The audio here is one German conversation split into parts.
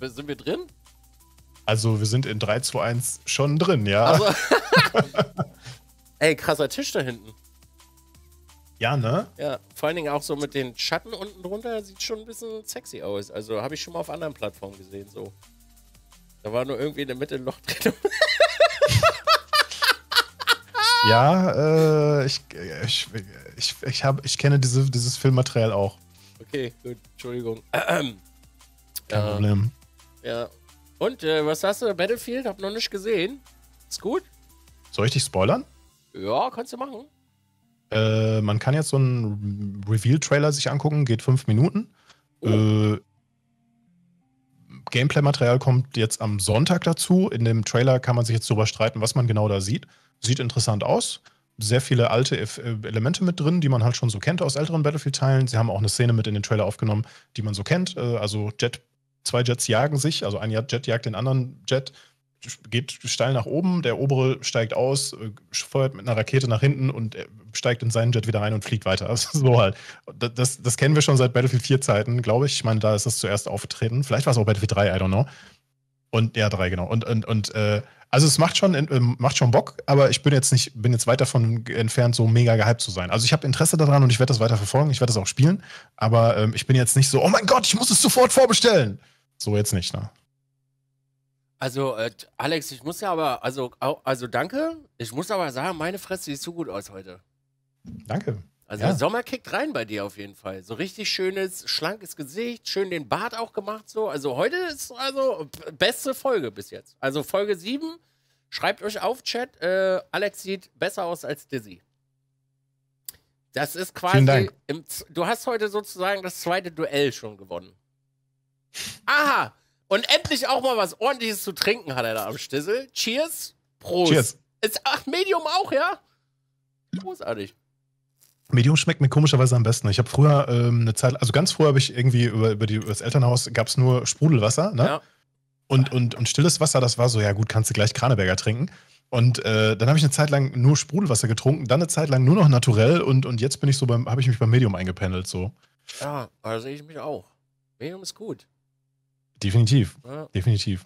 Sind wir drin? Also wir sind in 3, 2, 1 schon drin, ja. Also, ey, krasser Tisch da hinten. Ja, ne? Ja, vor allen Dingen auch so mit den Schatten unten drunter sieht schon ein bisschen sexy aus. Also habe ich schon mal auf anderen Plattformen gesehen, so. Da war nur irgendwie in der Mitte ein Loch drin. ja, äh, ich, ich, ich, ich, hab, ich kenne diese, dieses Filmmaterial auch. Okay, gut, Entschuldigung. Kein ähm, Problem. Ja. Und äh, was hast du? Battlefield? Hab noch nicht gesehen. Ist gut? Soll ich dich spoilern? Ja, kannst du machen. Äh, man kann jetzt so einen Reveal-Trailer sich angucken, geht fünf Minuten. Oh. Äh, Gameplay-Material kommt jetzt am Sonntag dazu. In dem Trailer kann man sich jetzt darüber streiten, was man genau da sieht. Sieht interessant aus. Sehr viele alte äh, Elemente mit drin, die man halt schon so kennt aus älteren Battlefield-Teilen. Sie haben auch eine Szene mit in den Trailer aufgenommen, die man so kennt. Äh, also Jet zwei Jets jagen sich, also ein Jet jagt den anderen Jet, geht steil nach oben, der obere steigt aus, äh, feuert mit einer Rakete nach hinten und steigt in seinen Jet wieder rein und fliegt weiter. Also so halt. Das, das kennen wir schon seit Battlefield 4 Zeiten, glaube ich. Ich meine, da ist das zuerst aufgetreten. Vielleicht war es auch Battlefield 3, I don't know. Und ja, 3, genau. Und, und, und äh, also es macht schon, äh, macht schon Bock, aber ich bin jetzt nicht, bin jetzt weit davon entfernt, so mega gehypt zu sein. Also ich habe Interesse daran und ich werde das weiter verfolgen, ich werde das auch spielen, aber ähm, ich bin jetzt nicht so, oh mein Gott, ich muss es sofort vorbestellen. So jetzt nicht, ne? Also, äh, Alex, ich muss ja aber, also, also danke. Ich muss aber sagen, meine Fresse sieht so gut aus heute. Danke. Also ja. der Sommer kickt rein bei dir auf jeden Fall. So richtig schönes, schlankes Gesicht, schön den Bart auch gemacht so. Also heute ist also beste Folge bis jetzt. Also Folge 7. Schreibt euch auf, Chat. Äh, Alex sieht besser aus als Dizzy. Das ist quasi. Im, du hast heute sozusagen das zweite Duell schon gewonnen. Aha. Und endlich auch mal was ordentliches zu trinken hat er da am Stissel. Cheers. Prost. Cheers. Ist, ach, Medium auch, ja? Großartig. Medium schmeckt mir komischerweise am besten. Ich habe früher ähm, eine Zeit, also ganz früher habe ich irgendwie über, über, die, über das Elternhaus gab es nur Sprudelwasser, ne? Ja. Und, und, und stilles Wasser, das war so, ja gut, kannst du gleich Kraneberger trinken. Und äh, dann habe ich eine Zeit lang nur Sprudelwasser getrunken, dann eine Zeit lang nur noch naturell und, und jetzt bin ich so beim, habe ich mich beim Medium eingependelt so. Ja, da sehe ich mich auch. Medium ist gut. Definitiv. Ja. Definitiv.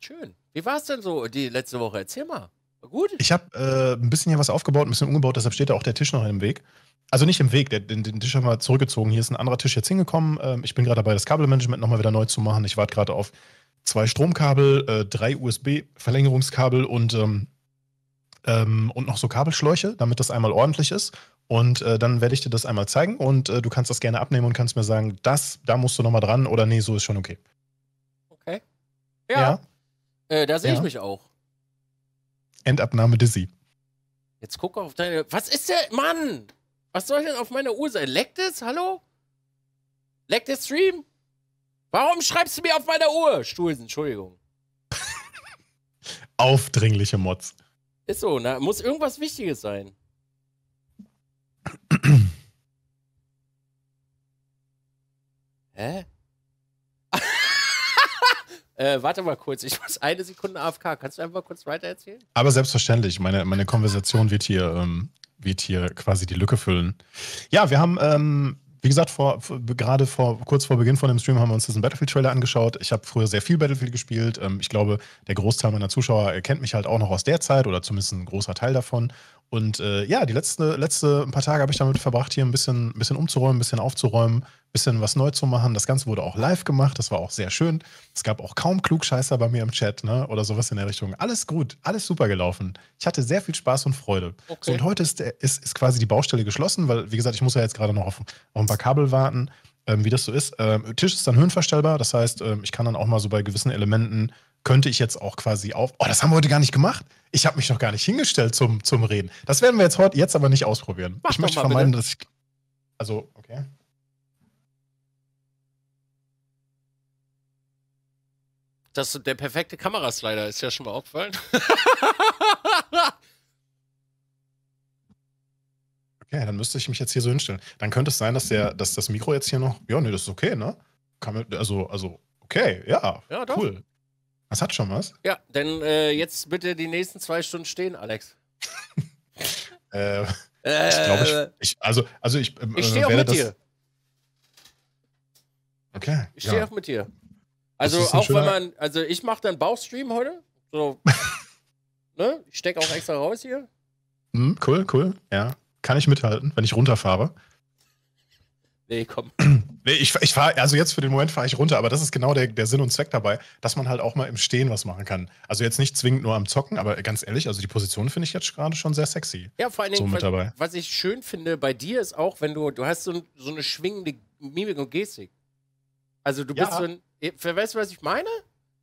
Schön. Wie war es denn so die letzte Woche? Erzähl mal. War gut? Ich habe äh, ein bisschen hier was aufgebaut, ein bisschen umgebaut, deshalb steht da auch der Tisch noch im Weg. Also nicht im Weg, der, den, den, Tisch haben wir zurückgezogen. Hier ist ein anderer Tisch jetzt hingekommen. Ähm, ich bin gerade dabei, das Kabelmanagement nochmal wieder neu zu machen. Ich warte gerade auf zwei Stromkabel, äh, drei USB-Verlängerungskabel und, ähm, ähm, und noch so Kabelschläuche, damit das einmal ordentlich ist. Und äh, dann werde ich dir das einmal zeigen und äh, du kannst das gerne abnehmen und kannst mir sagen, das, da musst du nochmal dran oder nee, so ist schon okay. Okay. Ja. ja. Äh, da sehe ja. ich mich auch. Endabnahme Dizzy. Jetzt guck auf deine. Was ist der. Mann! Was soll denn auf meiner Uhr sein? Leckt es? Hallo? Leckt der Stream? Warum schreibst du mir auf meiner Uhr? Stulsen, Entschuldigung. Aufdringliche Mods. Ist so, na, muss irgendwas Wichtiges sein. Hä? Äh, warte mal kurz, ich muss eine Sekunde AFK. Kannst du einfach kurz weiter erzählen? Aber selbstverständlich, meine, meine Konversation wird hier, ähm, wird hier quasi die Lücke füllen. Ja, wir haben ähm, wie gesagt, vor, vor, gerade vor, kurz vor Beginn von dem Stream haben wir uns diesen Battlefield-Trailer angeschaut. Ich habe früher sehr viel Battlefield gespielt. Ähm, ich glaube, der Großteil meiner Zuschauer erkennt mich halt auch noch aus der Zeit oder zumindest ein großer Teil davon. Und äh, ja, die letzten letzte, letzte paar Tage habe ich damit verbracht, hier ein bisschen, ein bisschen umzuräumen, ein bisschen aufzuräumen, bisschen was neu zu machen. Das Ganze wurde auch live gemacht, das war auch sehr schön. Es gab auch kaum Klugscheißer bei mir im Chat ne? oder sowas in der Richtung. Alles gut, alles super gelaufen. Ich hatte sehr viel Spaß und Freude. Okay. und heute ist, ist, ist quasi die Baustelle geschlossen, weil, wie gesagt, ich muss ja jetzt gerade noch auf, auf ein paar Kabel warten. Ähm, wie das so ist. Ähm, Tisch ist dann höhenverstellbar, das heißt, ähm, ich kann dann auch mal so bei gewissen Elementen, könnte ich jetzt auch quasi auf. Oh, das haben wir heute gar nicht gemacht. Ich habe mich noch gar nicht hingestellt zum, zum Reden. Das werden wir jetzt heute jetzt aber nicht ausprobieren. Mach ich möchte vermeiden, bitte. dass ich. Also, okay. Das, der perfekte Kameraslider ist ja schon mal aufgefallen. okay, dann müsste ich mich jetzt hier so hinstellen. Dann könnte es sein, dass, der, dass das Mikro jetzt hier noch. Ja, nee, das ist okay, ne? Man, also, also, okay, ja. Ja, doch. Cool. Das hat schon was. Ja, denn äh, jetzt bitte die nächsten zwei Stunden stehen, Alex. Äh, äh, ich glaube, ich, ich, Also, also ich. ich äh, stehe auch mit das, dir. Okay. Ich stehe auch mit dir. Also auch wenn man, also ich mache dann Bauchstream heute. So, ne? Ich stecke auch extra raus hier. Mm, cool, cool. Ja. Kann ich mithalten, wenn ich runterfahre. Nee, komm. nee, ich, ich fahre, also jetzt für den Moment fahre ich runter, aber das ist genau der, der Sinn und Zweck dabei, dass man halt auch mal im Stehen was machen kann. Also jetzt nicht zwingend nur am Zocken, aber ganz ehrlich, also die Position finde ich jetzt gerade schon sehr sexy. Ja, vor allen Dingen, so was, dabei. was ich schön finde bei dir ist auch, wenn du, du hast so, so eine schwingende Mimik und Gestik. Also du bist ja. so ein, Weißt du, was ich meine?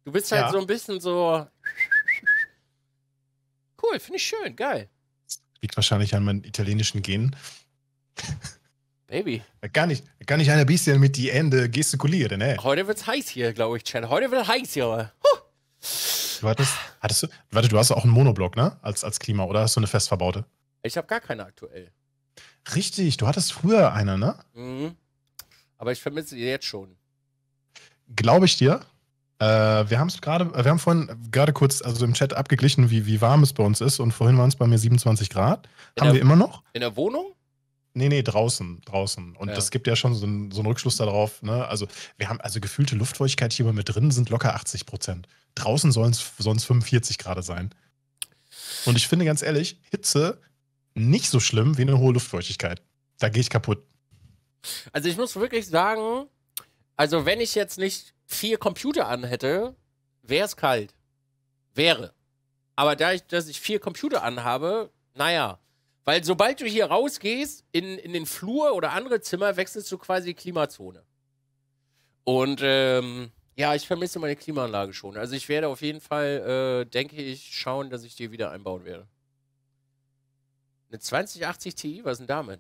Du bist halt ja. so ein bisschen so. Cool, finde ich schön, geil. Liegt wahrscheinlich an meinen italienischen Genen. Baby. Gar nicht, gar nicht ein bisschen mit die Ende gestikulieren, ne? Heute wird's heiß hier, glaube ich, Chad. Heute wird heiß hier. aber. Huh. Du hattest, hattest du, warte, du hast auch einen Monoblock, ne? Als, als Klima, oder hast du eine festverbaute? Ich habe gar keine aktuell. Richtig, du hattest früher eine, ne? Mhm. Aber ich vermisse sie jetzt schon. Glaube ich dir. Äh, wir haben es gerade, äh, wir haben vorhin gerade kurz also im Chat abgeglichen, wie, wie warm es bei uns ist und vorhin waren es bei mir 27 Grad. In haben der, wir immer noch? In der Wohnung? Nee, nee, draußen, draußen. Und ja. das gibt ja schon so einen, so einen Rückschluss darauf. Ne? Also, wir haben also gefühlte Luftfeuchtigkeit hier mit drin sind locker 80 Prozent. Draußen sollen es 45 Grad sein. Und ich finde ganz ehrlich, Hitze nicht so schlimm wie eine hohe Luftfeuchtigkeit. Da gehe ich kaputt. Also, ich muss wirklich sagen, also, wenn ich jetzt nicht vier Computer an hätte, wäre es kalt. Wäre. Aber da ich, dass ich viel Computer anhabe, naja. Weil sobald du hier rausgehst, in, in den Flur oder andere Zimmer, wechselst du quasi die Klimazone. Und ähm, ja, ich vermisse meine Klimaanlage schon. Also ich werde auf jeden Fall, äh, denke ich, schauen, dass ich die wieder einbauen werde. Eine 2080 Ti, was denn damit?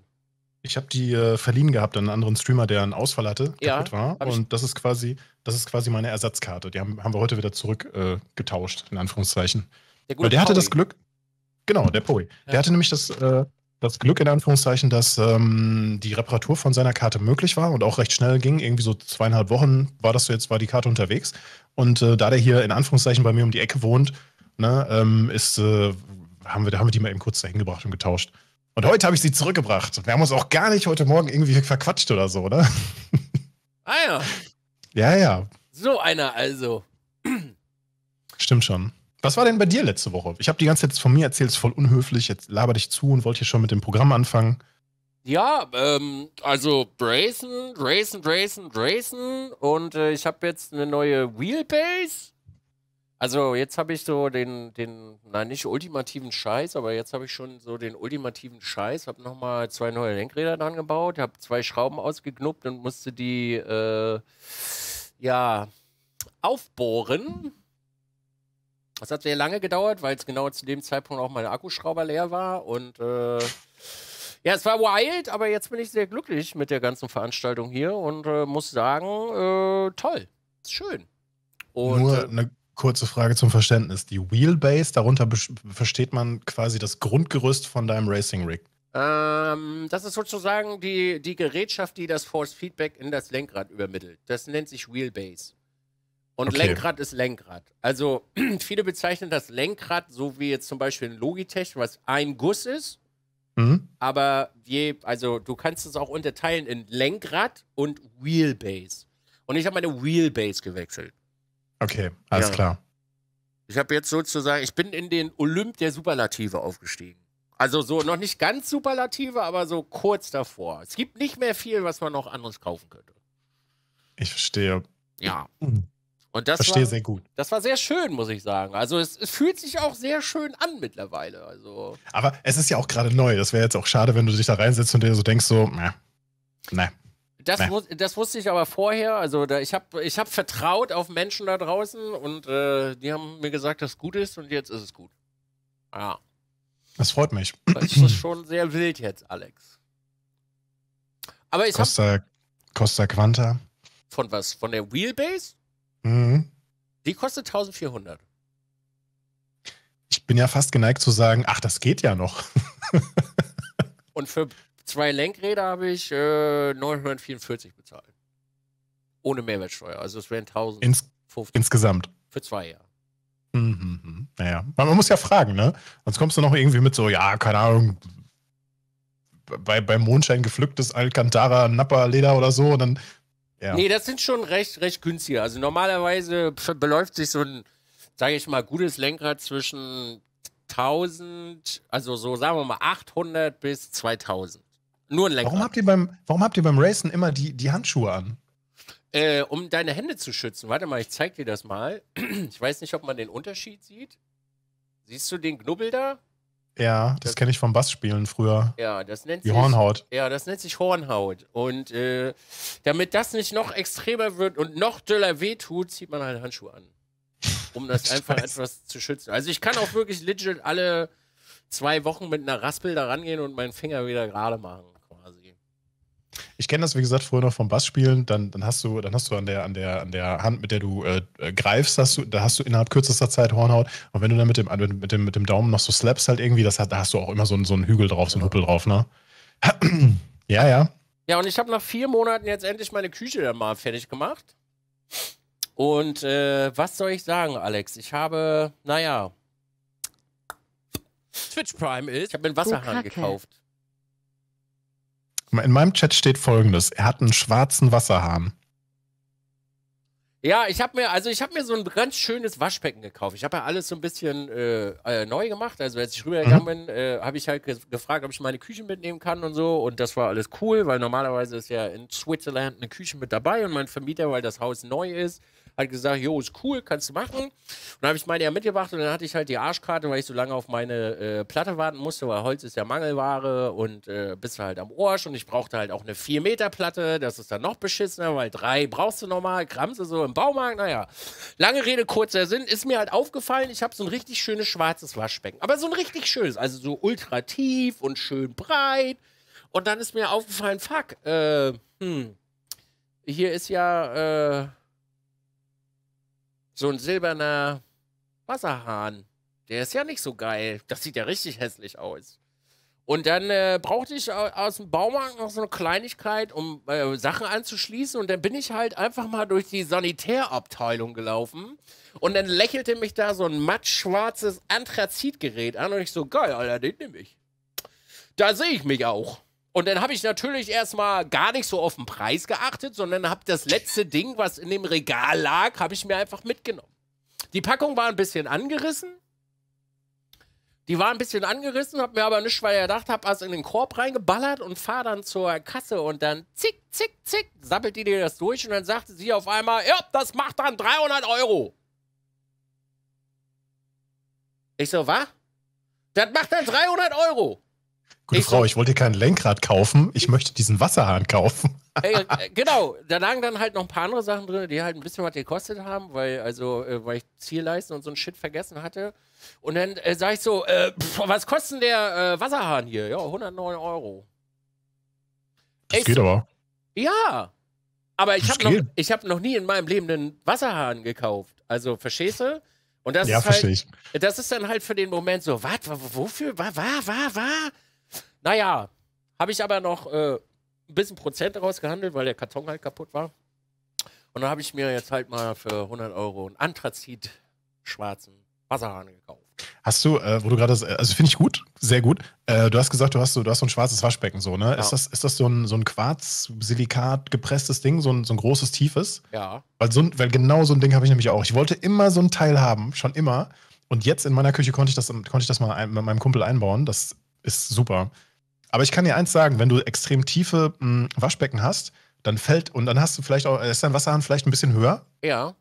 Ich habe die äh, verliehen gehabt an einen anderen Streamer, der einen Ausfall hatte, ja, war. Und das ist quasi, das ist quasi meine Ersatzkarte. Die haben, haben wir heute wieder zurückgetauscht, äh, in Anführungszeichen. Der, gute Weil der hatte das Glück, genau, der Poe. Ja. Der hatte nämlich das, äh, das Glück, in Anführungszeichen, dass ähm, die Reparatur von seiner Karte möglich war und auch recht schnell ging. Irgendwie so zweieinhalb Wochen war das so, jetzt war die Karte unterwegs. Und äh, da der hier in Anführungszeichen bei mir um die Ecke wohnt, ne, ähm, ist, äh, haben, wir, haben wir die mal eben kurz dahin gebracht und getauscht. Und heute habe ich sie zurückgebracht. Wir haben uns auch gar nicht heute Morgen irgendwie verquatscht oder so, oder? Ah ja. Ja, ja. So einer also. Stimmt schon. Was war denn bei dir letzte Woche? Ich habe die ganze Zeit von mir erzählt, ist voll unhöflich. Jetzt laber dich zu und wollte hier schon mit dem Programm anfangen. Ja, ähm, also Drayson, Drayson, Drayson, Drayson und äh, ich habe jetzt eine neue Wheelbase also jetzt habe ich so den, den, nein, nicht ultimativen Scheiß, aber jetzt habe ich schon so den ultimativen Scheiß, habe nochmal zwei neue Lenkräder dran gebaut, habe zwei Schrauben ausgeknuppt und musste die, äh, ja, aufbohren. Das hat sehr lange gedauert, weil es genau zu dem Zeitpunkt auch mein Akkuschrauber leer war und, äh, ja, es war wild, aber jetzt bin ich sehr glücklich mit der ganzen Veranstaltung hier und äh, muss sagen, äh, toll, ist schön. Und, Nur äh, eine Kurze Frage zum Verständnis. Die Wheelbase, darunter versteht man quasi das Grundgerüst von deinem Racing Rig. Ähm, das ist sozusagen die, die Gerätschaft, die das Force Feedback in das Lenkrad übermittelt. Das nennt sich Wheelbase. Und okay. Lenkrad ist Lenkrad. Also viele bezeichnen das Lenkrad so wie jetzt zum Beispiel ein Logitech, was ein Guss ist. Mhm. Aber je, also du kannst es auch unterteilen in Lenkrad und Wheelbase. Und ich habe meine Wheelbase gewechselt. Okay, alles ja. klar. Ich habe jetzt sozusagen, ich bin in den Olymp der Superlative aufgestiegen. Also so noch nicht ganz Superlative, aber so kurz davor. Es gibt nicht mehr viel, was man noch anderes kaufen könnte. Ich verstehe. Ja. Und das verstehe war, sehr gut. Das war sehr schön, muss ich sagen. Also es, es, fühlt sich auch sehr schön an mittlerweile. Also. Aber es ist ja auch gerade neu. Das wäre jetzt auch schade, wenn du dich da reinsetzt und dir so denkst, so, ne. Das, wus das, wusste ich aber vorher. Also da, ich habe ich hab vertraut auf Menschen da draußen und äh, die haben mir gesagt, dass es gut ist und jetzt ist es gut. Ja. Das freut mich. Das ist schon sehr wild jetzt, Alex. Aber ich Costa, hab, Costa Quanta. Von was? Von der Wheelbase? Mhm. Die kostet 1400. Ich bin ja fast geneigt zu sagen, ach, das geht ja noch. und für zwei Lenkräder habe ich äh, 944 bezahlt. Ohne Mehrwertsteuer. Also es wären 1000. Ins Insgesamt. Für zwei Jahre. Mhm, mhm, naja, man muss ja fragen, ne? Sonst kommst du noch irgendwie mit so, ja, keine Ahnung, bei, beim Mondschein gepflücktes Alcantara, Nappa, Leder oder so. Und dann, ja. Nee, das sind schon recht, recht günstige. Also normalerweise beläuft sich so ein, sage ich mal, gutes Lenkrad zwischen 1000, also so sagen wir mal 800 bis 2000. Nur ein Lenkrad. Warum habt ihr beim, warum habt ihr beim Racen immer die, die Handschuhe an? Äh, um deine Hände zu schützen. Warte mal, ich zeig dir das mal. Ich weiß nicht, ob man den Unterschied sieht. Siehst du den Knubbel da? Ja, das, das kenne ich vom Bassspielen früher. Ja, das nennt die sich Hornhaut. Ja, das nennt sich Hornhaut. Und äh, damit das nicht noch extremer wird und noch döller wehtut, zieht man halt Handschuhe an, um das einfach etwas zu schützen. Also ich kann auch wirklich legit alle zwei Wochen mit einer Raspel da rangehen und meinen Finger wieder gerade machen. Ich kenne das, wie gesagt, früher noch vom Bassspielen. Dann, dann hast du, dann hast du an der, an der, an der Hand, mit der du äh, greifst, hast du, da hast du innerhalb kürzester Zeit Hornhaut. Und wenn du dann mit dem, mit dem, mit dem Daumen noch so slaps halt irgendwie, das da hast du auch immer so einen, so einen Hügel drauf, so einen Huppel drauf, ne? ja, ja. Ja, und ich habe nach vier Monaten jetzt endlich meine Küche dann mal fertig gemacht. Und äh, was soll ich sagen, Alex? Ich habe, naja, Twitch Prime ist. Ich habe mir einen Wasserhahn gekauft. In meinem Chat steht folgendes: Er hat einen schwarzen Wasserhahn. Ja, ich habe mir, also ich habe mir so ein ganz schönes Waschbecken gekauft. Ich habe ja alles so ein bisschen äh, äh, neu gemacht. Also als ich rübergegangen mhm. bin, äh, habe ich halt ge gefragt, ob ich meine Küche mitnehmen kann und so. Und das war alles cool, weil normalerweise ist ja in Switzerland eine Küche mit dabei und mein Vermieter, weil das Haus neu ist, hat gesagt, jo, ist cool, kannst du machen. Und dann habe ich meine ja mitgebracht und dann hatte ich halt die Arschkarte, weil ich so lange auf meine äh, Platte warten musste, weil Holz ist ja Mangelware und äh, bist halt am Arsch und ich brauchte halt auch eine 4-Meter-Platte, das ist dann noch beschissener, weil drei brauchst du nochmal, kramse so im Baumarkt, naja. Lange Rede, kurzer Sinn, ist mir halt aufgefallen, ich habe so ein richtig schönes schwarzes Waschbecken, aber so ein richtig schönes, also so ultra tief und schön breit. Und dann ist mir aufgefallen, fuck, äh, hm, hier ist ja, äh, so ein silberner Wasserhahn. Der ist ja nicht so geil. Das sieht ja richtig hässlich aus. Und dann äh, brauchte ich aus dem Baumarkt noch so eine Kleinigkeit, um äh, Sachen anzuschließen. Und dann bin ich halt einfach mal durch die Sanitärabteilung gelaufen. Und dann lächelte mich da so ein mattschwarzes Anthrazitgerät an. Und ich so, geil, Alter, den nehme ich. Da sehe ich mich auch. Und dann habe ich natürlich erstmal gar nicht so auf den Preis geachtet, sondern habe das letzte Ding, was in dem Regal lag, habe ich mir einfach mitgenommen. Die Packung war ein bisschen angerissen. Die war ein bisschen angerissen, habe mir aber nicht weiter gedacht, habe was in den Korb reingeballert und fahre dann zur Kasse und dann zick, zick, zick, sappelt die dir das durch und dann sagte sie auf einmal, ja, das macht dann 300 Euro. Ich so, was? Das macht dann 300 Euro. Gute ich Frau, so, ich wollte kein Lenkrad kaufen, ich möchte diesen Wasserhahn kaufen. Ey, äh, genau, da lagen dann halt noch ein paar andere Sachen drin, die halt ein bisschen was gekostet haben, weil, also, äh, weil ich Zielleisten und so ein Shit vergessen hatte. Und dann äh, sag ich so, äh, pff, was kostet der äh, Wasserhahn hier? Ja, 109 Euro. Das Ey, geht so, aber. Ja, aber ich habe noch, hab noch nie in meinem Leben einen Wasserhahn gekauft. Also, verstehst du? Und das ja, ist halt, ich. das ist dann halt für den Moment so, was, wofür, war, war, war, war? Naja, habe ich aber noch äh, ein bisschen Prozent daraus gehandelt, weil der Karton halt kaputt war. Und dann habe ich mir jetzt halt mal für 100 Euro einen Anthrazit-schwarzen Wasserhahn gekauft. Hast du, äh, wo du gerade, also finde ich gut, sehr gut. Äh, du hast gesagt, du hast so, du hast so ein schwarzes Waschbecken, so, ne? Ja. Ist, das, ist das so ein, so ein Quarz-Silikat gepresstes Ding, so ein, so ein großes, tiefes? Ja. Weil, so weil genau so ein Ding habe ich nämlich auch. Ich wollte immer so ein Teil haben, schon immer. Und jetzt in meiner Küche konnte ich das, konnte ich das mal ein, mit meinem Kumpel einbauen. Das ist super. Aber ich kann dir eins sagen, wenn du extrem tiefe mh, hm, Waschbecken hast, dann fällt und dann hast du vielleicht auch, ist dein Wasserhahn vielleicht ein bisschen höher. Ja.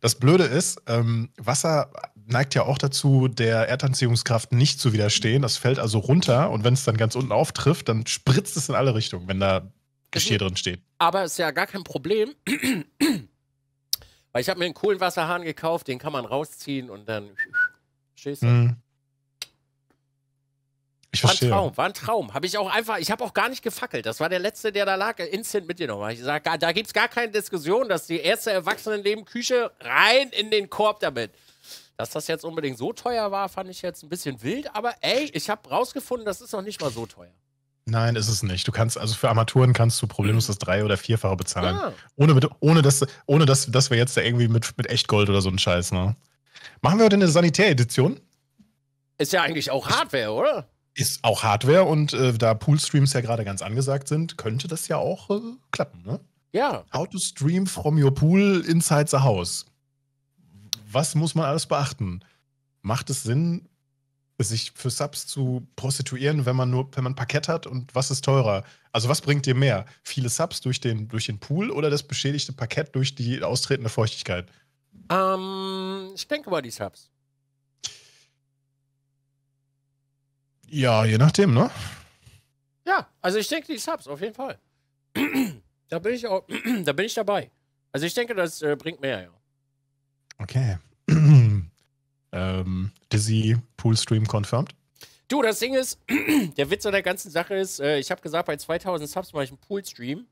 Das Blöde ist, ähm, Wasser neigt ja auch dazu, der Erdanziehungskraft nicht zu widerstehen. Das fällt also runter und wenn es dann ganz unten auftrifft, dann spritzt es in alle Richtungen, wenn da Geschirr drin steht. Aber ist ja gar kein Problem. Weil ich habe mir einen coolen Wasserhahn gekauft, den kann man rausziehen und dann. Schießt mm. Ich war verstehe. ein Traum, war ein Traum. Habe ich auch einfach, ich habe auch gar nicht gefackelt. Das war der letzte, der da lag, instant mitgenommen. Ich sag, da gibt es gar keine Diskussion, dass die erste Erwachsenenleben-Küche rein in den Korb damit. Dass das jetzt unbedingt so teuer war, fand ich jetzt ein bisschen wild, aber ey, ich habe rausgefunden, das ist noch nicht mal so teuer. Nein, ist es nicht. Du kannst, also für Armaturen kannst du problemlos mhm. das drei- oder vierfache bezahlen. Ja. Ah. Ohne, mit, ohne, dass, ohne dass, dass wir jetzt da irgendwie mit, mit Echtgold oder so einen Scheiß, ne? Machen wir heute eine Sanitäredition? Ist ja eigentlich auch Hardware, oder? Ist auch Hardware und äh, da Poolstreams ja gerade ganz angesagt sind, könnte das ja auch äh, klappen, ne? Ja. How to stream from your pool inside the house. Was muss man alles beachten? Macht es Sinn, sich für Subs zu prostituieren, wenn man nur, wenn man Parkett hat und was ist teurer? Also was bringt dir mehr? Viele Subs durch den, durch den Pool oder das beschädigte Parkett durch die austretende Feuchtigkeit? Ähm, ich denke mal die Subs. Ja, je nachdem, ne? Ja, also ich denke, die Subs, auf jeden Fall. da bin ich auch, da bin ich dabei. Also ich denke, das äh, bringt mehr, ja. Okay. ähm, Dizzy Poolstream confirmed? Du, das Ding ist, der Witz an der ganzen Sache ist, äh, ich habe gesagt, bei 2000 Subs mache ich einen Poolstream.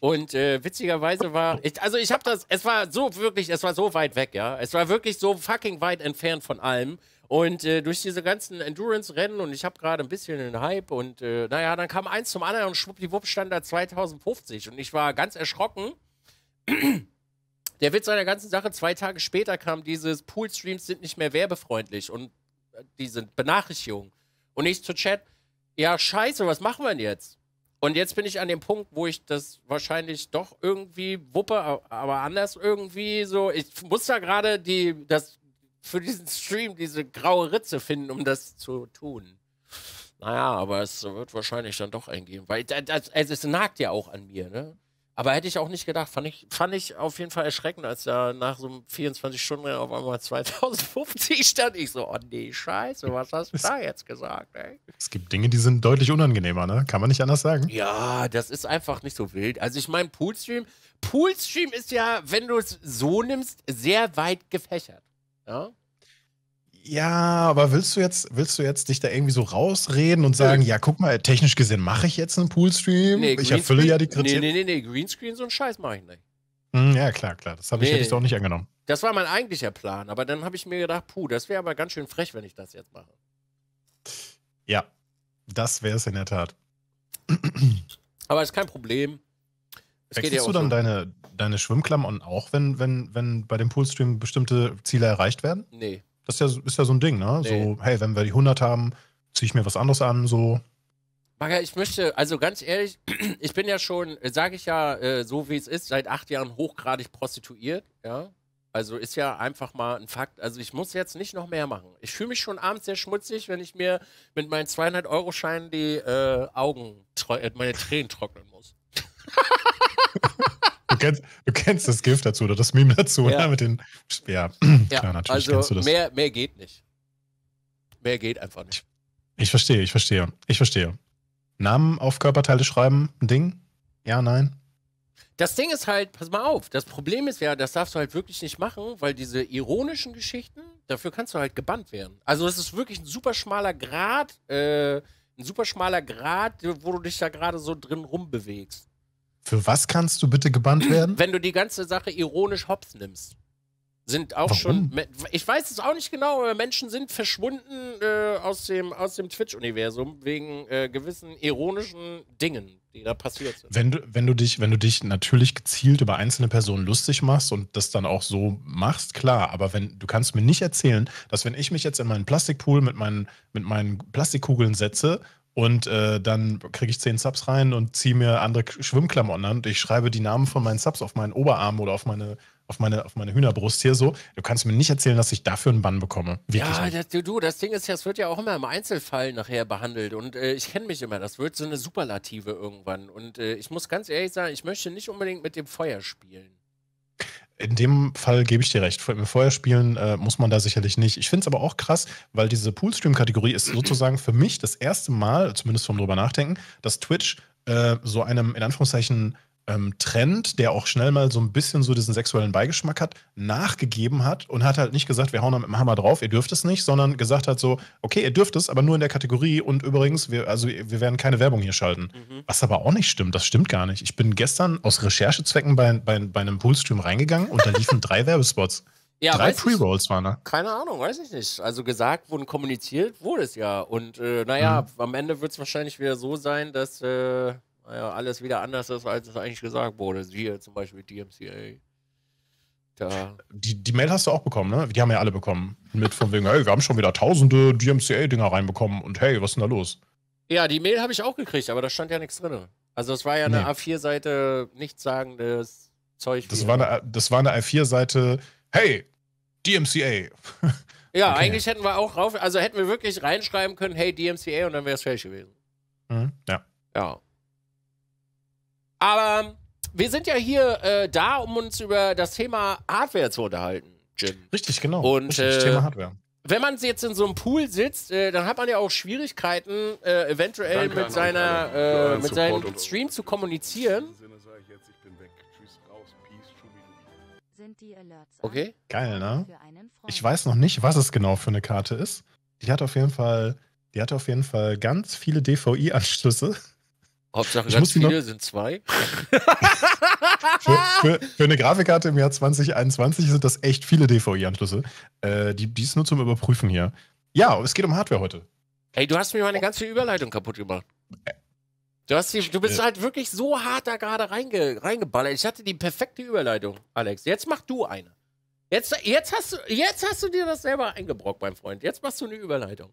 Und äh, witzigerweise war, ich, also ich habe das, es war so wirklich, es war so weit weg, ja. Es war wirklich so fucking weit entfernt von allem. Und äh, durch diese ganzen Endurance-Rennen und ich habe gerade ein bisschen den Hype und äh, naja, dann kam eins zum anderen und schwuppdiwupp stand da 2050 und ich war ganz erschrocken. Der Witz an der ganzen Sache, zwei Tage später kam dieses Pool-Streams sind nicht mehr werbefreundlich und äh, diese Benachrichtigung. Und ich zu Chat, ja scheiße, was machen wir denn jetzt? Und jetzt bin ich an dem Punkt, wo ich das wahrscheinlich doch irgendwie wuppe, aber anders irgendwie so. Ich muss da gerade die, das für diesen Stream diese graue Ritze finden, um das zu tun. Naja, aber es wird wahrscheinlich dann doch eingehen, weil das, also es nagt ja auch an mir, ne? Aber hätte ich auch nicht gedacht. Fand ich, fand ich auf jeden Fall erschreckend, als da nach so 24 Stunden auf einmal 2050 stand. Ich so, oh nee, scheiße, was hast du da jetzt gesagt, ey? Es gibt Dinge, die sind deutlich unangenehmer, ne? Kann man nicht anders sagen. Ja, das ist einfach nicht so wild. Also ich meine, Poolstream, Poolstream ist ja, wenn du es so nimmst, sehr weit gefächert. Ja. Ja, aber willst du jetzt, willst du jetzt dich da irgendwie so rausreden und sagen, ja, ja guck mal, technisch gesehen mache ich jetzt einen Poolstream? Nee, ich erfülle ja die Kritik. Nee, nee, nee, nee, Greenscreen, so einen Scheiß mache ich nicht. Hm, ja, klar, klar. Das habe nee. ich doch nicht angenommen. Das war mein eigentlicher Plan, aber dann habe ich mir gedacht, puh, das wäre aber ganz schön frech, wenn ich das jetzt mache. Ja, das wäre es in der Tat. Aber ist kein Problem. Es Wechselst ja du dann schon. deine, deine Schwimmklammern auch, wenn, wenn, wenn bei dem Poolstream bestimmte Ziele erreicht werden? Nee. Das ist ja, ist ja so ein Ding, ne? Nee. So, hey, wenn wir die 100 haben, ziehe ich mir was anderes an, so. Maga, ich möchte, also ganz ehrlich, ich bin ja schon, äh, sage ich ja, äh, so wie es ist, seit acht Jahren hochgradig prostituiert, ja. Also ist ja einfach mal ein Fakt. Also ich muss jetzt nicht noch mehr machen. Ich fühle mich schon abends sehr schmutzig, wenn ich mir mit meinen 200 Euro Scheinen die äh, Augen, äh, meine Tränen trocknen muss. du, kennst, du kennst das Gift dazu oder das Meme dazu, ja. Ne? Mit den, ja, ja klar, natürlich also Mehr, mehr geht nicht. Mehr geht einfach nicht. Ich, ich verstehe, ich verstehe, ich verstehe. Namen auf Körperteile schreiben, ein Ding? Ja, nein? Das Ding ist halt, pass mal auf, das Problem ist ja, das darfst du halt wirklich nicht machen, weil diese ironischen Geschichten, dafür kannst du halt gebannt werden. Also es ist wirklich ein super schmaler Grad, äh, ein super schmaler Grad, wo du dich da gerade so drin rumbewegst. Für was kannst du bitte gebannt werden? Wenn du die ganze Sache ironisch hops nimmst. Sind auch Warum? schon. Ich weiß es auch nicht genau, aber Menschen sind verschwunden äh, aus dem, aus dem Twitch-Universum wegen äh, gewissen ironischen Dingen, die da passiert sind. Wenn du, wenn, du dich, wenn du dich natürlich gezielt über einzelne Personen lustig machst und das dann auch so machst, klar, aber wenn du kannst mir nicht erzählen, dass wenn ich mich jetzt in meinen Plastikpool mit meinen, mit meinen Plastikkugeln setze und äh, dann kriege ich zehn Subs rein und ziehe mir andere Schwimmklamotten an und ich schreibe die Namen von meinen Subs auf meinen Oberarm oder auf meine auf meine, auf meine Hühnerbrust hier so. Du kannst mir nicht erzählen, dass ich dafür einen Bann bekomme. Wirklich ja, das, du, das Ding ist ja, es wird ja auch immer im Einzelfall nachher behandelt und äh, ich kenne mich immer, das wird so eine Superlative irgendwann und äh, ich muss ganz ehrlich sagen, ich möchte nicht unbedingt mit dem Feuer spielen in dem Fall gebe ich dir recht. Mit Vorher spielen äh, muss man da sicherlich nicht. Ich finde es aber auch krass, weil diese Poolstream-Kategorie ist sozusagen für mich das erste Mal, zumindest vom drüber nachdenken, dass Twitch äh, so einem in Anführungszeichen ähm, Trend, der auch schnell mal so ein bisschen so diesen sexuellen Beigeschmack hat, nachgegeben hat und hat halt nicht gesagt, wir hauen da mit dem Hammer drauf, ihr dürft es nicht, sondern gesagt hat so, okay, ihr dürft es, aber nur in der Kategorie und übrigens, wir, also wir werden keine Werbung hier schalten. Mhm. Was aber auch nicht stimmt, das stimmt gar nicht. Ich bin gestern aus Recherchezwecken bei, bei, bei einem Poolstream reingegangen und da liefen drei Werbespots. Ja, Drei Pre-Rolls waren da. Keine Ahnung, weiß ich nicht. Also gesagt wurden, kommuniziert wurde es ja. Und äh, naja, mhm. am Ende wird es wahrscheinlich wieder so sein, dass äh, naja, alles wieder anders ist, als es eigentlich gesagt wurde. Siehe zum Beispiel DMCA. Da. Die, die Mail hast du auch bekommen, ne? Die haben ja alle bekommen. Mit von wegen, hey, wir haben schon wieder tausende DMCA-Dinger reinbekommen und hey, was ist denn da los? Ja, die Mail habe ich auch gekriegt, aber da stand ja nichts drin. Also es war ja eine nee. A4-Seite nichtssagendes Zeug. Das war, eine, das war eine A4-Seite, hey, DMCA. Ja, okay. eigentlich hätten wir auch rauf, also hätten wir wirklich reinschreiben können, hey, DMCA und dann wäre es fertig gewesen. Mhm, ja. Ja. Aber wir sind ja hier äh, da, um uns über das Thema Hardware zu unterhalten, Jim. Richtig, genau. Und Richtig, äh, Thema Hardware. Wenn man jetzt in so einem Pool sitzt, äh, dann hat man ja auch Schwierigkeiten, äh, eventuell Danke mit, seiner, äh, mit seinem Stream zu kommunizieren. Okay. Geil, ne? Ich weiß noch nicht, was es genau für eine Karte ist. Die hat auf jeden Fall, die hat auf jeden Fall ganz viele DVI-Anschlüsse. Hauptsache ich ganz viele sind zwei. für, für, für, eine Grafikkarte im Jahr 2021 sind das echt viele DVI-Anschlüsse. Äh, die, die ist nur zum Überprüfen hier. Ja, es geht um Hardware heute. Ey, du hast mir meine ganze Überleitung kaputt gemacht. Du, hast die, du bist äh. halt wirklich so hart da gerade reinge, reingeballert. Ich hatte die perfekte Überleitung, Alex. Jetzt mach du eine. Jetzt, jetzt, hast du, jetzt hast du dir das selber eingebrockt, mein Freund. Jetzt machst du eine Überleitung.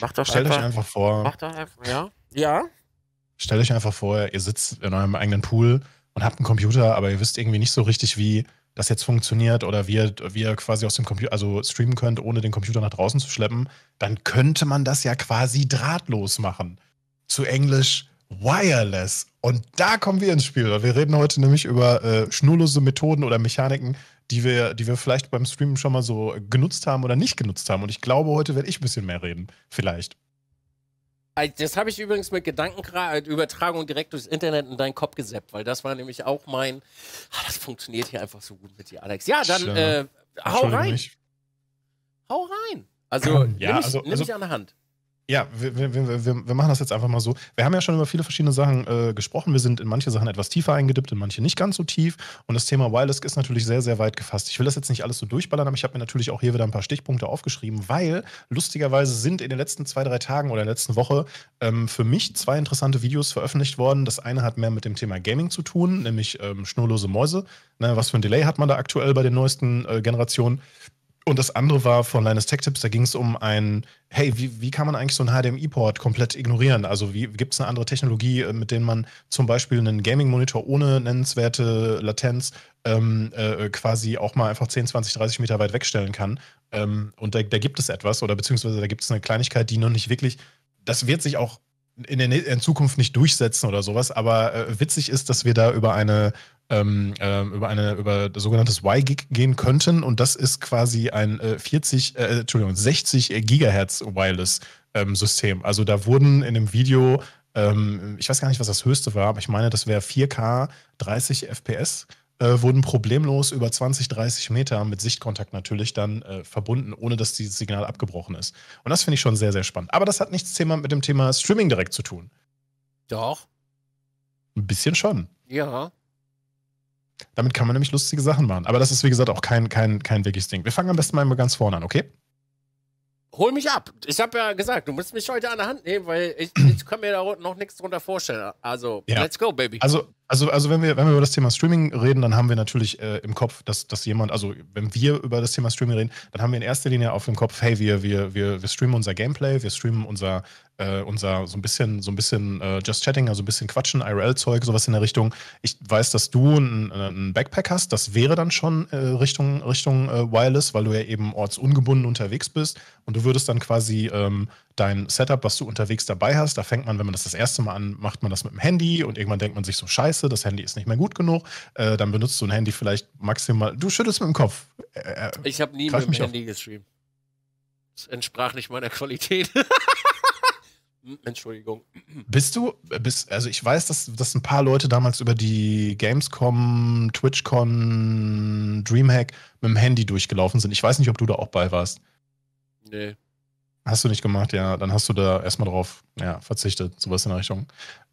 Mach doch Stellt einfach, euch einfach vor. Mach doch einfach, ja. Ja. Stellt euch einfach vor, ihr sitzt in eurem eigenen Pool und habt einen Computer, aber ihr wisst irgendwie nicht so richtig, wie das jetzt funktioniert oder wie ihr, wie ihr quasi aus dem Computer, also streamen könnt, ohne den Computer nach draußen zu schleppen, dann könnte man das ja quasi drahtlos machen. Zu Englisch wireless. Und da kommen wir ins Spiel. Wir reden heute nämlich über äh, schnurlose Methoden oder Mechaniken, die wir, die wir vielleicht beim Streamen schon mal so genutzt haben oder nicht genutzt haben. Und ich glaube, heute werde ich ein bisschen mehr reden. Vielleicht. Das habe ich übrigens mit Gedankenübertragung äh, direkt durchs Internet in deinen Kopf gesäppt, weil das war nämlich auch mein. Ah, das funktioniert hier einfach so gut mit dir, Alex. Ja, dann Äh, hau rein. Mich. Hau rein. Also, ja, nimm, mich, also, nimm mich also an der Hand. Ja, wir, wir, wir, wir, machen das jetzt einfach mal so. Wir haben ja schon über viele verschiedene Sachen äh, gesprochen. Wir sind in manche Sachen etwas tiefer eingedippt, in manche nicht ganz so tief. Und das Thema Wireless ist natürlich sehr, sehr weit gefasst. Ich will das jetzt nicht alles so durchballern, aber ich habe mir natürlich auch hier wieder ein paar Stichpunkte aufgeschrieben, weil lustigerweise sind in den letzten zwei, drei Tagen oder in der letzten Woche ähm, für mich zwei interessante Videos veröffentlicht worden. Das eine hat mehr mit dem Thema Gaming zu tun, nämlich ähm, schnurlose Mäuse. Ne, was für ein Delay hat man da aktuell bei den neuesten äh, Generationen? Und das andere war von Linus Tech Tips, da ging es um ein, hey, wie, wie kann man eigentlich so einen HDMI-Port komplett ignorieren? Also wie gibt es eine andere Technologie, äh, mit denen man zum Beispiel einen Gaming-Monitor ohne nennenswerte Latenz ähm, äh, äh quasi auch mal einfach 10, 20, 30 Meter weit wegstellen kann? Ähm, und da, da gibt es etwas oder beziehungsweise da gibt es eine Kleinigkeit, die noch nicht wirklich, das wird sich auch in, der, in Zukunft nicht durchsetzen oder sowas, aber äh, witzig ist, dass wir da über eine ähm, äh, über eine über sogenanntes Y-Gig gehen könnten und das ist quasi ein äh, 40 äh, Entschuldigung 60 Gigahertz Wireless ähm, System. Also da wurden in dem Video ähm, ich weiß gar nicht, was das höchste war, aber ich meine, das wäre 4K 30 FPS äh, wurden problemlos über 20, 30 Meter mit Sichtkontakt natürlich dann äh, verbunden, ohne dass dieses Signal abgebrochen ist. Und das finde ich schon sehr, sehr spannend. Aber das hat nichts Thema mit dem Thema Streaming direkt zu tun. Doch. Ein bisschen schon. Ja. Damit kann man nämlich lustige Sachen machen. Aber das ist, wie gesagt, auch kein, kein, kein wirkliches Ding. Wir fangen am besten mal ganz vorne an, okay? Hol mich ab. Ich habe ja gesagt, du musst mich heute an der Hand nehmen, weil ich, ich kann mir da noch nichts drunter vorstellen. Also, ja. let's go, Baby. Also, also, also wenn, wir, wenn wir über das Thema Streaming reden, dann haben wir natürlich äh, im Kopf, dass, dass jemand, also wenn wir über das Thema Streaming reden, dann haben wir in erster Linie auf dem Kopf, hey, wir, wir, wir, wir streamen unser Gameplay, wir streamen unser, äh, unser so ein bisschen, so ein bisschen äh, Just Chatting, also ein bisschen Quatschen, IRL-Zeug, sowas in der Richtung. Ich weiß, dass du einen Backpack hast, das wäre dann schon äh, Richtung, Richtung äh, Wireless, weil du ja eben ortsungebunden unterwegs bist und du würdest dann quasi ähm, dein Setup, was du unterwegs dabei hast, da fängt man, wenn man das das erste Mal an, macht man das mit dem Handy und irgendwann denkt man sich so, scheiße, scheiße, das Handy ist nicht mehr gut genug, äh, dann benutzt du ein Handy vielleicht maximal. Du schüttelst mit dem Kopf. Äh, ich habe nie mit dem Handy auf. gestreamt. Das entsprach nicht meiner Qualität. Hm, Entschuldigung. Bist du, bist, also ich weiß, dass, dass ein paar Leute damals über die Gamescom, TwitchCon, Dreamhack mit dem Handy durchgelaufen sind. Ich weiß nicht, ob du da auch bei warst. Nee. Hast du nicht gemacht, ja. Dann hast du da erstmal drauf ja, verzichtet, sowas in der Richtung.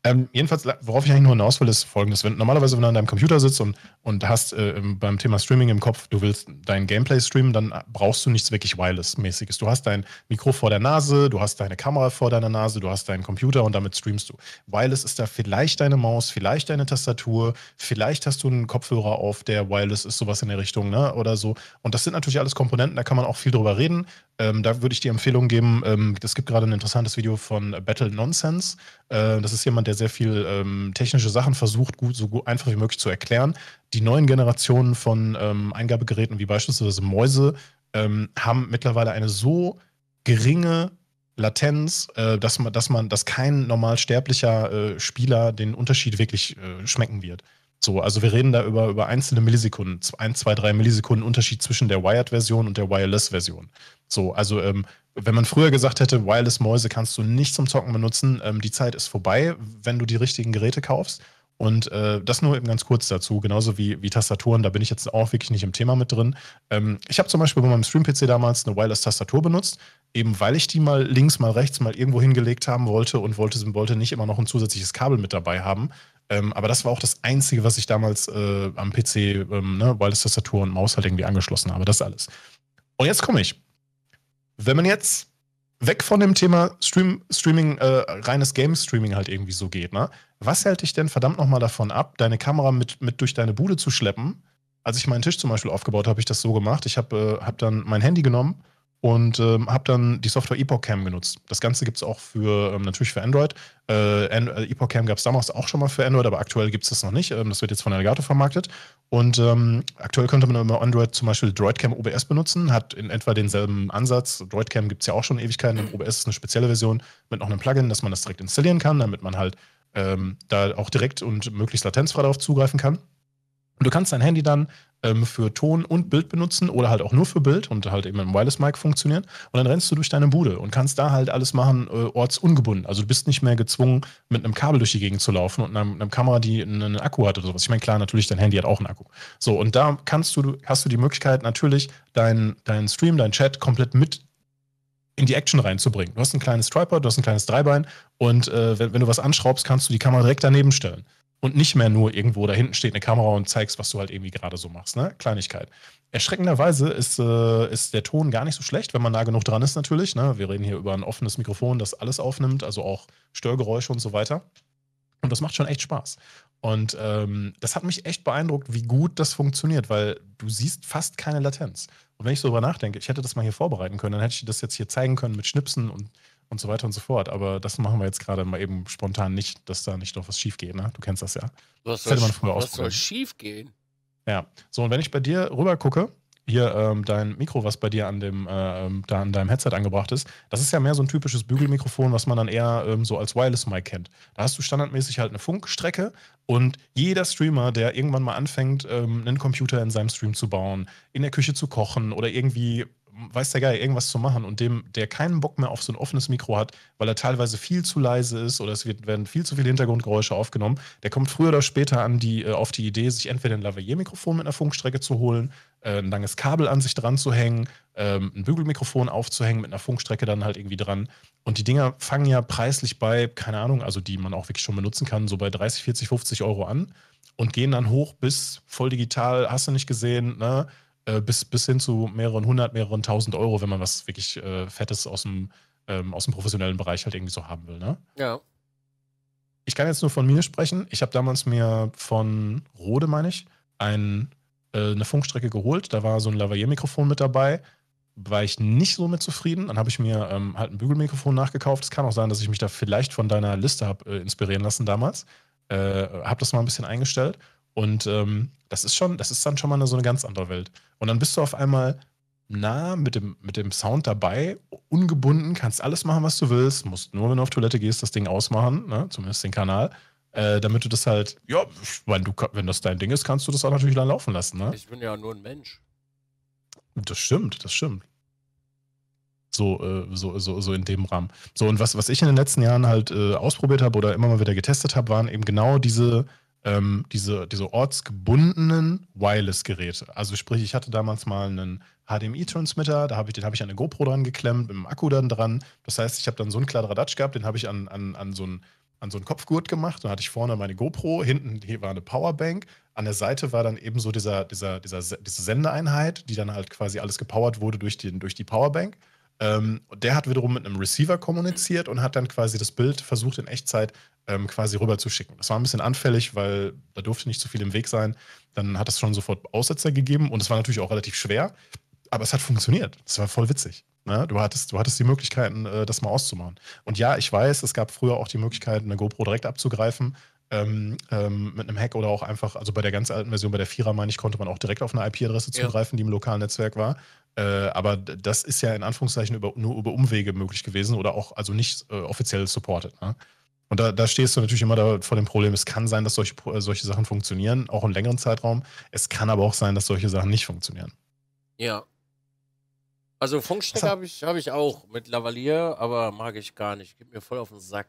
Ähm, jedenfalls, worauf ich eigentlich nur hinaus will, ist folgendes. Wenn, normalerweise, wenn du an deinem Computer sitzt und, und hast äh, beim Thema Streaming im Kopf, du willst dein Gameplay streamen, dann brauchst du nichts wirklich Wireless-mäßiges. Du hast dein Mikro vor der Nase, du hast deine Kamera vor deiner Nase, du hast deinen Computer und damit streamst du. Wireless ist da vielleicht deine Maus, vielleicht deine Tastatur, vielleicht hast du einen Kopfhörer auf, der Wireless ist, sowas in der Richtung, ne? Oder so. Und das sind natürlich alles Komponenten, da kann man auch viel drüber reden. Ähm, da würde ich dir Empfehlung geben, ähm, es ähm, gibt gerade ein interessantes Video von Battle Nonsense. Äh, das ist jemand, der der sehr viel ähm, technische Sachen versucht, gut, so gut, einfach wie möglich zu erklären. Die neuen Generationen von ähm, Eingabegeräten wie beispielsweise Mäuse ähm, haben mittlerweile eine so geringe Latenz, äh, dass man, dass man, dass kein normal sterblicher äh, Spieler den Unterschied wirklich äh, schmecken wird. So, also wir reden da über, über einzelne Millisekunden, ein, zwei, drei Millisekunden Unterschied zwischen der Wired-Version und der Wireless-Version. So, also ähm, wenn man früher gesagt hätte, Wireless-Mäuse kannst du nicht zum Zocken benutzen, ähm, die Zeit ist vorbei, wenn du die richtigen Geräte kaufst. Und äh, das nur eben ganz kurz dazu, genauso wie, wie Tastaturen, da bin ich jetzt auch wirklich nicht im Thema mit drin. Ähm, ich habe zum Beispiel bei meinem Stream-PC damals eine Wireless-Tastatur benutzt, eben weil ich die mal links, mal rechts, mal irgendwo hingelegt haben wollte und wollte, wollte nicht immer noch ein zusätzliches Kabel mit dabei haben. Ähm, aber das war auch das Einzige, was ich damals äh, am PC, ähm, ne, weil das Tastatur und Maus halt irgendwie angeschlossen habe. Das alles. Und jetzt komme ich. Wenn man jetzt weg von dem Thema Stream, Streaming, äh, reines Game-Streaming halt irgendwie so geht, ne? Was hält dich denn verdammt nochmal davon ab, deine Kamera mit, mit durch deine Bude zu schleppen? Als ich meinen Tisch zum Beispiel aufgebaut habe, habe ich das so gemacht. Ich habe äh, hab dann mein Handy genommen, und ähm, habe dann die Software Epoch Cam genutzt. Das Ganze gibt es auch für, ähm, natürlich für Android. Äh, And äh, Epoch Cam gab es damals auch schon mal für Android, aber aktuell gibt es das noch nicht. Ähm, das wird jetzt von Elgato vermarktet. Und ähm, aktuell könnte man immer Android zum Beispiel DroidCam OBS benutzen, hat in etwa denselben Ansatz. DroidCam gibt es ja auch schon Ewigkeiten. Und mhm. OBS ist eine spezielle Version mit noch einem Plugin, dass man das direkt installieren kann, damit man halt ähm, da auch direkt und möglichst latenzfrei darauf zugreifen kann. Und du kannst dein Handy dann ähm, für Ton und Bild benutzen oder halt auch nur für Bild und halt eben im Wireless-Mic funktionieren. Und dann rennst du durch deine Bude und kannst da halt alles machen, äh, ortsungebunden. Also du bist nicht mehr gezwungen, mit einem Kabel durch die Gegend zu laufen und einer, einer Kamera, die einen Akku hat oder sowas. Ich meine, klar, natürlich, dein Handy hat auch einen Akku. So, und da kannst du, hast du die Möglichkeit, natürlich deinen dein Stream, deinen Chat komplett mit in die Action reinzubringen. Du hast ein kleines Tripod, du hast ein kleines Dreibein und äh, wenn, wenn, du was anschraubst, kannst du die Kamera direkt daneben stellen und nicht mehr nur irgendwo da hinten steht eine Kamera und zeigst, was du halt irgendwie gerade so machst. Ne? Kleinigkeit. Erschreckenderweise ist, äh, ist der Ton gar nicht so schlecht, wenn man nah genug dran ist natürlich. Ne? Wir reden hier über ein offenes Mikrofon, das alles aufnimmt, also auch Störgeräusche und so weiter. Und das macht schon echt Spaß. Und ähm, das hat mich echt beeindruckt, wie gut das funktioniert, weil du siehst fast keine Latenz. Und wenn ich so drüber nachdenke, ich hätte das mal hier vorbereiten können, dann hätte ich das jetzt hier zeigen können mit Schnipsen und und so weiter und so fort. Aber das machen wir jetzt gerade mal eben spontan nicht, dass da nicht noch was schief geht. Ne? Du kennst das ja. Was das hätte man früher Was soll schief gehen? Ja. So, und wenn ich bei dir rüber gucke, hier ähm, dein Mikro, was bei dir an dem, äh, ähm, da an deinem Headset angebracht ist, das ist ja mehr so ein typisches Bügelmikrofon, was man dann eher ähm, so als Wireless-Mic kennt. Da hast du standardmäßig halt eine Funkstrecke und jeder Streamer, der irgendwann mal anfängt, ähm, einen Computer in seinem Stream zu bauen, in der Küche zu kochen oder irgendwie weiß der Geil, irgendwas zu machen und dem, der keinen Bock mehr auf so ein offenes Mikro hat, weil er teilweise viel zu leise ist oder es wird, werden viel zu viele Hintergrundgeräusche aufgenommen, der kommt früher oder später an die, äh, auf die Idee, sich entweder ein Lavalier-Mikrofon mit einer Funkstrecke zu holen, äh, ein langes Kabel an sich dran zu hängen, äh, ein Bügelmikrofon aufzuhängen mit einer Funkstrecke dann halt irgendwie dran. Und die Dinger fangen ja preislich bei, keine Ahnung, also die man auch wirklich schon benutzen kann, so bei 30, 40, 50 Euro an und gehen dann hoch bis voll digital, hast du nicht gesehen, ne? Äh, bis, bis hin zu mehreren hundert, mehreren tausend Euro, wenn man was wirklich äh, Fettes aus dem, ähm, aus dem professionellen Bereich halt irgendwie so haben will. Ne? Ja. Ich kann jetzt nur von mir sprechen. Ich habe damals mir von Rode, meine ich, ein, äh, eine Funkstrecke geholt. Da war so ein Lavalier-Mikrofon mit dabei. War ich nicht so mit zufrieden. Dann habe ich mir ähm, halt ein Bügelmikrofon nachgekauft. Es kann auch sein, dass ich mich da vielleicht von deiner Liste habe äh, inspirieren lassen damals. Äh, habe das mal ein bisschen eingestellt und ähm, das ist schon, das ist dann schon mal eine, so eine ganz andere Welt. Und dann bist du auf einmal nah mit dem, mit dem Sound dabei, ungebunden, kannst alles machen, was du willst, musst nur, wenn du auf Toilette gehst, das Ding ausmachen, ne? zumindest den Kanal. Äh, damit du das halt, ja, wenn, du, wenn das dein Ding ist, kannst du das auch natürlich dann laufen lassen. Ne? Ich bin ja nur ein Mensch. Das stimmt, das stimmt. So, äh, so, so, so in dem Rahmen. So, und was, was ich in den letzten Jahren halt äh, ausprobiert habe oder immer mal wieder getestet habe, waren eben genau diese, ähm, diese, diese ortsgebundenen Wireless-Geräte. Also sprich, ich hatte damals mal einen HDMI-Transmitter, da hab ich, den habe ich an eine GoPro dran geklemmt, mit dem Akku dann dran. Das heißt, ich habe dann so einen Kladderadatsch gehabt, den habe ich an, an, an so einen an so einen Kopfgurt gemacht. Dann hatte ich vorne meine GoPro, hinten hier war eine Powerbank. An der Seite war dann eben so dieser, dieser, dieser, diese Sendeeinheit, die dann halt quasi alles gepowert wurde durch, den, durch die Powerbank. Ähm, der hat wiederum mit einem Receiver kommuniziert und hat dann quasi das Bild versucht, in Echtzeit ähm, quasi rüberzuschicken. Das war ein bisschen anfällig, weil da durfte nicht zu so viel im Weg sein. Dann hat es schon sofort Aussetzer gegeben und es war natürlich auch relativ schwer, aber es hat funktioniert. Es war voll witzig. Ne? Du, hattest, du hattest die Möglichkeiten, äh, das mal auszumachen. Und ja, ich weiß, es gab früher auch die Möglichkeit, eine GoPro direkt abzugreifen. Ähm, ähm, mit einem Hack oder auch einfach, also bei der ganz alten Version, bei der Vierer, meine ich, konnte man auch direkt auf eine IP-Adresse zugreifen, ja. die im lokalen Netzwerk war. Äh, aber das ist ja in Anführungszeichen über, nur über Umwege möglich gewesen oder auch also nicht äh, offiziell supported. Ne? Und da, da, stehst du natürlich immer da vor dem Problem, es kann sein, dass solche, äh, solche Sachen funktionieren, auch in längeren Zeitraum. Es kann aber auch sein, dass solche Sachen nicht funktionieren. Ja. Also Funkstrecke habe ich, hab ich auch mit Lavalier, aber mag ich gar nicht. Gib mir voll auf den Sack.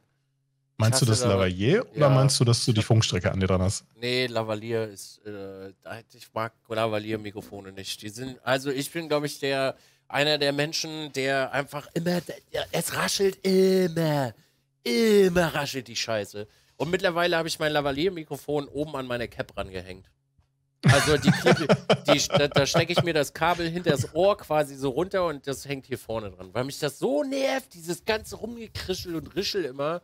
Meinst du das Lavalier ja. oder meinst du, dass du die Funkstrecke an dir dran hast? Nee, Lavalier ist, äh, ich mag Lavalier-Mikrofone nicht. Die sind, also ich bin, glaube ich, der, einer der Menschen, der einfach immer, es raschelt immer, immer raschelt die Scheiße. Und mittlerweile habe ich mein Lavalier-Mikrofon oben an meine Cap rangehängt. Also die, Klippe, die da, da stecke ich mir das Kabel hinter das Ohr quasi so runter und das hängt hier vorne dran, weil mich das so nervt, dieses ganze Rumgekrischel und Rischel immer.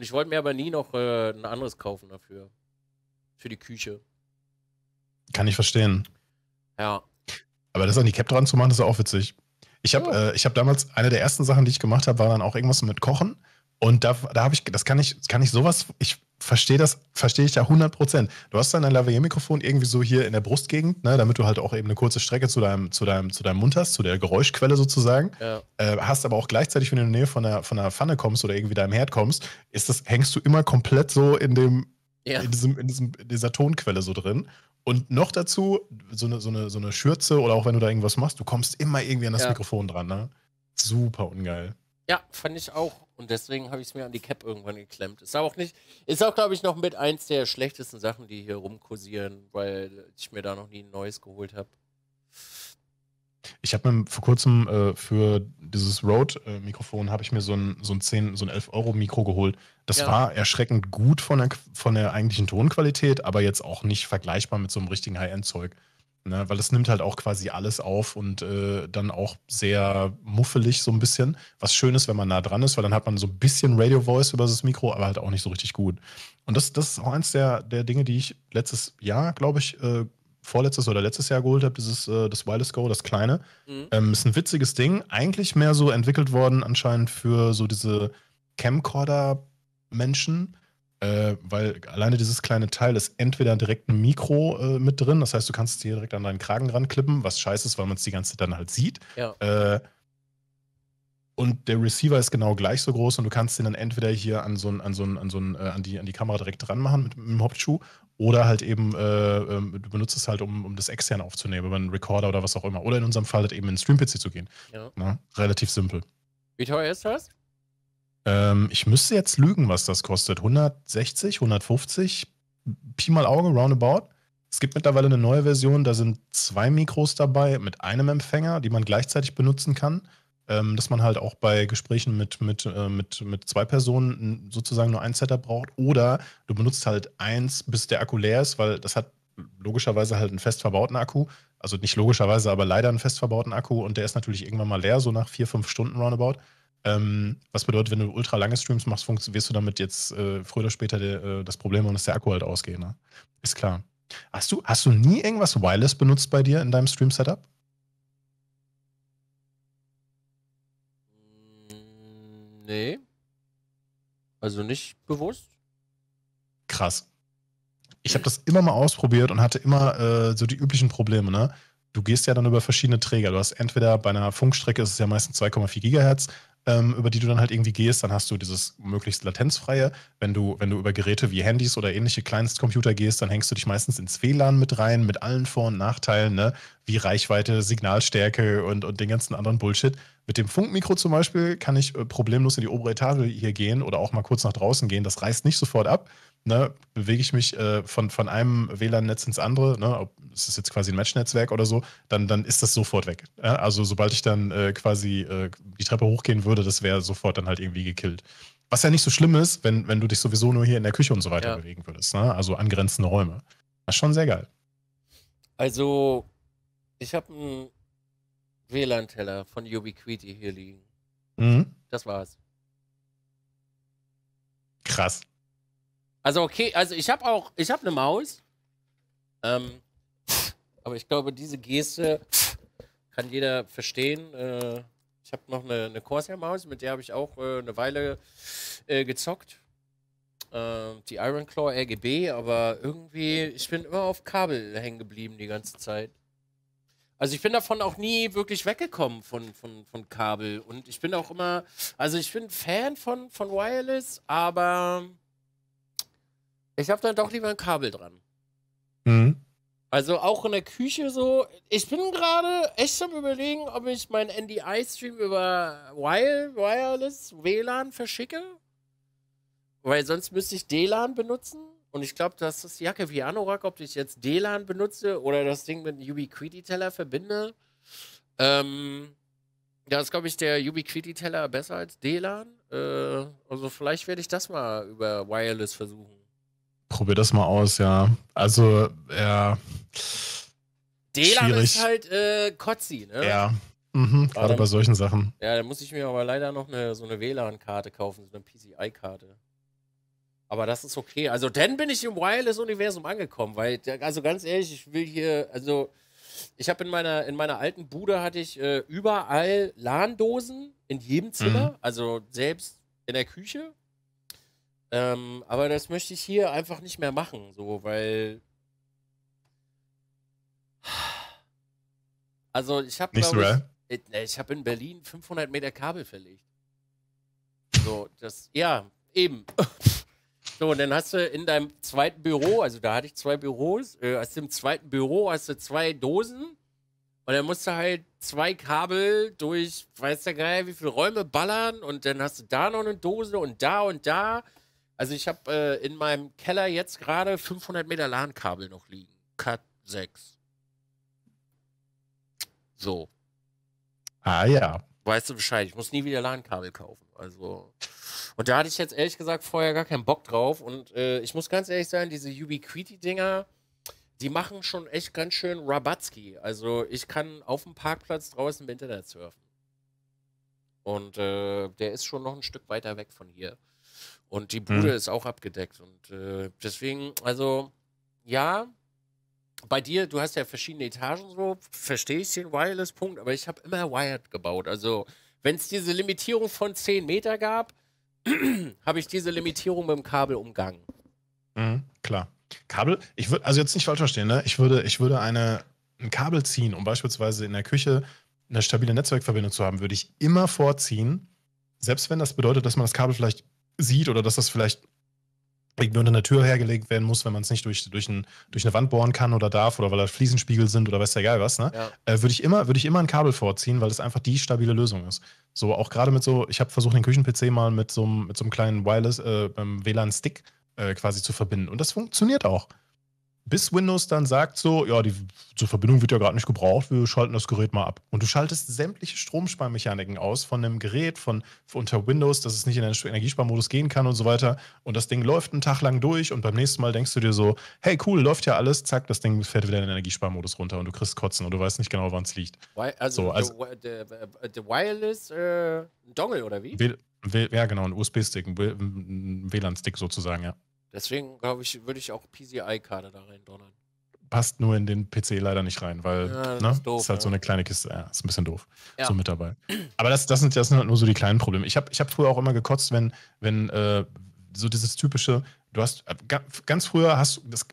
Und ich wollte mir aber nie noch äh, ein anderes kaufen dafür. Für die Küche. Kann ich verstehen. Ja. Aber das an die Cap dran zu machen, ist ja auch witzig. Ich habe ja. äh, hab damals, eine der ersten Sachen, die ich gemacht habe, war dann auch irgendwas mit Kochen. Und da, da habe ich, das kann ich, kann ich sowas, ich verstehe das, verstehe ich da 100 Prozent. Du hast dann dein Lavalier-Mikrofon irgendwie so hier in der Brustgegend, ne, damit du halt auch eben eine kurze Strecke zu deinem, zu deinem, zu deinem Mund hast, zu der Geräuschquelle sozusagen. Ja. Äh, hast aber auch gleichzeitig, wenn du in der Nähe von der, von einer Pfanne kommst oder irgendwie deinem Herd kommst, ist das, hängst du immer komplett so in dem, ja. in, diesem, in, diesem, in dieser Tonquelle so drin. Und noch dazu, so eine, so, eine, so eine Schürze oder auch wenn du da irgendwas machst, du kommst immer irgendwie an das ja. Mikrofon dran, ne? Super ungeil. Ja, fand ich auch und deswegen habe ich es mir an die Cap irgendwann geklemmt. Ist auch nicht, ist auch, glaube ich, noch mit eins der schlechtesten Sachen, die hier rumkursieren, weil ich mir da noch nie ein neues geholt habe. Ich habe mir vor kurzem äh, für dieses Rode-Mikrofon äh, habe ich mir so ein, so ein 10, so ein 11-Euro-Mikro geholt. Das ja. war erschreckend gut von der, von der eigentlichen Tonqualität, aber jetzt auch nicht vergleichbar mit so einem richtigen High-End-Zeug. Ne? Weil es nimmt halt auch quasi alles auf und äh, dann auch sehr muffelig so ein bisschen. Was schön ist, wenn man nah dran ist, weil dann hat man so ein bisschen Radio Voice über das Mikro, aber halt auch nicht so richtig gut. Und das, das ist auch eins der, der Dinge, die ich letztes Jahr, glaube ich, äh, vorletztes oder letztes Jahr geholt habe, dieses äh, das Wireless Go, das kleine. Mhm. Ähm, ist ein witziges Ding. Eigentlich mehr so entwickelt worden anscheinend für so diese Camcorder-Menschen äh, weil alleine dieses kleine Teil ist entweder direkt ein Mikro äh, mit drin, das heißt, du kannst es hier direkt an deinen Kragen ranklippen, was scheiße ist, weil man es die ganze Zeit dann halt sieht. Ja. Äh, und der Receiver ist genau gleich so groß und du kannst den dann entweder hier an so an so an so ein, äh, an die, an die Kamera direkt dran machen mit, mit dem Hauptschuh oder halt eben, äh, ähm, du benutzt es halt, um, um das extern aufzunehmen, über einen Recorder oder was auch immer. Oder in unserem Fall halt eben in den Stream-PC zu gehen. Ja. Na, relativ simpel. Wie teuer ist das? Ähm, ich müsste jetzt lügen, was das kostet. 160, 150? Pi mal Auge, roundabout. Es gibt mittlerweile eine neue Version, da sind zwei Mikros dabei mit einem Empfänger, die man gleichzeitig benutzen kann. Ähm, dass man halt auch bei Gesprächen mit, mit, äh, mit, mit zwei Personen sozusagen nur ein Setup braucht. Oder du benutzt halt eins, bis der Akku leer ist, weil das hat logischerweise halt einen fest verbauten Akku. Also nicht logischerweise, aber leider einen fest verbauten Akku. Und der ist natürlich irgendwann mal leer, so nach vier, fünf Stunden roundabout. Ähm, was bedeutet, wenn du ultra lange Streams machst, wirst du damit jetzt äh, früher oder später der, äh, das Problem haben, dass der Akku halt ausgeht. Ne? Ist klar. Hast du, hast du nie irgendwas Wireless benutzt bei dir in deinem Stream-Setup? Mm, nee. Also nicht bewusst. Krass. Ich habe das immer mal ausprobiert und hatte immer äh, so die üblichen Probleme. Ne? Du gehst ja dann über verschiedene Träger. Du hast entweder bei einer Funkstrecke ist es ja meistens 2,4 Gigahertz, ähm, über die du dann halt irgendwie gehst, dann hast du dieses möglichst latenzfreie. Wenn du, wenn du über Geräte wie Handys oder ähnliche Kleinstcomputer gehst, dann hängst du dich meistens ins WLAN mit rein, mit allen Vor- und Nachteilen, ne? wie Reichweite, Signalstärke und, und den ganzen anderen Bullshit. Mit dem Funkmikro zum Beispiel kann ich äh, problemlos in die obere Etage hier gehen oder auch mal kurz nach draußen gehen. Das reißt nicht sofort ab ne, bewege ich mich äh, von, von einem WLAN-Netz ins andere, ne, ob es ist jetzt quasi ein Match-Netzwerk oder so, dann, dann ist das sofort weg. Ja, also sobald ich dann äh, quasi äh, die Treppe hochgehen würde, das wäre sofort dann halt irgendwie gekillt. Was ja nicht so schlimm ist, wenn, wenn du dich sowieso nur hier in der Küche und so weiter ja. bewegen würdest, ne? also angrenzende Räume. Das ist schon sehr geil. Also, ich habe einen WLAN-Teller von Ubiquiti hier liegen. Mhm. Das war's. Krass. Also okay, also ich habe auch, ich habe eine Maus. Ähm, aber ich glaube, diese Geste kann jeder verstehen. Äh, ich habe noch eine, eine Corsair-Maus, mit der habe ich auch äh, eine Weile äh, gezockt. Ähm, die Ironclaw RGB, aber irgendwie, ich bin immer auf Kabel hängen geblieben die ganze Zeit. Also ich bin davon auch nie wirklich weggekommen von, von, von Kabel. Und ich bin auch immer, also ich bin Fan von, von Wireless, aber ich habe dann doch lieber ein Kabel dran. Mhm. Also auch in der Küche so. Ich bin gerade echt am überlegen, ob ich meinen NDI-Stream über Wireless WLAN verschicke. Weil sonst müsste ich DLAN benutzen. Und ich glaube, das ist Jacke wie Anorak, ob ich jetzt DLAN benutze oder das Ding mit einem Ubiquiti-Teller verbinde. Ähm, da ist, glaube ich, der Ubiquiti-Teller besser als DLAN. Äh, also vielleicht werde ich das mal über Wireless versuchen. Probier das mal aus, ja. Also, ja. Delan ist halt äh, Kotzi, ne? Ja. Mhm, gerade dann, ähm, bei solchen Sachen. Ja, da muss ich mir aber leider noch eine, so eine WLAN-Karte kaufen, so eine PCI-Karte. Aber das ist okay. Also dann bin ich im Wireless-Universum angekommen, weil, also ganz ehrlich, ich will hier, also ich habe in meiner, in meiner alten Bude hatte ich äh, überall LAN-Dosen in jedem Zimmer, mhm. also selbst in der Küche ähm, aber das möchte ich hier einfach nicht mehr machen, so, weil. Also, ich habe. Nicht so, Ich, äh, ne, ich habe in Berlin 500 Meter Kabel verlegt. So, das. Ja, eben. So, und dann hast du in deinem zweiten Büro, also da hatte ich zwei Büros, äh, hast im zweiten Büro hast du zwei Dosen und dann musst du halt zwei Kabel durch, weiß der Geil, wie viele Räume ballern und dann hast du da noch eine Dose und da und da also ich habe äh, in meinem Keller jetzt gerade 500 Meter LAN-Kabel noch liegen. Cut 6. So. Ah ja. Weißt du Bescheid, ich muss nie wieder LAN-Kabel kaufen. Also. Und da hatte ich jetzt ehrlich gesagt vorher gar keinen Bock drauf. Und äh, ich muss ganz ehrlich sein, diese Ubiquiti-Dinger, die machen schon echt ganz schön Rabatski. Also ich kann auf dem Parkplatz draußen im Internet surfen. Und äh, der ist schon noch ein Stück weiter weg von hier. Und die hm. Bude mhm. ist auch abgedeckt. Und äh, deswegen, also, ja, bei dir, du hast ja verschiedene Etagen so, verstehe ich den Wireless-Punkt, aber ich habe immer Wired gebaut. Also, wenn es diese Limitierung von 10 Meter gab, habe ich diese Limitierung mit dem Kabel umgangen. Mhm, klar. Kabel, ich würde, also jetzt nicht falsch verstehen, ne? Ich würde, ich würde eine, ein Kabel ziehen, um beispielsweise in der Küche eine stabile Netzwerkverbindung zu haben, würde ich immer vorziehen, selbst wenn das bedeutet, dass man das Kabel vielleicht sieht oder dass das vielleicht irgendwie unter einer Tür hergelegt werden muss, wenn man es nicht durch, durch, ein, durch eine Wand bohren kann oder darf oder weil da Fliesenspiegel sind oder weiß der geil was, ne? Ja. Äh, würde ich, immer, würd ich immer ein Kabel vorziehen, weil das einfach die stabile Lösung ist. So auch gerade mit so, ich habe versucht, den Küchen-PC mal mit so, mit so einem kleinen Wireless äh, WLAN-Stick äh, quasi zu verbinden und das funktioniert auch bis Windows dann sagt so, ja, die, die Verbindung wird ja gerade nicht gebraucht, wir schalten das Gerät mal ab. Und du schaltest sämtliche Stromsparmechaniken aus von einem Gerät von, von unter Windows, dass es nicht in den Energiesparmodus gehen kann und so weiter. Und das Ding läuft einen Tag lang durch und beim nächsten Mal denkst du dir so, hey cool, läuft ja alles, zack, das Ding fährt wieder in den Energiesparmodus runter und du kriegst Kotzen und du weißt nicht genau, wann es liegt. Also, so, also the, the, the Wireless äh, Dongle oder wie? W w ja, genau, ein USB-Stick, ein WLAN-Stick sozusagen, ja. Deswegen, glaube ich, würde ich auch PCI-Karte da rein donnern. Passt nur in den PC leider nicht rein, weil ja, ne, ist, doof, ist, halt ja. so eine kleine Kiste. Ja, ist ein bisschen doof. Ja. So mit dabei. Aber das, das, sind, das sind halt nur so die kleinen Probleme. Ich habe ich hab früher auch immer gekotzt, wenn, wenn äh, so dieses typische, du hast äh, ganz früher hast du das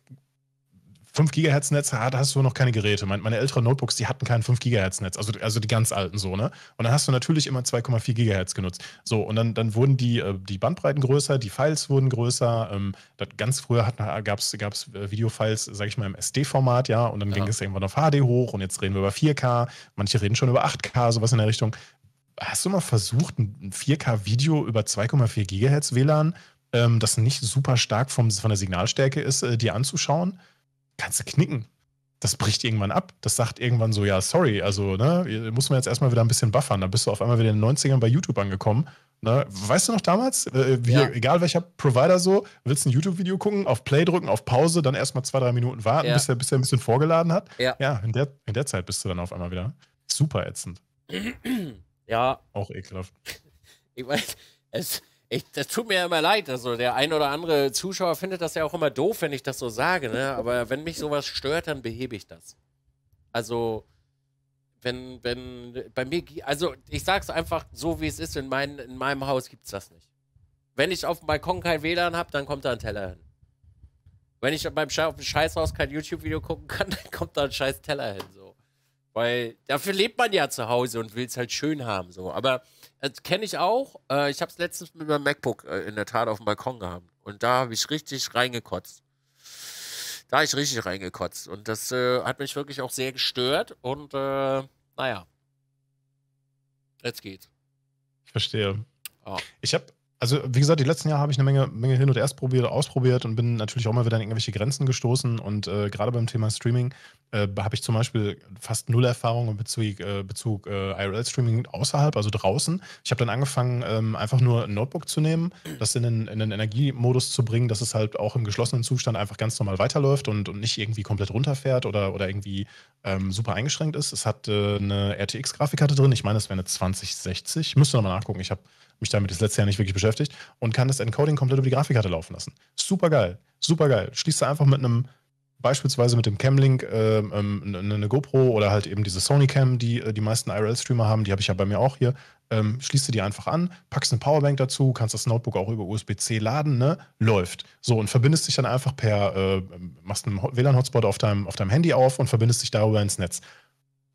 5 Gigahertz Netz da hast du noch keine Geräte. Meine, meine älteren Notebooks, die hatten kein 5 Gigahertz Netz, also, also die ganz alten so, ne? Und dann hast du natürlich immer 2,4 Gigahertz genutzt. So, und dann, dann wurden die, äh, die Bandbreiten größer, die Files wurden größer. Ähm, ganz früher äh, gab es äh, Videofiles, sage ich mal, im SD-Format, ja, und dann ja. ging es irgendwann auf HD hoch und jetzt reden wir über 4K, manche reden schon über 8K, sowas in der Richtung. Hast du mal versucht, ein 4K-Video über 2,4 Gigahertz WLAN, ähm, das nicht super stark vom, von der Signalstärke ist, äh, dir anzuschauen? kannst du knicken. Das bricht irgendwann ab. Das sagt irgendwann so, ja, sorry, also, ne, muss man jetzt erstmal wieder ein bisschen buffern. Da bist du auf einmal wieder in den 90ern bei YouTube angekommen. Ne? Weißt du noch damals, äh, äh wir, ja. egal welcher Provider so, willst ein YouTube-Video gucken, auf Play drücken, auf Pause, dann erstmal zwei, drei Minuten warten, ja. bis, er, bis der ein bisschen vorgeladen hat. Ja, ja in, der, in der Zeit bist du dann auf einmal wieder. Super ätzend. Ja. Auch ekelhaft. Ich meine, es, ich, das tut mir ja immer leid. Also der ein oder andere Zuschauer findet das ja auch immer doof, wenn ich das so sage. Ne? Aber wenn mich sowas stört, dann behebe ich das. Also wenn, wenn bei mir, also ich sag's einfach so, wie es ist. In, mein, in meinem Haus gibt es das nicht. Wenn ich auf dem Balkon kein WLAN habe, dann kommt da ein Teller hin. Wenn ich beim Sche auf dem Scheißhaus kein YouTube-Video gucken kann, dann kommt da ein scheiß Teller hin. So. Weil dafür lebt man ja zu Hause und will es halt schön haben. So. Aber äh, kenne ich auch. Äh, ich habe es letztens mit meinem MacBook äh, in der Tat auf dem Balkon gehabt. Und da habe ich richtig reingekotzt. Da habe ich richtig reingekotzt. Und das äh, hat mich wirklich auch sehr gestört. Und äh, naja. Jetzt geht's. Ich verstehe. Oh. Ich habe also, wie gesagt, die letzten Jahre habe ich eine Menge, Menge hin und her probiert, ausprobiert und bin natürlich auch mal wieder an irgendwelche Grenzen gestoßen. Und äh, gerade beim Thema Streaming äh, habe ich zum Beispiel fast null Erfahrung in Bezug, äh, Bezug äh, IRL-Streaming außerhalb, also draußen. Ich habe dann angefangen, ähm, einfach nur ein Notebook zu nehmen, das in den, in den Energiemodus zu bringen, dass es halt auch im geschlossenen Zustand einfach ganz normal weiterläuft und, und nicht irgendwie komplett runterfährt oder, oder irgendwie ähm, super eingeschränkt ist. Es hat äh, eine RTX-Grafikkarte drin. Ich meine, das wäre eine 2060. Müsste nochmal nachgucken. Ich habe mich damit das letzte Jahr nicht wirklich beschäftigt und kann das Encoding komplett über die Grafikkarte laufen lassen. Super geil, super geil. Schließt du einfach mit einem, beispielsweise mit dem Camlink äh, ähm, ähm eine GoPro oder halt eben diese Sony Cam, die äh, die meisten IRL-Streamer haben, die habe ich ja bei mir auch hier. Ähm, schließt du die einfach an, packst eine Powerbank dazu, kannst das Notebook auch über USB-C laden, ne? Läuft. So, und verbindest dich dann einfach per, äh, machst einen WLAN-Hotspot auf deinem, auf deinem Handy auf und verbindest dich darüber ins Netz.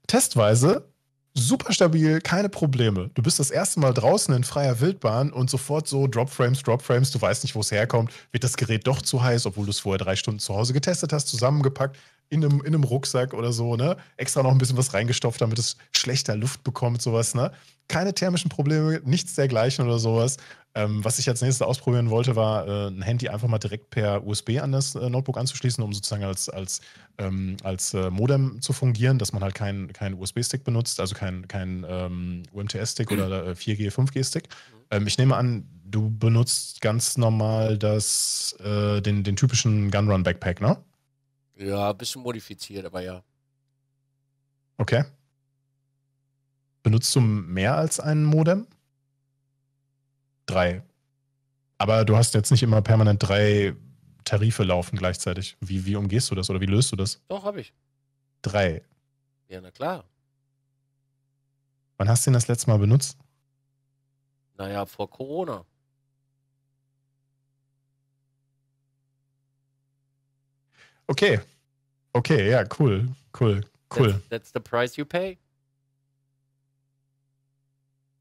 Testweise super stabil, keine Probleme. Du bist das erste Mal draußen in freier Wildbahn und sofort so Dropframes, Dropframes, du weißt nicht, wo es herkommt, wird das Gerät doch zu heiß, obwohl du es vorher drei Stunden zu Hause getestet hast, zusammengepackt, in einem, in einem Rucksack oder so, ne? Extra noch ein bisschen was reingestopft, damit es schlechter Luft bekommt, sowas, ne? Keine thermischen Probleme, nichts dergleichen oder sowas. Ähm, was ich als nächstes ausprobieren wollte, war äh, ein Handy einfach mal direkt per USB an das äh, Notebook anzuschließen, um sozusagen als, als, ähm, als äh, Modem zu fungieren, dass man halt keinen kein USB-Stick benutzt, also keinen kein, ähm, UMTS-Stick mhm. oder 4G, äh, 5G-Stick. Mhm. ich nehme an, du benutzt ganz normal das, äh, den, den typischen Gunrun-Backpack, ne? Ja, ein bisschen modifiziert, aber ja. Okay. Benutzt du mehr als einen Modem? drei. Aber du hast jetzt nicht immer permanent drei Tarife laufen gleichzeitig. Wie, wie umgehst du das oder wie löst du das? Doch, habe ich. Drei. Ja, na klar. Wann hast du den das letzte Mal benutzt? Naja, vor Corona. Okay. Okay, ja, cool, cool, cool. That's, that's the price you pay.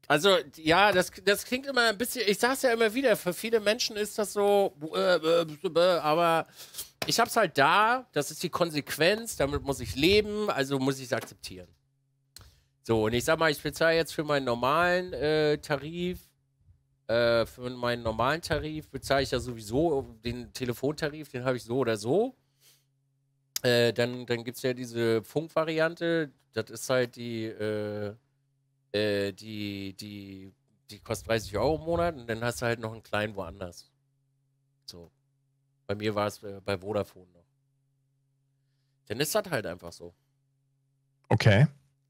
Also, ja, das, das klingt immer ein bisschen, ich sag's ja immer wieder, für viele Menschen ist das so, äh, äh, äh, aber ich hab's halt da, das ist die Konsequenz, damit muss ich leben, also muss ich es akzeptieren. So, und ich sag mal, ich bezahle jetzt für meinen normalen äh, Tarif, äh, für meinen normalen Tarif bezahle ich ja sowieso den Telefontarif, den habe ich so oder so. Äh, dann dann gibt es ja diese Funkvariante, das ist halt die, äh, die, die, die kostet 30 Euro im Monat und dann hast du halt noch einen kleinen woanders. So. Bei mir war es äh, bei Vodafone noch. Dann ist das halt einfach so. Okay.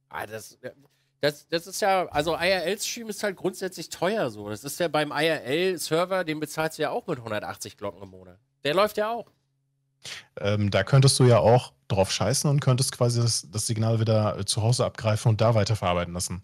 Ah, das, äh, das, das ist ja, also IRL-Stream ist halt grundsätzlich teuer so. Das ist ja beim IRL-Server, den bezahlst du ja auch mit 180 Glocken im Monat. Der läuft ja auch. Ähm, da könntest du ja auch drauf scheißen und könntest quasi das, das Signal wieder äh, zu Hause abgreifen und da weiterverarbeiten lassen.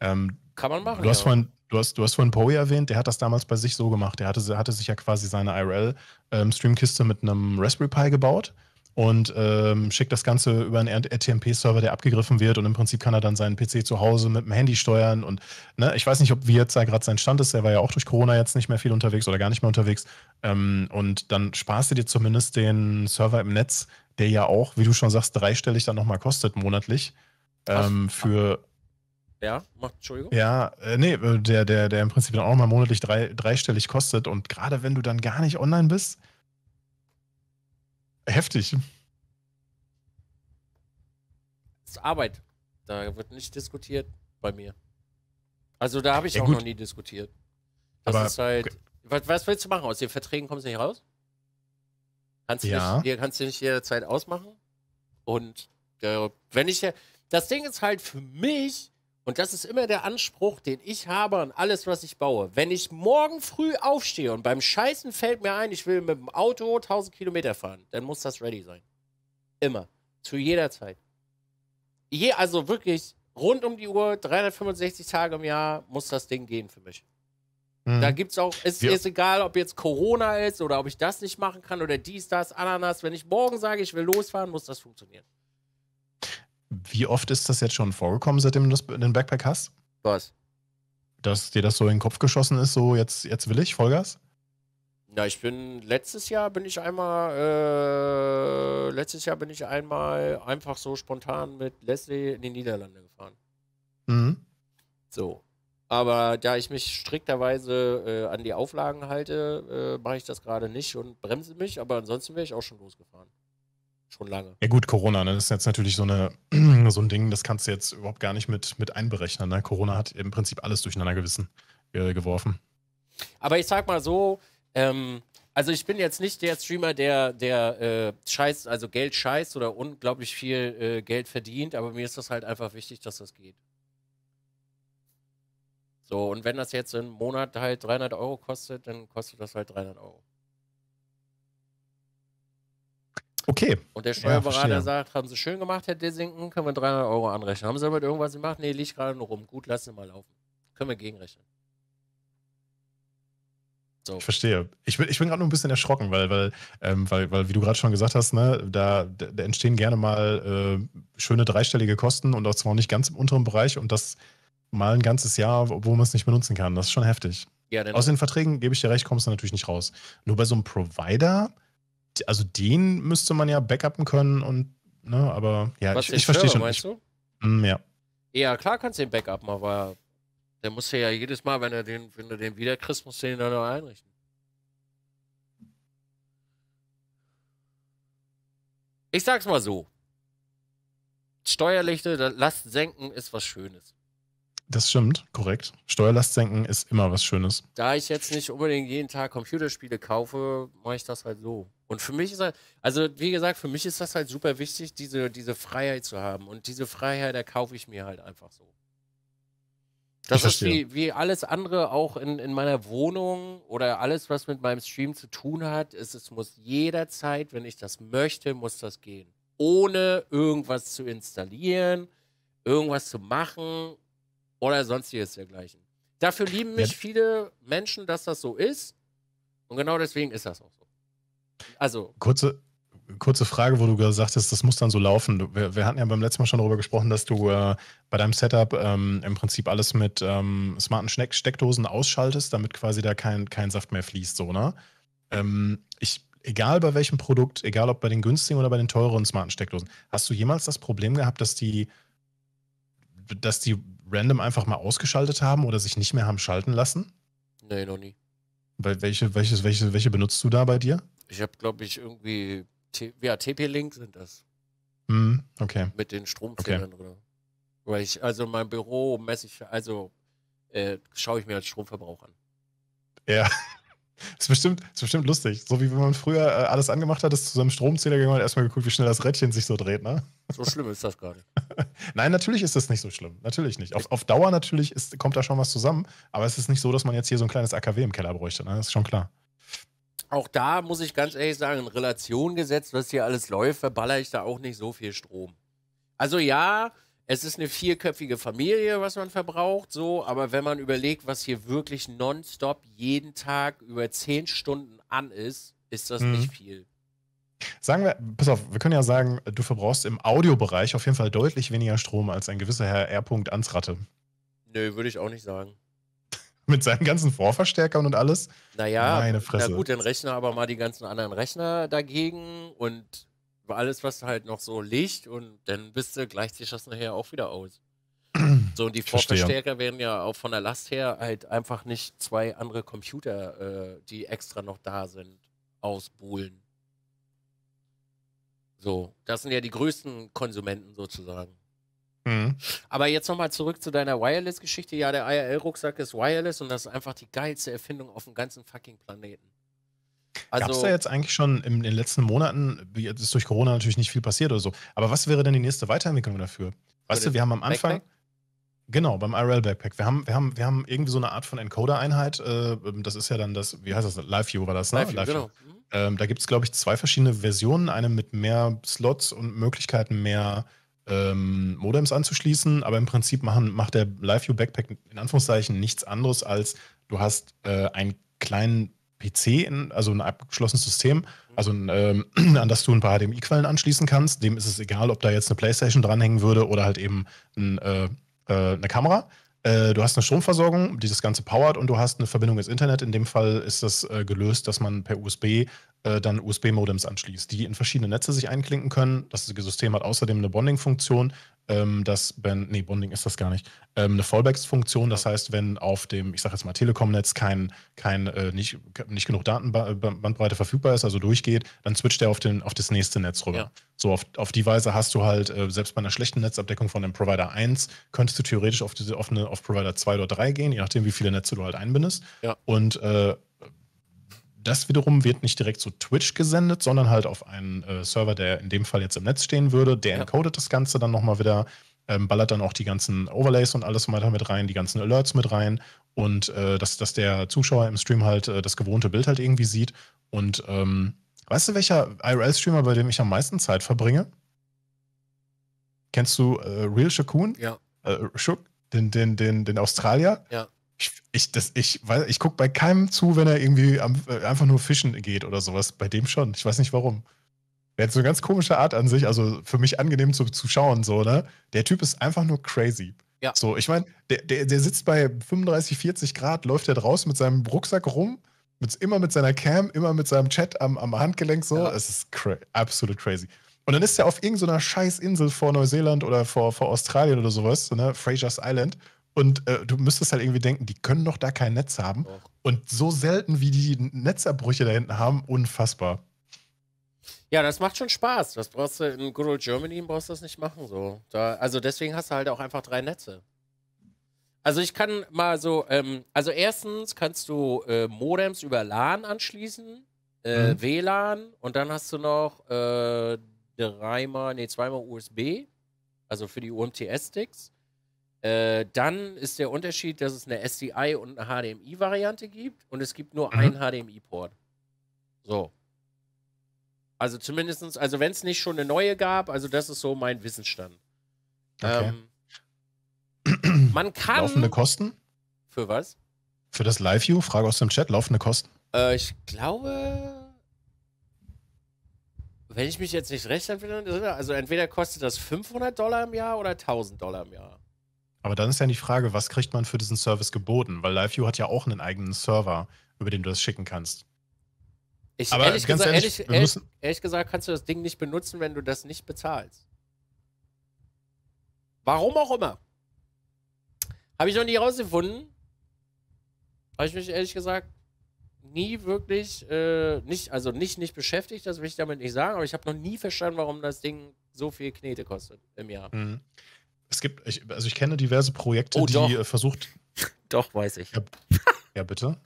Ähm, Kann man machen. Du hast, ja. vorhin, du hast, du hast vorhin Poe erwähnt, der hat das damals bei sich so gemacht. Der hatte, hatte sich ja quasi seine IRL-Streamkiste ähm, mit einem Raspberry Pi gebaut und ähm, schickt das Ganze über einen RTMP-Server, der abgegriffen wird und im Prinzip kann er dann seinen PC zu Hause mit dem Handy steuern und ne, ich weiß nicht, ob wie jetzt da gerade sein Stand ist, er war ja auch durch Corona jetzt nicht mehr viel unterwegs oder gar nicht mehr unterwegs ähm, und dann sparst du dir zumindest den Server im Netz, der ja auch, wie du schon sagst, dreistellig dann nochmal kostet monatlich ähm, für ja, macht, Entschuldigung. Ja, äh, nee, äh, der, der, der im Prinzip dann auch nochmal monatlich drei, dreistellig kostet. Und gerade wenn du dann gar nicht online bist, heftig. Das ist Arbeit. Da wird nicht diskutiert bei mir. Also da habe ich ja, auch gut. noch nie diskutiert. Das Aber, ist halt. Okay. Was, was, willst du machen? Aus den Verträgen kommst du nicht raus? Kannst du ja. nicht, kannst du nicht jederzeit ausmachen? Und äh, wenn ich. Das Ding ist halt für mich, und das ist immer der Anspruch, den ich habe an alles, was ich baue. Wenn ich morgen früh aufstehe und beim Scheißen fällt mir ein, ich will mit dem Auto 1000 Kilometer fahren, dann muss das ready sein. Immer. Zu jeder Zeit. Je, also wirklich rund um die Uhr, 365 Tage im Jahr muss das Ding gehen für mich. Mhm. Da gibt es auch, es ja. ist egal, ob jetzt Corona ist oder ob ich das nicht machen kann oder dies, das, Ananas. Wenn ich morgen sage, ich will losfahren, muss das funktionieren. Wie oft ist das jetzt schon vorgekommen, seitdem du den Backpack hast? Was? Dass dir das so in den Kopf geschossen ist, so jetzt, jetzt will ich, Vollgas? Na, ich bin letztes Jahr bin ich einmal äh, letztes Jahr bin ich einmal einfach so spontan mit Leslie in die Niederlande gefahren. Mhm. So. Aber da ich mich strikterweise äh, an die Auflagen halte, äh, mache ich das gerade nicht und bremse mich, aber ansonsten wäre ich auch schon losgefahren. Schon lange. Ja gut, Corona, ne? das ist jetzt natürlich so, eine, so ein Ding, das kannst du jetzt überhaupt gar nicht mit, mit einberechnen. Ne? Corona hat im Prinzip alles durcheinander gewissen, äh, geworfen. Aber ich sag mal so, ähm, also ich bin jetzt nicht der Streamer, der, der äh, scheißt, also Geld scheißt oder unglaublich viel äh, Geld verdient, aber mir ist das halt einfach wichtig, dass das geht. So, und wenn das jetzt im Monat halt 300 Euro kostet, dann kostet das halt 300 Euro. Okay. Und der Steuerberater ja, sagt, haben Sie schön gemacht, Herr Desinken, können wir 300 Euro anrechnen. Haben Sie damit irgendwas gemacht? Nee, liegt gerade nur rum. Gut, lassen Sie mal laufen. Können wir gegenrechnen. So. Ich verstehe. Ich bin, ich bin gerade nur ein bisschen erschrocken, weil, weil, ähm, weil, weil wie du gerade schon gesagt hast, ne, da, da entstehen gerne mal äh, schöne dreistellige Kosten und auch zwar nicht ganz im unteren Bereich und das mal ein ganzes Jahr, obwohl man es nicht benutzen kann. Das ist schon heftig. Ja, Aus den Verträgen, gebe ich dir recht, kommst du natürlich nicht raus. Nur bei so einem Provider also den müsste man ja backuppen können und, ne, aber ja, Was ich, ich verstehe schon. Meinst ich, du? Mm, ja. Ja, klar kannst du den backuppen, aber der muss ja jedes Mal, wenn er den, wenn du den wiederkriegst, musst du den dann noch einrichten. Ich sag's mal so. Steuerlichte, Last senken ist was Schönes. Das stimmt, korrekt. Steuerlast senken ist immer was Schönes. Da ich jetzt nicht unbedingt jeden Tag Computerspiele kaufe, mache ich das halt so. Und für mich ist halt, also wie gesagt, für mich ist das halt super wichtig, diese, diese Freiheit zu haben. Und diese Freiheit, da kaufe ich mir halt einfach so. Das ist wie, wie alles andere auch in, in meiner Wohnung oder alles, was mit meinem Stream zu tun hat. Ist, es muss jederzeit, wenn ich das möchte, muss das gehen. Ohne irgendwas zu installieren, irgendwas zu machen oder sonstiges dergleichen. Dafür lieben mich ja. viele Menschen, dass das so ist. Und genau deswegen ist das auch so. Also. Kurze, kurze Frage, wo du gesagt hast, das muss dann so laufen. Wir, wir hatten ja beim letzten Mal schon darüber gesprochen, dass du äh, bei deinem Setup ähm, im Prinzip alles mit ähm, smarten Steck Steckdosen ausschaltest, damit quasi da kein, kein Saft mehr fließt, so, ne? Ähm, ich, egal bei welchem Produkt, egal ob bei den günstigen oder bei den teureren smarten Steckdosen, hast du jemals das Problem gehabt, dass die, dass die random einfach mal ausgeschaltet haben oder sich nicht mehr haben schalten lassen? Nee, noch nie. Weil welche, welches, welche, welche benutzt du da bei dir? Ich habe, glaube ich, irgendwie, T ja, TP-Link sind das. Mm, okay. Mit den Stromfedern okay. oder. Weil ich, also mein Büro messe ich, also äh, schaue ich mir als Stromverbrauch an. Ja. Ist bestimmt, ist bestimmt lustig. So wie wenn man früher äh, alles angemacht hat, ist zu seinem Stromzähler gegangen und erstmal geguckt, wie schnell das Rädchen sich so dreht, ne? So schlimm ist das gar nicht. Nein, natürlich ist das nicht so schlimm. Natürlich nicht. Auf, auf Dauer natürlich ist, kommt da schon was zusammen, aber es ist nicht so, dass man jetzt hier so ein kleines AKW im Keller bräuchte, ne? Das ist schon klar. Auch da muss ich ganz ehrlich sagen, in Relation gesetzt, was hier alles läuft, verballere ich da auch nicht so viel Strom. Also ja, es ist eine vierköpfige Familie, was man verbraucht, so, aber wenn man überlegt, was hier wirklich nonstop jeden Tag über zehn Stunden an ist, ist das mhm. nicht viel. Sagen wir, pass auf, wir können ja sagen, du verbrauchst im Audiobereich auf jeden Fall deutlich weniger Strom als ein gewisser Herr R. Ansratte. Nö, würde ich auch nicht sagen. Mit seinen ganzen Vorverstärkern und alles? Naja, Meine Fresse. na gut, dann rechne aber mal die ganzen anderen Rechner dagegen und alles, was halt noch so liegt und dann bist du, gleicht sich das nachher auch wieder aus. So, und die Vorverstärker werden ja auch von der Last her halt einfach nicht zwei andere Computer, äh, die extra noch da sind, ausbuhlen. So, das sind ja die größten Konsumenten sozusagen. Mhm. Aber jetzt nochmal zurück zu deiner Wireless-Geschichte. Ja, der IRL-Rucksack ist Wireless und das ist einfach die geilste Erfindung auf dem ganzen fucking Planeten. Also, Gab es da jetzt eigentlich schon in den letzten Monaten, jetzt ist durch Corona natürlich nicht viel passiert oder so, aber was wäre denn die nächste Weiterentwicklung dafür? Weißt du, wir haben am Anfang. Backpack? Genau, beim IRL Backpack. Wir haben, wir, haben, wir haben irgendwie so eine Art von Encoder-Einheit. Äh, ähm, das ist ja dann das, wie heißt das? LiveView war das, ne? Live-View, Live genau. Mhm. Ähm, da gibt es, glaube ich, zwei verschiedene Versionen. Eine mit mehr Slots und Möglichkeiten, mehr ähm, Modems anzuschließen. Aber im Prinzip machen, macht der LiveView Backpack in Anführungszeichen nichts anderes, als du hast äh, einen kleinen PC, in, also ein abgeschlossenes System, also ein, ähm, an das du ein paar HDMI-Quellen anschließen kannst. Dem ist es egal, ob da jetzt eine Playstation dranhängen würde oder halt eben ein, äh, äh eine Kamera. Äh, du hast eine Stromversorgung, die das Ganze powert und du hast eine Verbindung ins Internet. In dem Fall ist das äh, gelöst, dass man per USB äh, dann USB-Modems anschließt, die in verschiedene Netze sich einklinken können. Das System hat außerdem eine Bonding-Funktion, ähm, dass wenn, nee, Bonding ist das gar nicht, ähm, eine Fallbacks-Funktion, das heißt, wenn auf dem, ich sage jetzt mal Telekom-Netz kein, kein äh, nicht, nicht genug Datenbandbreite verfügbar ist, also durchgeht, dann switcht er auf, den, auf das nächste Netz rüber. Ja. So, auf, auf die Weise hast du halt, äh, selbst bei einer schlechten Netzabdeckung von dem Provider 1, könntest du theoretisch auf, diese, auf, auf Provider 2 oder 3 gehen, je nachdem, wie viele Netze du halt einbindest. Ja. Und äh, das wiederum wird nicht direkt zu Twitch gesendet, sondern halt auf einen äh, Server, der in dem Fall jetzt im Netz stehen würde. Der ja. encodet das Ganze dann nochmal wieder, ähm, ballert dann auch die ganzen Overlays und alles weiter mit rein, die ganzen Alerts mit rein und äh, dass, dass der Zuschauer im Stream halt äh, das gewohnte Bild halt irgendwie sieht. Und ähm, weißt du, welcher IRL-Streamer, bei dem ich am meisten Zeit verbringe? Kennst du äh, Real Shakun? Ja. Äh, Shuk, den, den, den, den Australier? Ja. Ich, ich, das, ich, weil, ich gucke bei keinem zu, wenn er irgendwie am, äh, einfach nur fischen geht oder sowas. Bei dem schon. Ich weiß nicht warum. Der hat so eine ganz komische Art an sich, also für mich angenehm zu, zu schauen, so, ne? Der Typ ist einfach nur crazy. Ja. So, ich meine, der, der, der sitzt bei 35, 40 Grad, läuft der draußen mit seinem Rucksack rum, mit, immer mit seiner Cam, immer mit seinem Chat am, am Handgelenk, so. Ja. Es ist cra absolut crazy. Und dann ist er auf irgendeiner so Scheißinsel vor Neuseeland oder vor, vor Australien oder sowas, ne? Fraser's Island. Und äh, du müsstest halt irgendwie denken, die können doch da kein Netz haben. Doch. Und so selten, wie die Netzabbrüche da hinten haben, unfassbar. Ja, das macht schon Spaß. Das brauchst du in Good Old Germany brauchst du das nicht machen. So. Da, also deswegen hast du halt auch einfach drei Netze. Also ich kann mal so, ähm, also erstens kannst du äh, Modems über LAN anschließen, äh, mhm. WLAN und dann hast du noch äh, dreimal, nee, zweimal USB, also für die UMTS-Sticks. Äh, dann ist der Unterschied, dass es eine SDI und eine HDMI-Variante gibt und es gibt nur mhm. einen HDMI-Port. So. Also zumindestens, also wenn es nicht schon eine neue gab, also das ist so mein Wissensstand. Okay. Ähm, man kann. Laufende Kosten? Für was? Für das Live-View? Frage aus dem Chat. Laufende Kosten? Äh, ich glaube. Wenn ich mich jetzt nicht recht entwickle, also entweder kostet das 500 Dollar im Jahr oder 1000 Dollar im Jahr. Aber dann ist ja die Frage, was kriegt man für diesen Service geboten? Weil LiveView hat ja auch einen eigenen Server, über den du das schicken kannst. Ich, Aber ehrlich, ganz gesagt, ehrlich, ehrlich, ehrlich, ehrlich gesagt kannst du das Ding nicht benutzen, wenn du das nicht bezahlst. Warum auch immer. Habe ich noch nie rausgefunden. Habe ich mich ehrlich gesagt nie wirklich, äh, nicht, also nicht, nicht beschäftigt, das will ich damit nicht sagen, aber ich habe noch nie verstanden, warum das Ding so viel Knete kostet im Jahr. Mhm. Es gibt, ich, also ich kenne diverse Projekte, oh, die doch. Äh, versucht. Doch, weiß ich. Ja, ja bitte.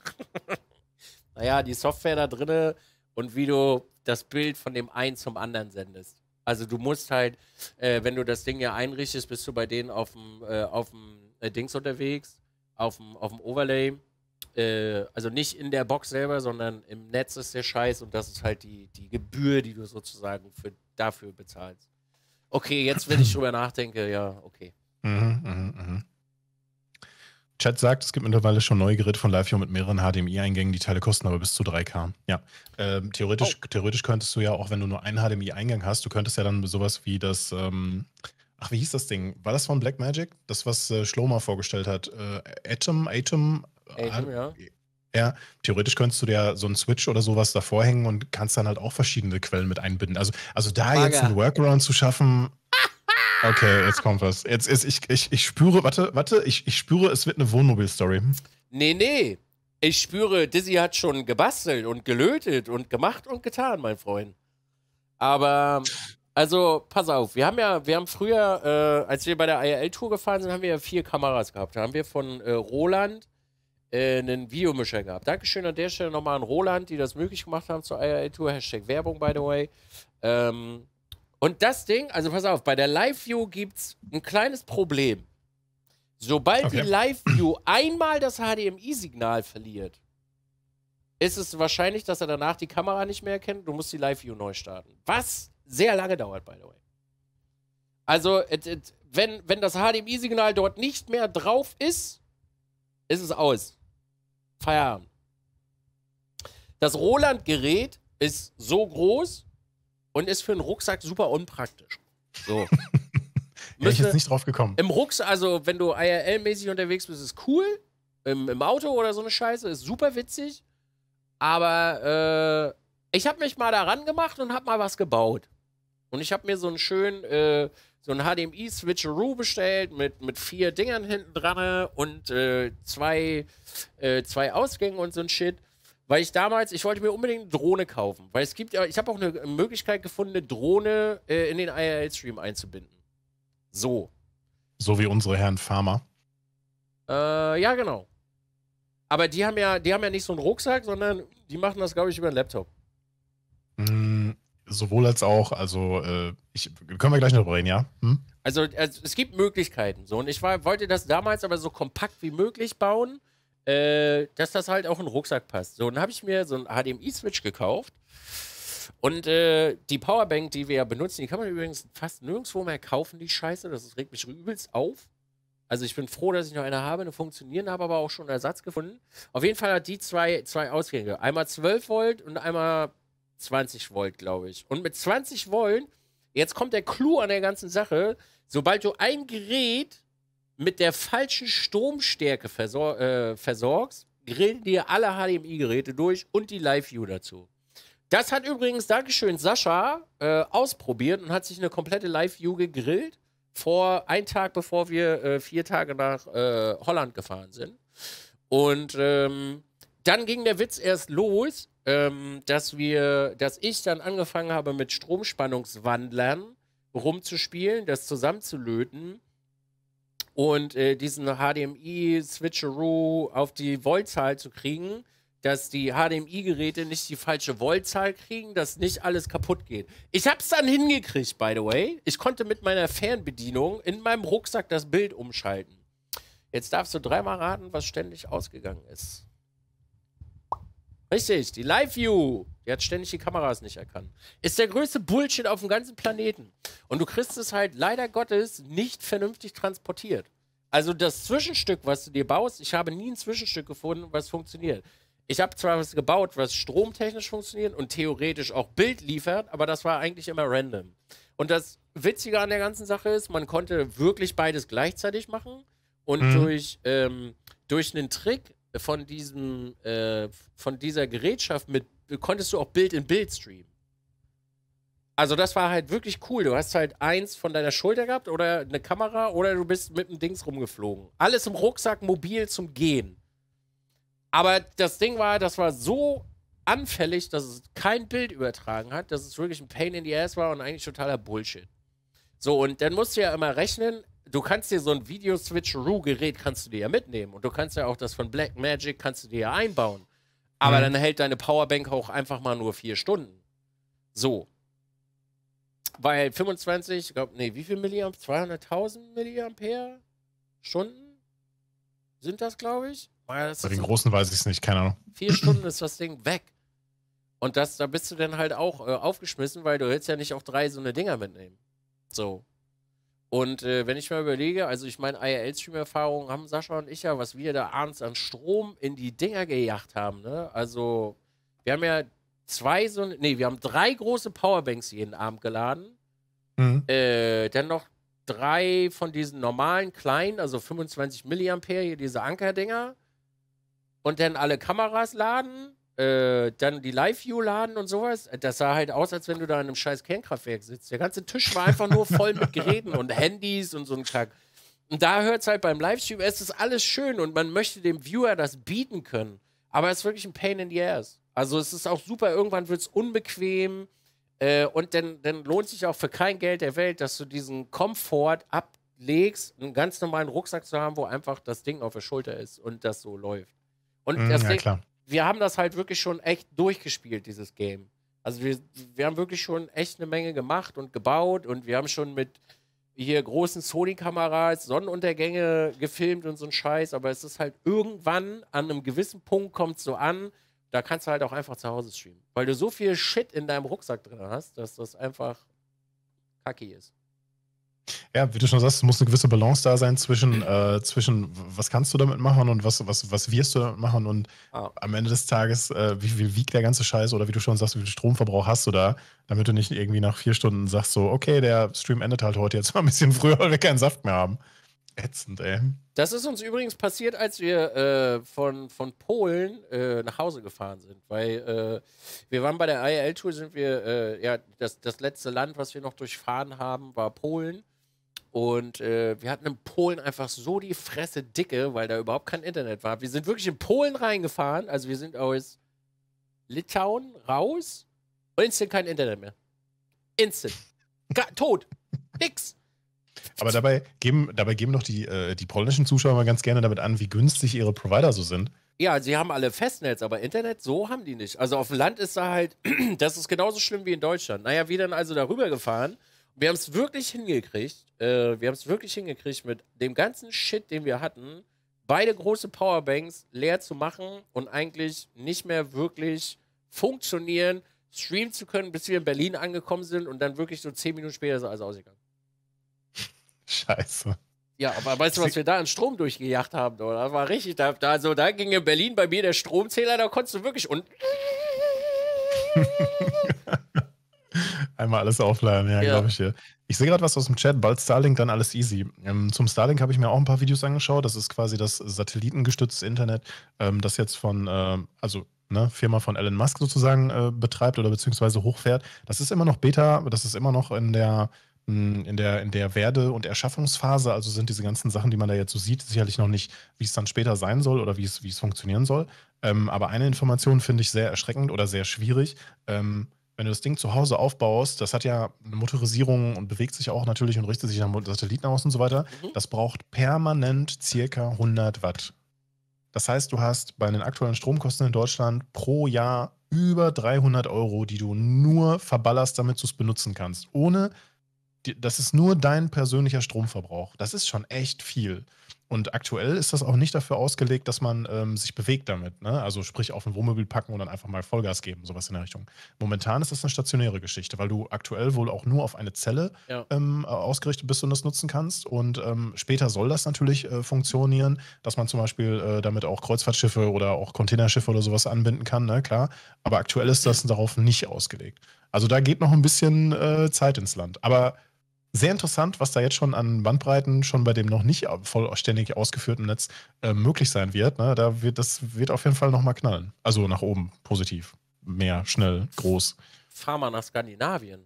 naja, die Software da drinne und wie du das Bild von dem einen zum anderen sendest. Also du musst halt, äh, wenn du das Ding ja einrichtest, bist du bei denen auf dem äh, äh, Dings unterwegs, auf dem auf dem Overlay. Äh, also nicht in der Box selber, sondern im Netz ist der Scheiß und das ist halt die die Gebühr, die du sozusagen für dafür bezahlst. Okay, jetzt, wenn ich drüber nachdenke, ja, okay. Mhm, mhm, mhm. Chat sagt, es gibt mittlerweile schon neue Geräte von LiveView mit mehreren HDMI-Eingängen, die Teile kosten aber bis zu 3K. Ja, ähm, theoretisch, oh. theoretisch könntest du ja auch, wenn du nur einen HDMI-Eingang hast, du könntest ja dann sowas wie das, ähm, ach, wie hieß das Ding? War das von Blackmagic? Das, was äh, Schloma vorgestellt hat? Äh, Atom, Atom, Atom, äh, ja. Ja, theoretisch könntest du dir so einen Switch oder sowas davor hängen und kannst dann halt auch verschiedene Quellen mit einbinden. Also, also da Mager. jetzt einen Workaround zu schaffen. Okay, jetzt kommt was. Jetzt ist ich, ich, ich spüre, warte, warte, ich, ich spüre, es wird eine Wohnmobil-Story. Nee, nee. Ich spüre, Dizzy hat schon gebastelt und gelötet und gemacht und getan, mein Freund. Aber, also, pass auf, wir haben ja, wir haben früher, äh, als wir bei der IRL-Tour gefahren sind, haben wir ja vier Kameras gehabt. Da haben wir von äh, Roland äh, einen Videomischer gehabt. Dankeschön an der Stelle nochmal an Roland, die das möglich gemacht haben zur IRL-Tour. Hashtag Werbung, by the way. Ähm, und das Ding, also pass auf, bei der Live-View gibt es ein kleines Problem. Sobald okay. die Live-View einmal das HDMI-Signal verliert, ist es wahrscheinlich, dass er danach die Kamera nicht mehr erkennt. Du musst die Live-View neu starten. Was sehr lange dauert, by the way. Also, it, it, wenn, wenn das HDMI-Signal dort nicht mehr drauf ist, ist es aus. Feierabend. Das Roland-Gerät ist so groß und ist für einen Rucksack super unpraktisch. So. Wäre ich jetzt nicht drauf gekommen. Im Rucksack, also wenn du IRL-mäßig unterwegs bist, ist cool. Im, Im, Auto oder so eine Scheiße ist super witzig. Aber äh, ich habe mich mal daran gemacht und habe mal was gebaut. Und ich habe mir so einen schönen äh, so ein HDMI-Switcheroo bestellt mit, mit vier Dingern hinten dran und äh, zwei, äh, zwei Ausgängen und so ein Shit. Weil ich damals, ich wollte mir unbedingt eine Drohne kaufen. Weil es gibt ja, ich habe auch eine Möglichkeit gefunden, eine Drohne äh, in den IRL-Stream einzubinden. So. So wie unsere Herren Farmer. Äh, ja, genau. Aber die haben ja, die haben ja nicht so einen Rucksack, sondern die machen das, glaube ich, über einen Laptop. Mm, sowohl als auch, also äh, ich, können wir gleich noch reden, ja? Hm? Also, also, es gibt Möglichkeiten. So. Und ich war, wollte das damals aber so kompakt wie möglich bauen, äh, dass das halt auch in den Rucksack passt. So, dann habe ich mir so einen HDMI-Switch gekauft. Und äh, die Powerbank, die wir ja benutzen, die kann man übrigens fast nirgendwo mehr kaufen, die Scheiße. Das regt mich übelst auf. Also ich bin froh, dass ich noch eine habe, eine funktionieren, habe aber auch schon einen Ersatz gefunden. Auf jeden Fall hat die zwei, zwei Ausgänge. Einmal 12 Volt und einmal 20 Volt, glaube ich. Und mit 20 Volt Jetzt kommt der Clou an der ganzen Sache. Sobald du ein Gerät mit der falschen Stromstärke versor äh, versorgst, grillen dir alle HDMI-Geräte durch und die Live-View dazu. Das hat übrigens, Dankeschön, Sascha äh, ausprobiert und hat sich eine komplette Live-View gegrillt. Vor einem Tag, bevor wir äh, vier Tage nach äh, Holland gefahren sind. Und ähm, dann ging der Witz erst los, ähm, dass wir, dass ich dann angefangen habe mit Stromspannungswandlern rumzuspielen, das zusammenzulöten und äh, diesen HDMI-Switcheroo auf die Voltzahl zu kriegen, dass die HDMI-Geräte nicht die falsche Voltzahl kriegen, dass nicht alles kaputt geht. Ich habe es dann hingekriegt, by the way. Ich konnte mit meiner Fernbedienung in meinem Rucksack das Bild umschalten. Jetzt darfst du dreimal raten, was ständig ausgegangen ist. Richtig, die Live View. Die hat ständig die Kameras nicht erkannt. Ist der größte Bullshit auf dem ganzen Planeten. Und du kriegst es halt leider Gottes nicht vernünftig transportiert. Also das Zwischenstück, was du dir baust, ich habe nie ein Zwischenstück gefunden, was funktioniert. Ich habe zwar was gebaut, was stromtechnisch funktioniert und theoretisch auch Bild liefert, aber das war eigentlich immer random. Und das Witzige an der ganzen Sache ist, man konnte wirklich beides gleichzeitig machen und mhm. durch, ähm, durch einen Trick von diesem, äh, von dieser Gerätschaft mit, konntest du auch Bild in Bild streamen. Also das war halt wirklich cool. Du hast halt eins von deiner Schulter gehabt oder eine Kamera oder du bist mit dem Dings rumgeflogen. Alles im Rucksack, mobil zum Gehen. Aber das Ding war, das war so anfällig, dass es kein Bild übertragen hat, dass es wirklich ein Pain in the Ass war und eigentlich totaler Bullshit. So, und dann musst du ja immer rechnen, du kannst dir so ein Video Switch Switcheroo Gerät kannst du dir ja mitnehmen und du kannst ja auch das von Black Magic kannst du dir ja einbauen. Aber mhm. dann hält deine Powerbank auch einfach mal nur vier Stunden. So. Weil 25, ich glaube, nee, wie viel Milliamp? 200.000 Milliampere Stunden sind das, glaube ich. Ja, Bei den so großen weiß ich es nicht, keine Ahnung. Vier Stunden ist das Ding weg. Und das, da bist du dann halt auch äh, aufgeschmissen, weil du willst ja nicht auch drei so eine Dinger mitnehmen. So. Und äh, wenn ich mal überlege, also ich meine, IRL-Stream-Erfahrungen haben Sascha und ich ja, was wir da abends an Strom in die Dinger gejagt haben, ne? Also, wir haben ja zwei so, nee, wir haben drei große Powerbanks jeden Abend geladen. Mhm. Äh, dann noch drei von diesen normalen kleinen, also 25 Milliampere, hier, diese Ankerdinger. Und dann alle Kameras laden äh, dann die Live-View laden und sowas, das sah halt aus, als wenn du da in einem scheiß Kernkraftwerk sitzt. Der ganze Tisch war einfach nur voll mit Geräten und Handys und so ein Kack. Und da hört es halt beim Livestream, es ist alles schön und man möchte dem Viewer das bieten können. Aber es ist wirklich ein Pain in the Ass. Also es ist auch super, irgendwann wird es unbequem. Äh, und dann, dann lohnt sich auch für kein Geld der Welt, dass du diesen Komfort ablegst, einen ganz normalen Rucksack zu haben, wo einfach das Ding auf der Schulter ist und das so läuft. Und mm, deswegen, ja, wir haben das halt wirklich schon echt durchgespielt, dieses Game. Also wir, wir haben wirklich schon echt eine Menge gemacht und gebaut und wir haben schon mit hier großen Sony-Kameras Sonnenuntergänge gefilmt und so ein Scheiß, aber es ist halt irgendwann an einem gewissen Punkt kommt so an, da kannst du halt auch einfach zu Hause streamen, weil du so viel Shit in deinem Rucksack drin hast, dass das einfach kacki ist. Ja, wie du schon sagst, es muss eine gewisse Balance da sein zwischen, äh, zwischen was kannst du damit machen und was, was, was wirst du damit machen und ah. am Ende des Tages, äh, wie viel wiegt der ganze Scheiß oder wie du schon sagst, wie viel Stromverbrauch hast du da, damit du nicht irgendwie nach vier Stunden sagst so, okay, der Stream endet halt heute jetzt mal ein bisschen früher, weil wir keinen Saft mehr haben. Ätzend, ey. Das ist uns übrigens passiert, als wir äh, von, von Polen äh, nach Hause gefahren sind, weil äh, wir waren bei der IRL-Tour, sind wir, äh, ja, das, das letzte Land, was wir noch durchfahren haben, war Polen. Und äh, wir hatten in Polen einfach so die Fresse dicke, weil da überhaupt kein Internet war. Wir sind wirklich in Polen reingefahren. Also wir sind aus Litauen raus und instant kein Internet mehr. Instant. Ga tot. Nix. Aber dabei geben, dabei geben doch die, äh, die polnischen Zuschauer mal ganz gerne damit an, wie günstig ihre Provider so sind. Ja, sie haben alle Festnetz, aber Internet, so haben die nicht. Also auf dem Land ist da halt, das ist genauso schlimm wie in Deutschland. Naja, wir dann also darüber gefahren wir haben es wirklich hingekriegt. Äh, wir haben es wirklich hingekriegt, mit dem ganzen Shit, den wir hatten, beide große Powerbanks leer zu machen und eigentlich nicht mehr wirklich funktionieren, streamen zu können, bis wir in Berlin angekommen sind und dann wirklich so zehn Minuten später ist alles ausgegangen. Scheiße. Ja, aber weißt du, was wir da an Strom durchgejagt haben? Das war richtig. Da, da, so, da ging in Berlin bei mir der Stromzähler, da konntest du wirklich und. Einmal alles aufladen, ja, ja. glaube ich dir. Ich sehe gerade was aus dem Chat, bald Starlink, dann alles easy. Ähm, zum Starlink habe ich mir auch ein paar Videos angeschaut. Das ist quasi das satellitengestützte Internet, ähm, das jetzt von, äh, also ne, Firma von Elon Musk sozusagen äh, betreibt oder beziehungsweise hochfährt. Das ist immer noch Beta, das ist immer noch in der hm, in der, in der Werde- und Erschaffungsphase, also sind diese ganzen Sachen, die man da jetzt so sieht, sicherlich noch nicht, wie es dann später sein soll oder wie es, wie es funktionieren soll. Ähm, aber eine Information finde ich sehr erschreckend oder sehr schwierig. Ähm, wenn du das Ding zu Hause aufbaust, das hat ja eine Motorisierung und bewegt sich auch natürlich und richtet sich nach Satelliten aus und so weiter. Mhm. Das braucht permanent circa 100 Watt. Das heißt, du hast bei den aktuellen Stromkosten in Deutschland pro Jahr über 300 Euro, die du nur verballerst, damit du es benutzen kannst. Ohne, das ist nur dein persönlicher Stromverbrauch. Das ist schon echt viel. Und aktuell ist das auch nicht dafür ausgelegt, dass man ähm, sich bewegt damit. Ne? Also sprich auf ein Wohnmobil packen und dann einfach mal Vollgas geben, sowas in der Richtung. Momentan ist das eine stationäre Geschichte, weil du aktuell wohl auch nur auf eine Zelle ja. ähm, äh, ausgerichtet bist und das nutzen kannst. Und ähm, später soll das natürlich äh, funktionieren, dass man zum Beispiel äh, damit auch Kreuzfahrtschiffe oder auch Containerschiffe oder sowas anbinden kann, ne? klar. Aber aktuell ist das darauf nicht ausgelegt. Also da geht noch ein bisschen äh, Zeit ins Land. Aber sehr interessant, was da jetzt schon an Bandbreiten schon bei dem noch nicht vollständig ausgeführten Netz äh, möglich sein wird. Ne? Da wird das wird auf jeden Fall nochmal knallen. Also nach oben, positiv. Mehr, schnell, groß. Fahr mal nach Skandinavien.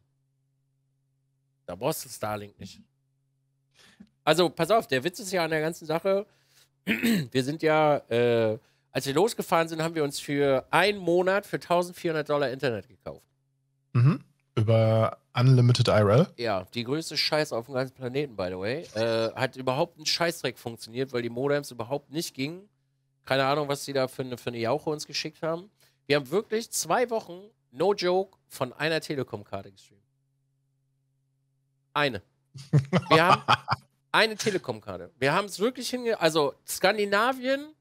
Da brauchst du Starlink nicht. Also, pass auf, der Witz ist ja an der ganzen Sache. wir sind ja, äh, als wir losgefahren sind, haben wir uns für einen Monat für 1400 Dollar Internet gekauft. Mhm. Über Unlimited IRL? Ja, die größte Scheiße auf dem ganzen Planeten, by the way. Äh, hat überhaupt ein Scheißdreck funktioniert, weil die Modems überhaupt nicht gingen. Keine Ahnung, was die da für eine, für eine Jauche uns geschickt haben. Wir haben wirklich zwei Wochen, no joke, von einer Telekom-Karte gestreamt. Eine. Wir haben eine Telekom-Karte. Wir haben es wirklich hinge... Also Skandinavien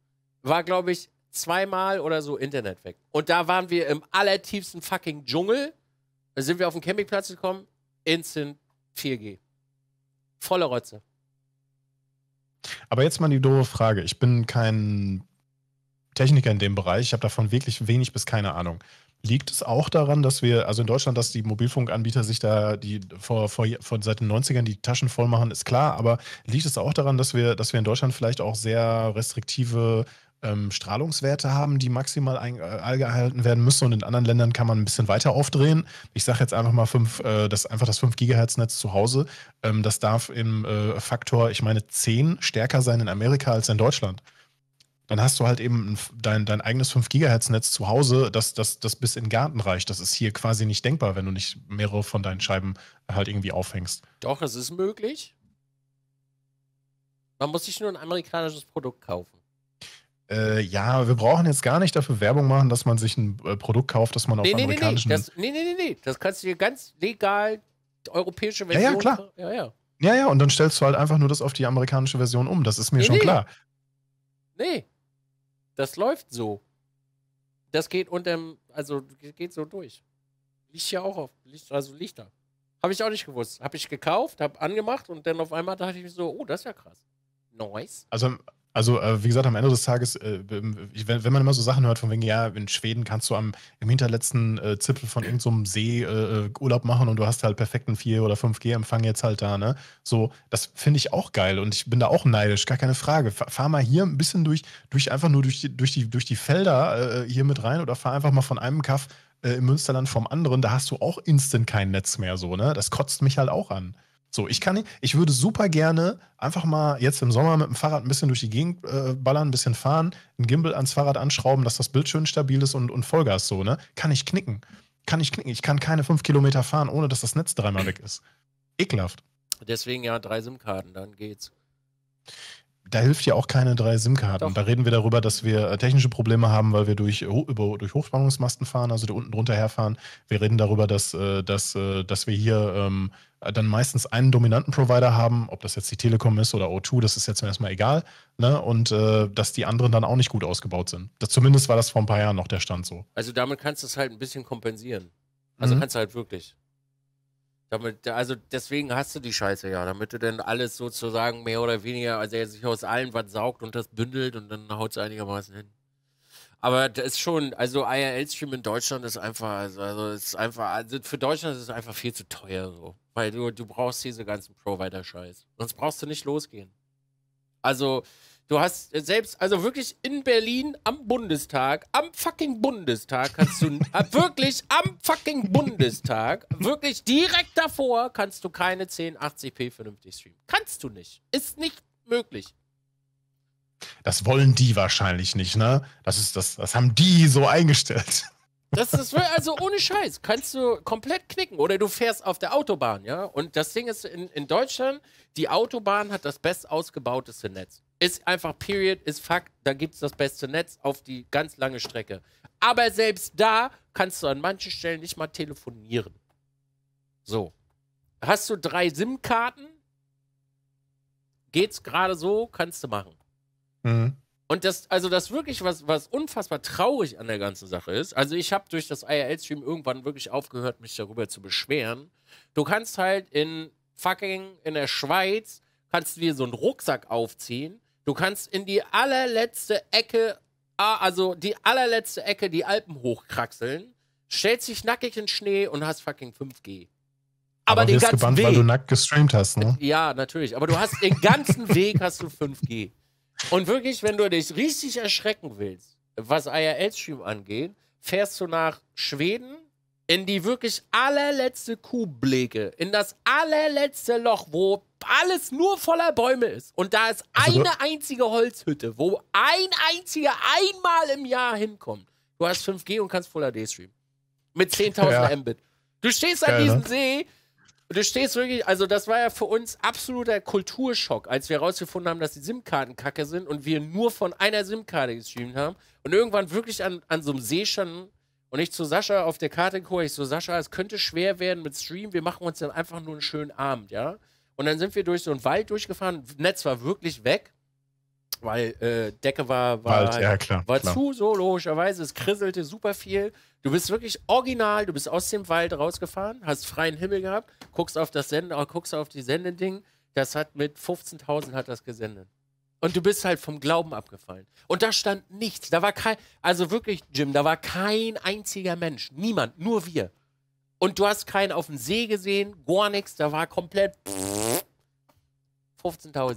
war, glaube ich, zweimal oder so Internet weg. Und da waren wir im allertiefsten fucking Dschungel also sind wir auf den Campingplatz gekommen, instant 4G. Volle Rotze. Aber jetzt mal die doofe Frage. Ich bin kein Techniker in dem Bereich. Ich habe davon wirklich wenig bis keine Ahnung. Liegt es auch daran, dass wir, also in Deutschland, dass die Mobilfunkanbieter sich da die vor, vor, vor seit den 90ern die Taschen voll machen, ist klar, aber liegt es auch daran, dass wir, dass wir in Deutschland vielleicht auch sehr restriktive ähm, Strahlungswerte haben, die maximal äh, eingehalten werden müssen. Und in anderen Ländern kann man ein bisschen weiter aufdrehen. Ich sage jetzt einfach mal fünf, äh, das, einfach das 5 Gigahertz Netz zu Hause. Ähm, das darf im äh, Faktor, ich meine, 10 stärker sein in Amerika als in Deutschland. Dann hast du halt eben dein, dein eigenes 5 Gigahertz Netz zu Hause, das, das, das bis in den Garten reicht. Das ist hier quasi nicht denkbar, wenn du nicht mehrere von deinen Scheiben halt irgendwie aufhängst. Doch, es ist möglich. Man muss sich nur ein amerikanisches Produkt kaufen äh, ja, wir brauchen jetzt gar nicht dafür Werbung machen, dass man sich ein äh, Produkt kauft, das man nee, auf nee, amerikanischen... Nee, das, nee, nee, nee, das kannst du dir ganz legal die europäische Version... Ja, ja, klar. Ja, ja. Ja, ja, und dann stellst du halt einfach nur das auf die amerikanische Version um. Das ist mir nee, schon nee. klar. Nee. Das läuft so. Das geht unterm, also geht so durch. Liegt ja auch auf, also Lichter. Habe ich auch nicht gewusst. Habe ich gekauft, habe angemacht und dann auf einmal dachte ich mir so, oh, das ist ja krass. Nice. Also also, äh, wie gesagt, am Ende des Tages, äh, ähm, wenn, wenn, man immer so Sachen hört, von wegen, ja, in Schweden kannst du am, im hinterletzten äh, Zippel von irgendeinem so See äh, äh, Urlaub machen und du hast halt perfekten 4- oder 5G-Empfang jetzt halt da, ne? So, das finde ich auch geil und ich bin da auch neidisch, gar keine Frage. Fahr, fahr mal hier ein bisschen durch, durch einfach nur durch die, durch die, durch die Felder äh, hier mit rein oder fahr einfach mal von einem Kaff im Münsterland vom anderen, da hast du auch instant kein Netz mehr, so, ne? Das kotzt mich halt auch an. So, ich kann, ich würde super gerne einfach mal jetzt im Sommer mit dem Fahrrad ein bisschen durch die Gegend äh, ballern, ein bisschen fahren, ein Gimbal ans Fahrrad anschrauben, dass das Bild schön stabil ist und, und Vollgas so, ne? Kann ich knicken. Kann ich knicken. Ich kann keine fünf Kilometer fahren, ohne dass das Netz dreimal weg ist. Ekelhaft. Deswegen ja drei SIM-Karten, dann geht's da hilft ja auch keine drei SIM-Karten. Da reden wir darüber, dass wir äh, technische Probleme haben, weil wir durch, über, durch Hochspannungsmasten fahren, also da unten drunter herfahren. Wir reden darüber, dass, äh, dass, äh, dass wir hier ähm, dann meistens einen dominanten Provider haben, ob das jetzt die Telekom ist oder O2, das ist jetzt erstmal egal. Ne? Und äh, dass die anderen dann auch nicht gut ausgebaut sind. Das, zumindest war das vor ein paar Jahren noch der Stand so. Also damit kannst du es halt ein bisschen kompensieren. Also mhm. kannst du halt wirklich. Damit, also deswegen hast du die Scheiße ja, damit du denn alles sozusagen mehr oder weniger, also er sich aus allem was saugt und das bündelt und dann haut es einigermaßen hin. Aber das ist schon, also IRL-Stream in Deutschland ist einfach, also, also ist einfach, also für Deutschland ist es einfach viel zu teuer so. Weil du, du brauchst diese ganzen Provider-Scheiß. Sonst brauchst du nicht losgehen. Also, Du hast äh, selbst, also wirklich in Berlin am Bundestag, am fucking Bundestag kannst du, äh, wirklich am fucking Bundestag, wirklich direkt davor kannst du keine 1080p vernünftig streamen. Kannst du nicht. Ist nicht möglich. Das wollen die wahrscheinlich nicht, ne? Das ist das, das haben die so eingestellt. Das ist also ohne Scheiß. Kannst du komplett knicken. Oder du fährst auf der Autobahn, ja? Und das Ding ist, in, in Deutschland, die Autobahn hat das bestausgebauteste Netz. Ist einfach Period, ist Fakt, da gibt es das beste Netz auf die ganz lange Strecke. Aber selbst da kannst du an manchen Stellen nicht mal telefonieren. So. Hast du drei SIM-Karten? Geht's gerade so, kannst du machen. Mhm. Und das, also das wirklich, was, was unfassbar traurig an der ganzen Sache ist, also ich habe durch das IRL-Stream irgendwann wirklich aufgehört, mich darüber zu beschweren. Du kannst halt in fucking in der Schweiz, kannst du dir so einen Rucksack aufziehen Du kannst in die allerletzte Ecke, ah, also die allerletzte Ecke, die Alpen hochkraxeln, stellst dich nackig in Schnee und hast fucking 5G. Aber, aber den ganzen gebannt, Weg, weil du nackt gestreamt hast, ne? Ja, natürlich. Aber du hast den ganzen Weg hast du 5G. Und wirklich, wenn du dich richtig erschrecken willst, was IRL-Stream angeht, fährst du nach Schweden in die wirklich allerletzte Kuhblege, in das allerletzte Loch, wo alles nur voller Bäume ist und da ist also eine einzige Holzhütte, wo ein einziger einmal im Jahr hinkommt, du hast 5G und kannst Full HD streamen. Mit 10.000 ja. Mbit. Du stehst an diesem ne? See, du stehst wirklich, also das war ja für uns absoluter Kulturschock, als wir herausgefunden haben, dass die SIM-Karten kacke sind und wir nur von einer SIM-Karte gestreamt haben und irgendwann wirklich an, an so einem See standen und ich zu Sascha auf der Karte gucke, ich so, Sascha, es könnte schwer werden mit Stream, wir machen uns dann einfach nur einen schönen Abend, ja? Und dann sind wir durch so einen Wald durchgefahren. Netz war wirklich weg, weil äh, Decke war, war, Wald, ja, klar, war klar. zu, so logischerweise. Es krisselte super viel. Du bist wirklich original, du bist aus dem Wald rausgefahren, hast freien Himmel gehabt, guckst auf das Senden, äh, guckst auf die Sendending. Das hat mit 15.000 hat das gesendet. Und du bist halt vom Glauben abgefallen. Und da stand nichts. Da war kein, also wirklich, Jim, da war kein einziger Mensch. Niemand, nur wir. Und du hast keinen auf dem See gesehen, gar nichts. Da war komplett. Pff, 15.000.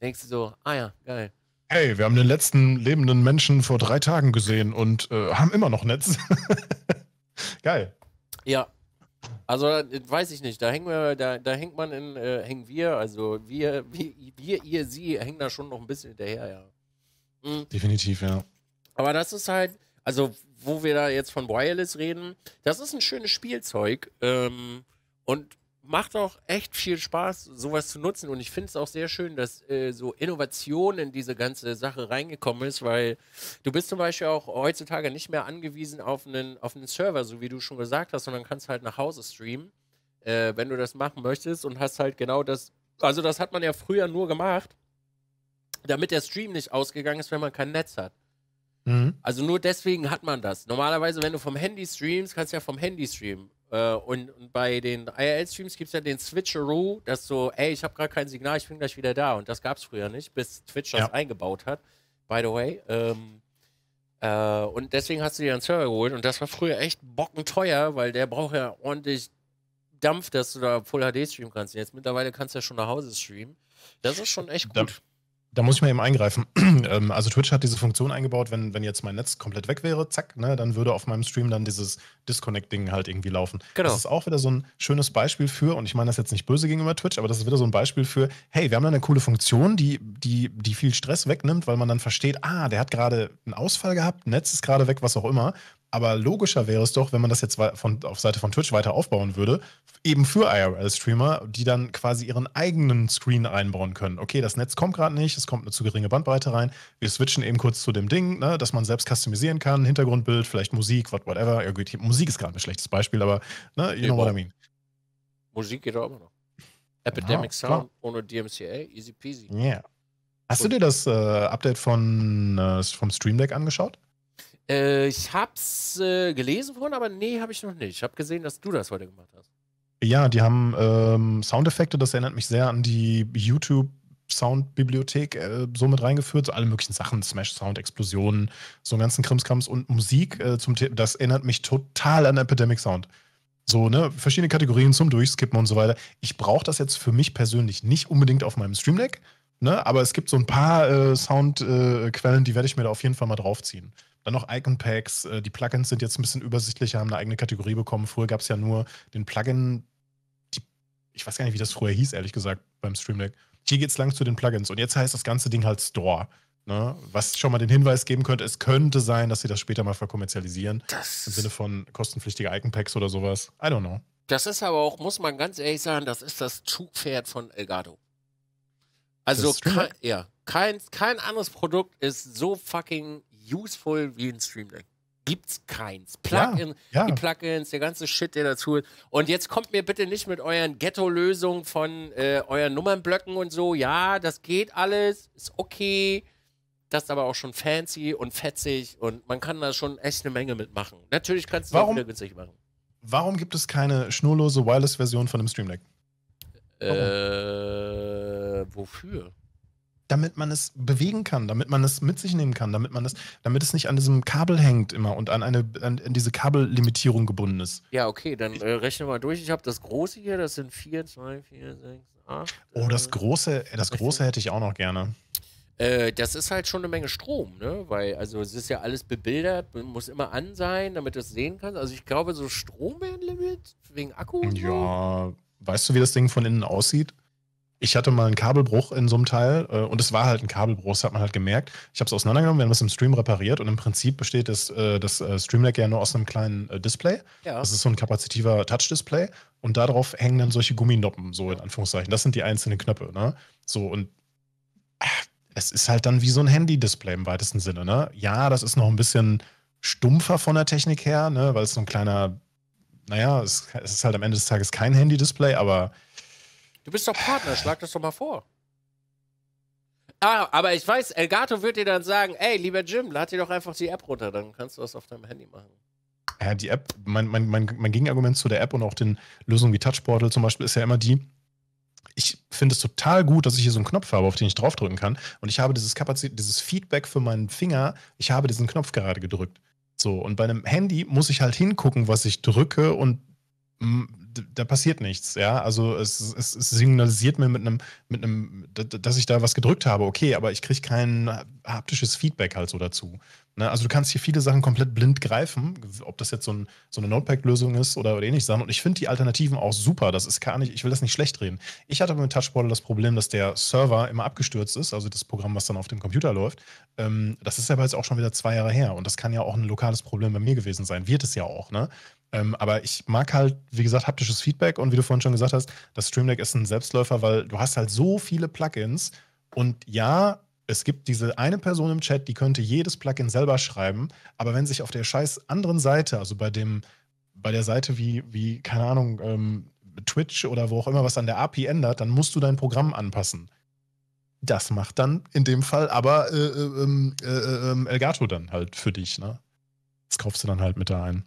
Denkst du so, ah ja, geil. Hey, wir haben den letzten lebenden Menschen vor drei Tagen gesehen und äh, haben immer noch Netz. geil. Ja. Also, weiß ich nicht. Da hängen wir, da, da hängt man in, äh, hängen wir, also wir, wir, wir, ihr, sie hängen da schon noch ein bisschen hinterher, ja. Mhm. Definitiv, ja. Aber das ist halt, also, wo wir da jetzt von Wireless reden, das ist ein schönes Spielzeug. Ähm, und macht auch echt viel Spaß, sowas zu nutzen. Und ich finde es auch sehr schön, dass äh, so Innovation in diese ganze Sache reingekommen ist, weil du bist zum Beispiel auch heutzutage nicht mehr angewiesen auf einen, auf einen Server, so wie du schon gesagt hast, sondern kannst halt nach Hause streamen, äh, wenn du das machen möchtest und hast halt genau das. Also das hat man ja früher nur gemacht, damit der Stream nicht ausgegangen ist, wenn man kein Netz hat. Mhm. Also nur deswegen hat man das. Normalerweise, wenn du vom Handy streamst, kannst du ja vom Handy streamen. Äh, und, und, bei den IRL-Streams gibt es ja den Switcheroo, dass so, ey, ich habe gerade kein Signal, ich bin gleich wieder da. Und das gab es früher nicht, bis Twitch das ja. eingebaut hat, by the way. Ähm, äh, und deswegen hast du dir einen Server geholt und das war früher echt bockenteuer, weil der braucht ja ordentlich Dampf, dass du da Full HD streamen kannst. Jetzt mittlerweile kannst du ja schon nach Hause streamen. Das ist schon echt gut. Da muss ich mal eben eingreifen. Ähm, also Twitch hat diese Funktion eingebaut, wenn, wenn jetzt mein Netz komplett weg wäre, zack, ne, dann würde auf meinem Stream dann dieses Disconnect-Ding halt irgendwie laufen. Genau. Das ist auch wieder so ein schönes Beispiel für, und ich meine das jetzt nicht böse gegenüber Twitch, aber das ist wieder so ein Beispiel für, hey, wir haben da eine coole Funktion, die, die, die viel Stress wegnimmt, weil man dann versteht, ah, der hat gerade einen Ausfall gehabt, Netz ist gerade weg, was auch immer. Aber logischer wäre es doch, wenn man das jetzt von, auf Seite von Twitch weiter aufbauen würde, eben für IRL-Streamer, die dann quasi ihren eigenen Screen einbauen können. Okay, das Netz kommt gerade nicht, es kommt eine zu geringe Bandbreite rein. Wir switchen eben kurz zu dem Ding, ne, dass man selbst customisieren kann, Hintergrundbild, vielleicht Musik, what, whatever. Ja, gut, Musik ist gerade ein schlechtes Beispiel, aber ne, you know what I mean. Musik geht auch immer noch. Epidemic ja, genau, Sound ohne DMCA, easy peasy. Yeah. Hast Und du dir das äh, Update von, äh, vom Stream Deck angeschaut? Äh, ich hab's äh, gelesen vorhin, aber nee, habe ich noch nicht. Ich habe gesehen, dass du das heute gemacht hast. Ja, die haben ähm, Soundeffekte, das erinnert mich sehr an die YouTube Soundbibliothek äh, so mit reingeführt, so alle möglichen Sachen, Smash-Sound, Explosionen, so einen ganzen Krimskrams und Musik äh, zum Thema, das erinnert mich total an Epidemic Sound. So, ne, verschiedene Kategorien zum Durchskippen und so weiter. Ich brauche das jetzt für mich persönlich nicht unbedingt auf meinem Stream Deck, ne, aber es gibt so ein paar äh, Soundquellen, äh, die werde ich mir da auf jeden Fall mal draufziehen. Dann noch Icon Packs. Äh, die Plugins sind jetzt ein bisschen übersichtlicher, haben eine eigene Kategorie bekommen. Früher gab es ja nur den Plugin. Die, ich weiß gar nicht, wie das früher hieß, ehrlich gesagt, beim Stream Deck. Hier geht es lang zu den Plugins. Und jetzt heißt das ganze Ding halt Store. Ne? Was schon mal den Hinweis geben könnte, es könnte sein, dass sie das später mal verkommerzialisieren. Das Im Sinne von kostenpflichtige Icon Packs oder sowas. I don't know. Das ist aber auch, muss man ganz ehrlich sagen, das ist das Zugpferd von Elgato. Also, kein, ja, kein, kein anderes Produkt ist so fucking useful wie ein Stream Deck. Gibt's keins. Plugin, ja, ja. Die Plugins, der ganze Shit, der dazu ist. Und jetzt kommt mir bitte nicht mit euren Ghetto-Lösungen von äh, euren Nummernblöcken und so. Ja, das geht alles, ist okay. Das ist aber auch schon fancy und fetzig und man kann da schon echt eine Menge mitmachen. Natürlich kannst du warum, das wieder günstig machen. Warum gibt es keine schnurlose Wireless-Version von dem Stream Deck? Äh, wofür? damit man es bewegen kann, damit man es mit sich nehmen kann, damit man es, damit es nicht an diesem Kabel hängt immer und an eine an, an diese Kabellimitierung gebunden ist. Ja, okay, dann äh, rechne mal durch. Ich habe das große hier, das sind 4, 2, 4, 6, 8. Oh, das äh, große, äh, das große hätte ich auch noch gerne. Äh, das ist halt schon eine Menge Strom, ne? Weil, also es ist ja alles bebildert, man muss immer an sein, damit du es sehen kannst. Also ich glaube, so Strom wäre Limit wegen Akku. Ja, weißt du, wie das Ding von innen aussieht? ich hatte mal einen Kabelbruch in so einem Teil äh, und es war halt ein Kabelbruch, das hat man halt gemerkt. Ich habe es auseinandergenommen, wir haben es im Stream repariert und im Prinzip besteht das, äh, das äh, ja nur aus einem kleinen äh, Display. Ja. Das ist so ein kapazitiver Touch-Display und darauf hängen dann solche Gumminoppen, so in Anführungszeichen. Das sind die einzelnen Knöpfe, ne? So und ach, es ist halt dann wie so ein Handy-Display im weitesten Sinne, ne? Ja, das ist noch ein bisschen stumpfer von der Technik her, ne? Weil es so ein kleiner, naja, es, es ist halt am Ende des Tages kein Handy-Display, aber Du bist doch Partner, schlag das doch mal vor. Ah, aber ich weiß, Elgato wird dir dann sagen, ey, lieber Jim, lad dir doch einfach die App runter, dann kannst du das auf deinem Handy machen. Ja, die App, mein, mein, mein, mein Gegenargument zu der App und auch den Lösungen wie Touchportal zum Beispiel ist ja immer die, ich finde es total gut, dass ich hier so einen Knopf habe, auf den ich draufdrücken kann. Und ich habe dieses, Kapazität, dieses Feedback für meinen Finger, ich habe diesen Knopf gerade gedrückt. So, und bei einem Handy muss ich halt hingucken, was ich drücke und da passiert nichts, ja. Also es, es, es, signalisiert mir mit einem, mit einem, dass ich da was gedrückt habe, okay, aber ich kriege kein haptisches Feedback halt so dazu. Ne? Also du kannst hier viele Sachen komplett blind greifen, ob das jetzt so, ein, so eine Notepad-Lösung ist oder, oder ähnlich Und ich finde die Alternativen auch super. Das ist gar nicht, ich will das nicht schlecht reden. Ich hatte mit Touchportal das Problem, dass der Server immer abgestürzt ist, also das Programm, was dann auf dem Computer läuft. Ähm, das ist aber jetzt auch schon wieder zwei Jahre her und das kann ja auch ein lokales Problem bei mir gewesen sein. Wird es ja auch, ne? Ähm, aber ich mag halt, wie gesagt, haptisches Feedback und wie du vorhin schon gesagt hast, das Stream Deck ist ein Selbstläufer, weil du hast halt so viele Plugins und ja, es gibt diese eine Person im Chat, die könnte jedes Plugin selber schreiben, aber wenn sich auf der scheiß anderen Seite, also bei dem, bei der Seite wie, wie, keine Ahnung, ähm, Twitch oder wo auch immer was an der API ändert, dann musst du dein Programm anpassen. Das macht dann in dem Fall aber äh, äh, ähm, äh, äh ähm, Elgato dann halt für dich, ne? Das kaufst du dann halt mit da ein.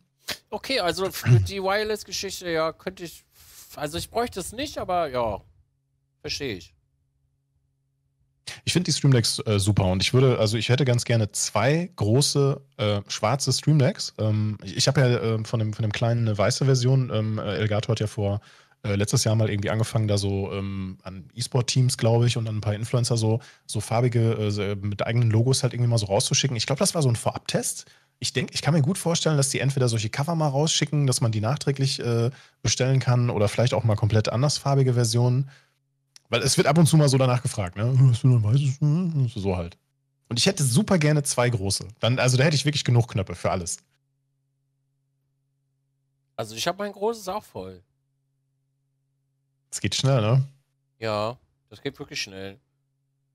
Okay, also die Wireless-Geschichte, ja, könnte ich. Also ich bräuchte es nicht, aber ja, verstehe ich. Ich finde die Stream Decks äh, super und ich würde, also ich hätte ganz gerne zwei große äh, schwarze Stream Decks. Ähm, ich, ich habe ja äh, von, dem, von dem kleinen eine weiße Version. Ähm, äh, Elgato hat ja vor äh, letztes Jahr mal irgendwie angefangen, da so ähm, an E-Sport-Teams, glaube ich, und an ein paar Influencer so, so farbige, äh, mit eigenen Logos halt irgendwie mal so rauszuschicken. Ich glaube, das war so ein Vorabtest ich denke, ich kann mir gut vorstellen, dass die entweder solche Cover mal rausschicken, dass man die nachträglich äh, bestellen kann oder vielleicht auch mal komplett andersfarbige Versionen. Weil es wird ab und zu mal so danach gefragt, ne? Hm, hast du ein weißes? Hm, hm, so halt. Und ich hätte super gerne zwei große. Dann, also da hätte ich wirklich genug Knöpfe für alles. Also ich habe mein großes auch voll. Es geht schnell, ne? Ja, das geht wirklich schnell.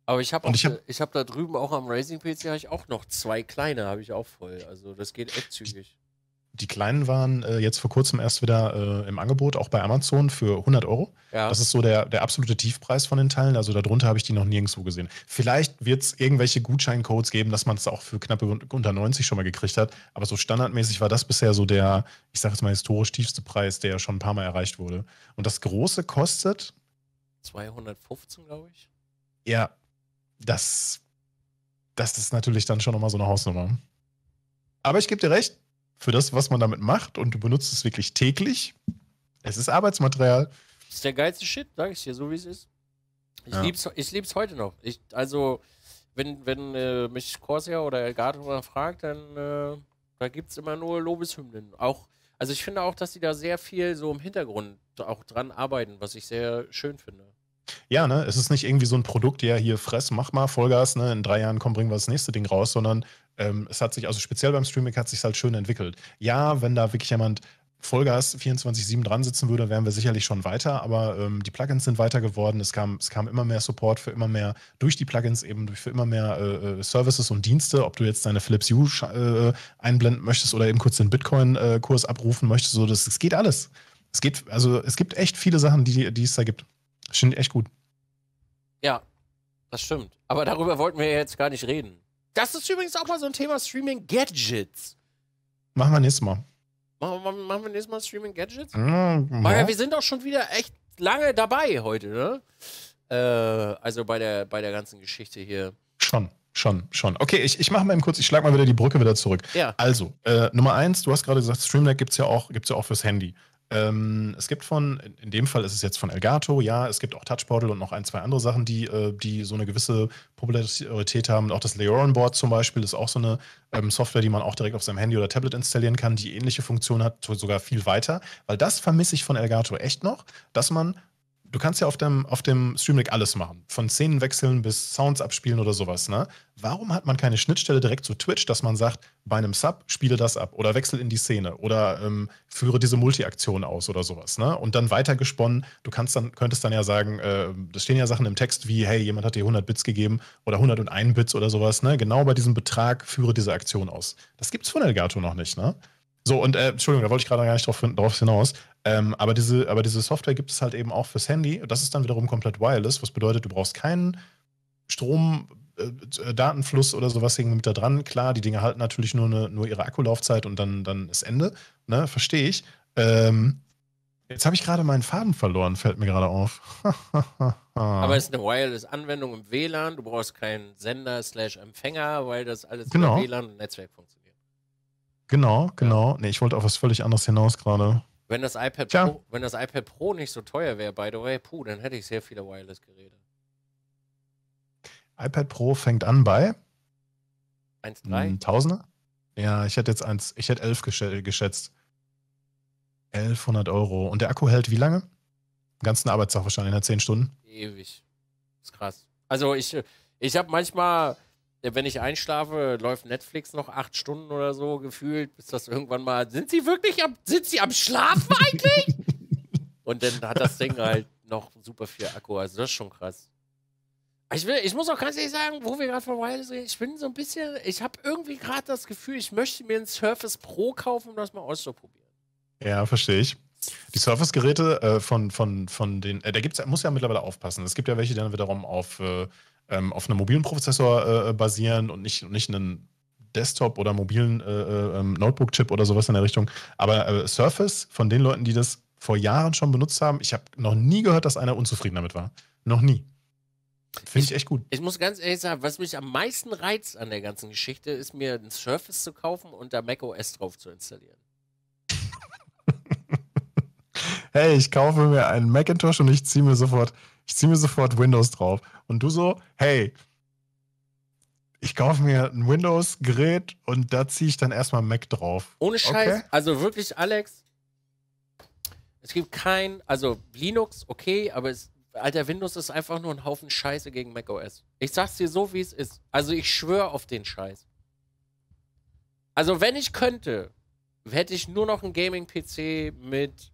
Aber ich habe hab, ne, ich hab da drüben auch am Racing PC habe ich auch noch zwei kleine, habe ich auch voll. Also das geht echt zügig. Die kleinen waren äh, jetzt vor kurzem erst wieder äh, im Angebot, auch bei Amazon für 100 Euro. Ja. Das ist so der, der absolute Tiefpreis von den Teilen. Also darunter habe ich die noch nirgendwo gesehen. Vielleicht wird es irgendwelche Gutscheincodes geben, dass man es auch für knappe unter 90 schon mal gekriegt hat. Aber so standardmäßig war das bisher so der, ich sage jetzt mal, historisch tiefste Preis, der ja schon ein paar Mal erreicht wurde. Und das große kostet. 215, glaube ich. Ja, das, das ist natürlich dann schon nochmal so eine Hausnummer. Aber ich gebe dir recht, für das, was man damit macht und du benutzt es wirklich täglich, es ist Arbeitsmaterial. Das ist der geilste Shit, sag ich dir, so wie es ist. Ich, ja. lieb's, ich lieb's heute noch. Ich, also, wenn, wenn äh, mich Corsair oder Elgato mal fragt, dann äh, da gibt's immer nur Lobeshymnen. Auch, also ich finde auch, dass die da sehr viel so im Hintergrund auch dran arbeiten, was ich sehr schön finde. Ja, ne, es ist nicht irgendwie so ein Produkt, ja, hier fress, mach mal Vollgas, ne, in drei Jahren komm, bringen wir das nächste Ding raus, sondern ähm, es hat sich, also speziell beim Streaming hat sich halt schön entwickelt. Ja, wenn da wirklich jemand Vollgas 24-7 dran sitzen würde, wären wir sicherlich schon weiter, aber ähm, die Plugins sind weiter geworden. Es kam, es kam immer mehr Support für immer mehr, durch die Plugins eben, für immer mehr äh, äh, Services und Dienste, ob du jetzt deine Philips Hue äh, einblenden möchtest oder eben kurz den Bitcoin-Kurs äh, abrufen möchtest, so das, das geht alles. Es geht, also es gibt echt viele Sachen, die, die es da gibt. Das stimmt echt gut. Ja, das stimmt. Aber darüber wollten wir jetzt gar nicht reden. Das ist übrigens auch mal so ein Thema Streaming Gadgets. Machen wir nächstes Mal. Machen, machen, machen wir nächstes Mal Streaming Gadgets? Mhm, Weil wir sind auch schon wieder echt lange dabei heute, ne? Äh, also bei der, bei der ganzen Geschichte hier. Schon. Schon, schon. Okay, ich, ich mache mal eben kurz, ich schlage mal wieder die Brücke wieder zurück. Ja. Also, äh, Nummer eins, du hast gerade gesagt, Stream Deck gibt es ja, gibt's ja auch fürs Handy. Ähm, es gibt von, in dem Fall ist es jetzt von Elgato, ja, es gibt auch Touchportal und noch ein, zwei andere Sachen, die, äh, die so eine gewisse Popularität haben. Auch das Leoran Board zum Beispiel ist auch so eine ähm, Software, die man auch direkt auf seinem Handy oder Tablet installieren kann, die ähnliche Funktion hat, sogar viel weiter. Weil das vermisse ich von Elgato echt noch, dass man du kannst ja auf dem, auf dem Stream alles machen. Von Szenen wechseln bis Sounds abspielen oder sowas. Ne? Warum hat man keine Schnittstelle direkt zu Twitch, dass man sagt, bei einem Sub spiele das ab oder wechsel in die Szene oder ähm, führe diese Multi-Aktion aus oder sowas. Ne? Und dann weitergesponnen. Du kannst dann, könntest dann ja sagen, äh, das stehen ja Sachen im Text wie, hey, jemand hat dir 100 Bits gegeben oder 101 Bits oder sowas. Ne? Genau bei diesem Betrag führe diese Aktion aus. Das gibt es von Elgato noch nicht. Ne? So, und äh, Entschuldigung, da wollte ich gerade gar nicht drauf, drauf hinaus. Ähm, aber, diese, aber diese Software gibt es halt eben auch fürs Handy. Das ist dann wiederum komplett wireless, was bedeutet, du brauchst keinen Strom, äh, äh Datenfluss oder sowas irgendwie mit da dran. Klar, die Dinge halten natürlich nur, eine, nur ihre Akkulaufzeit und dann, dann ist Ende. Ne, verstehe ich. Ähm, jetzt habe ich gerade meinen Faden verloren, fällt mir gerade auf. Aber es ist eine Wireless-Anwendung im WLAN. Du brauchst keinen Sender Empfänger, weil das alles genau. über WLAN Netzwerk funktioniert. Genau, genau. Ja. Nee, ich wollte auf was völlig anderes hinaus gerade. Wenn das iPad, Pro, wenn das iPad Pro nicht so teuer wäre, by the way, puh, dann hätte ich sehr viele Wireless-Geräte. iPad Pro fängt an bei 1,3? Hm, Tausender? Ja, ich hätte jetzt eins, ich hätte 11 geschätzt. 1100 Euro. Und der Akku hält wie lange? Den ganzen Arbeitstag wahrscheinlich, in ne? 10 Stunden. Ewig. Das ist krass. Also ich, ich habe manchmal, wenn ich einschlafe, läuft Netflix noch acht Stunden oder so gefühlt, bis das irgendwann mal. Sind sie wirklich am, sind sie am Schlafen eigentlich? Und dann hat das Ding halt noch super viel Akku. Also das ist schon krass. Ich, will, ich muss auch ganz ehrlich sagen, wo wir gerade von Wireless reden, ich bin so ein bisschen, ich habe irgendwie gerade das Gefühl, ich möchte mir ein Surface Pro kaufen, um das mal auszuprobieren. Ja, verstehe ich. Die Surface-Geräte äh, von, von, von den, äh, da gibt's, muss ja mittlerweile aufpassen. Es gibt ja welche, die dann wiederum auf äh, ähm, auf einem mobilen Prozessor äh, äh, basieren und nicht, nicht einen Desktop oder mobilen äh, äh ähm, Notebook-Chip oder sowas in der Richtung. Aber äh, Surface, von den Leuten, die das vor Jahren schon benutzt haben, ich habe noch nie gehört, dass einer unzufrieden damit war. Noch nie. Finde ich, ich, echt gut. Ich muss ganz ehrlich sagen, was mich am meisten reizt an der ganzen Geschichte, ist mir ein Surface zu kaufen und da macOS drauf zu installieren. hey, ich kaufe mir einen Macintosh und ich ziehe mir sofort ich ziehe mir sofort Windows drauf. Und du so, hey, ich kaufe mir ein Windows-Gerät und da ziehe ich dann erstmal Mac drauf. Ohne Scheiß, okay? also wirklich, Alex, es gibt kein, also Linux, okay, aber es, alter Windows ist einfach nur ein Haufen Scheiße gegen Mac OS. Ich sag's dir so, wie es ist. Also ich schwöre auf den Scheiß. Also wenn ich könnte, hätte ich nur noch einen Gaming-PC mit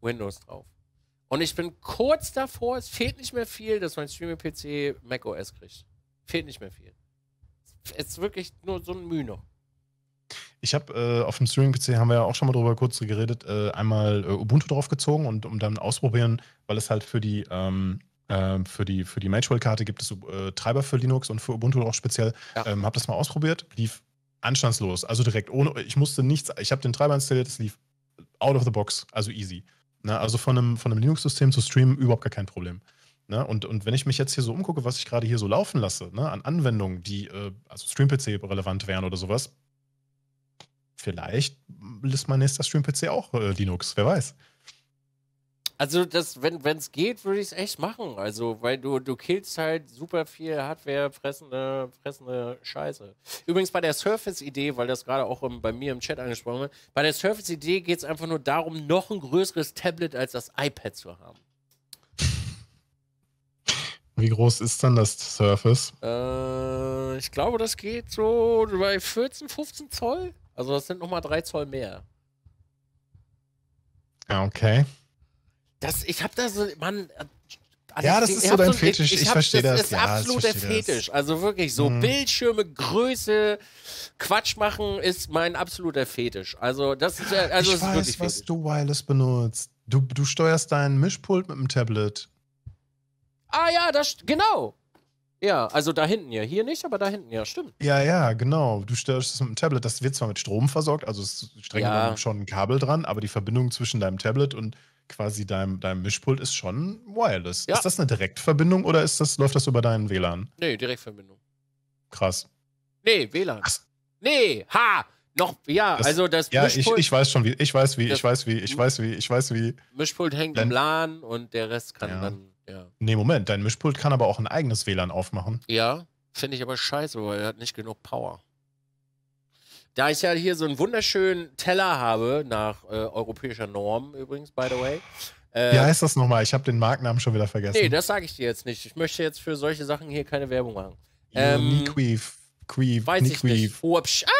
Windows drauf. Und ich bin kurz davor, es fehlt nicht mehr viel, dass mein Streaming-PC macOS kriegt. Fehlt nicht mehr viel. Es ist wirklich nur so ein Mühe noch. Ich habe äh, auf dem Streaming-PC, haben wir ja auch schon mal drüber kurz geredet, äh, einmal äh, Ubuntu draufgezogen und um dann ausprobieren, weil es halt für die, ähm, ähm für die, für die Magewell-Karte gibt es äh, Treiber für Linux und für Ubuntu auch speziell. Ja. Ähm, habe das mal ausprobiert, lief anstandslos, also direkt ohne, ich musste nichts, ich habe den Treiber installiert, es lief out of the box, also easy. Ne? Also von einem, von einem Linux-System zu streamen, überhaupt gar kein Problem. Ne? Und, und wenn ich mich jetzt hier so umgucke, was ich gerade hier so laufen lasse, ne? an Anwendungen, die äh, also Stream-PC relevant wären oder sowas, vielleicht lässt mein nächster Stream-PC auch äh, Linux, wer weiß. Also das, wenn es geht, würde ich es echt machen. Also, weil du, du killst halt super viel Hardware, fressende, fressende Scheiße. Übrigens bei der Surface-Idee, weil das gerade auch im, bei mir im Chat angesprochen wird, bei der Surface-Idee geht es einfach nur darum, noch ein größeres Tablet als das iPad zu haben. Wie groß ist dann das Surface? Äh, ich glaube, das geht so bei 14, 15 Zoll. Also das sind nochmal 3 Zoll mehr. Okay. Das, ich habe da so, Mann. Also ja, das ich, ist ich so dein so, Fetisch, ich, ich verstehe das. Das ist ja, absolut Fetisch. Das. Also wirklich so mhm. Bildschirme, Größe, Quatsch machen ist mein absoluter Fetisch. Also das ist, also ich ist weiß, wirklich was du wireless benutzt. Du, du steuerst deinen Mischpult mit dem Tablet. Ah ja, das genau. Ja, also da hinten ja. Hier nicht, aber da hinten ja, stimmt. Ja, ja, genau. Du steuerst es mit dem Tablet. Das wird zwar mit Strom versorgt, also es ist streng ja. schon ein Kabel dran, aber die Verbindung zwischen deinem Tablet und quasi dein, deinem Mischpult ist schon wireless. Ja. Ist das eine Direktverbindung oder ist das, läuft das über deinen WLAN? Nee, Direktverbindung. Krass. Nee, WLAN. Ach. Nee, ha! Noch, ja, das, also das ja, Mischpult. Ich, ich weiß schon, wie, ich weiß wie, ich weiß wie, ich weiß wie, ich weiß wie. Mischpult hängt im LAN und der Rest kann ja. dann, ja. Nee, Moment, dein Mischpult kann aber auch ein eigenes WLAN aufmachen. Ja, finde ich aber scheiße, weil er hat nicht genug Power. Da ich ja hier so einen wunderschönen Teller habe, nach äh, europäischer Norm übrigens, by the way. Äh, Wie heißt das nochmal? Ich habe den Markennamen schon wieder vergessen. Nee, das sage ich dir jetzt nicht. Ich möchte jetzt für solche Sachen hier keine Werbung machen. Ähm, Niquief. Quief, weiß Niquief. ich nicht. Uopsch. Ah,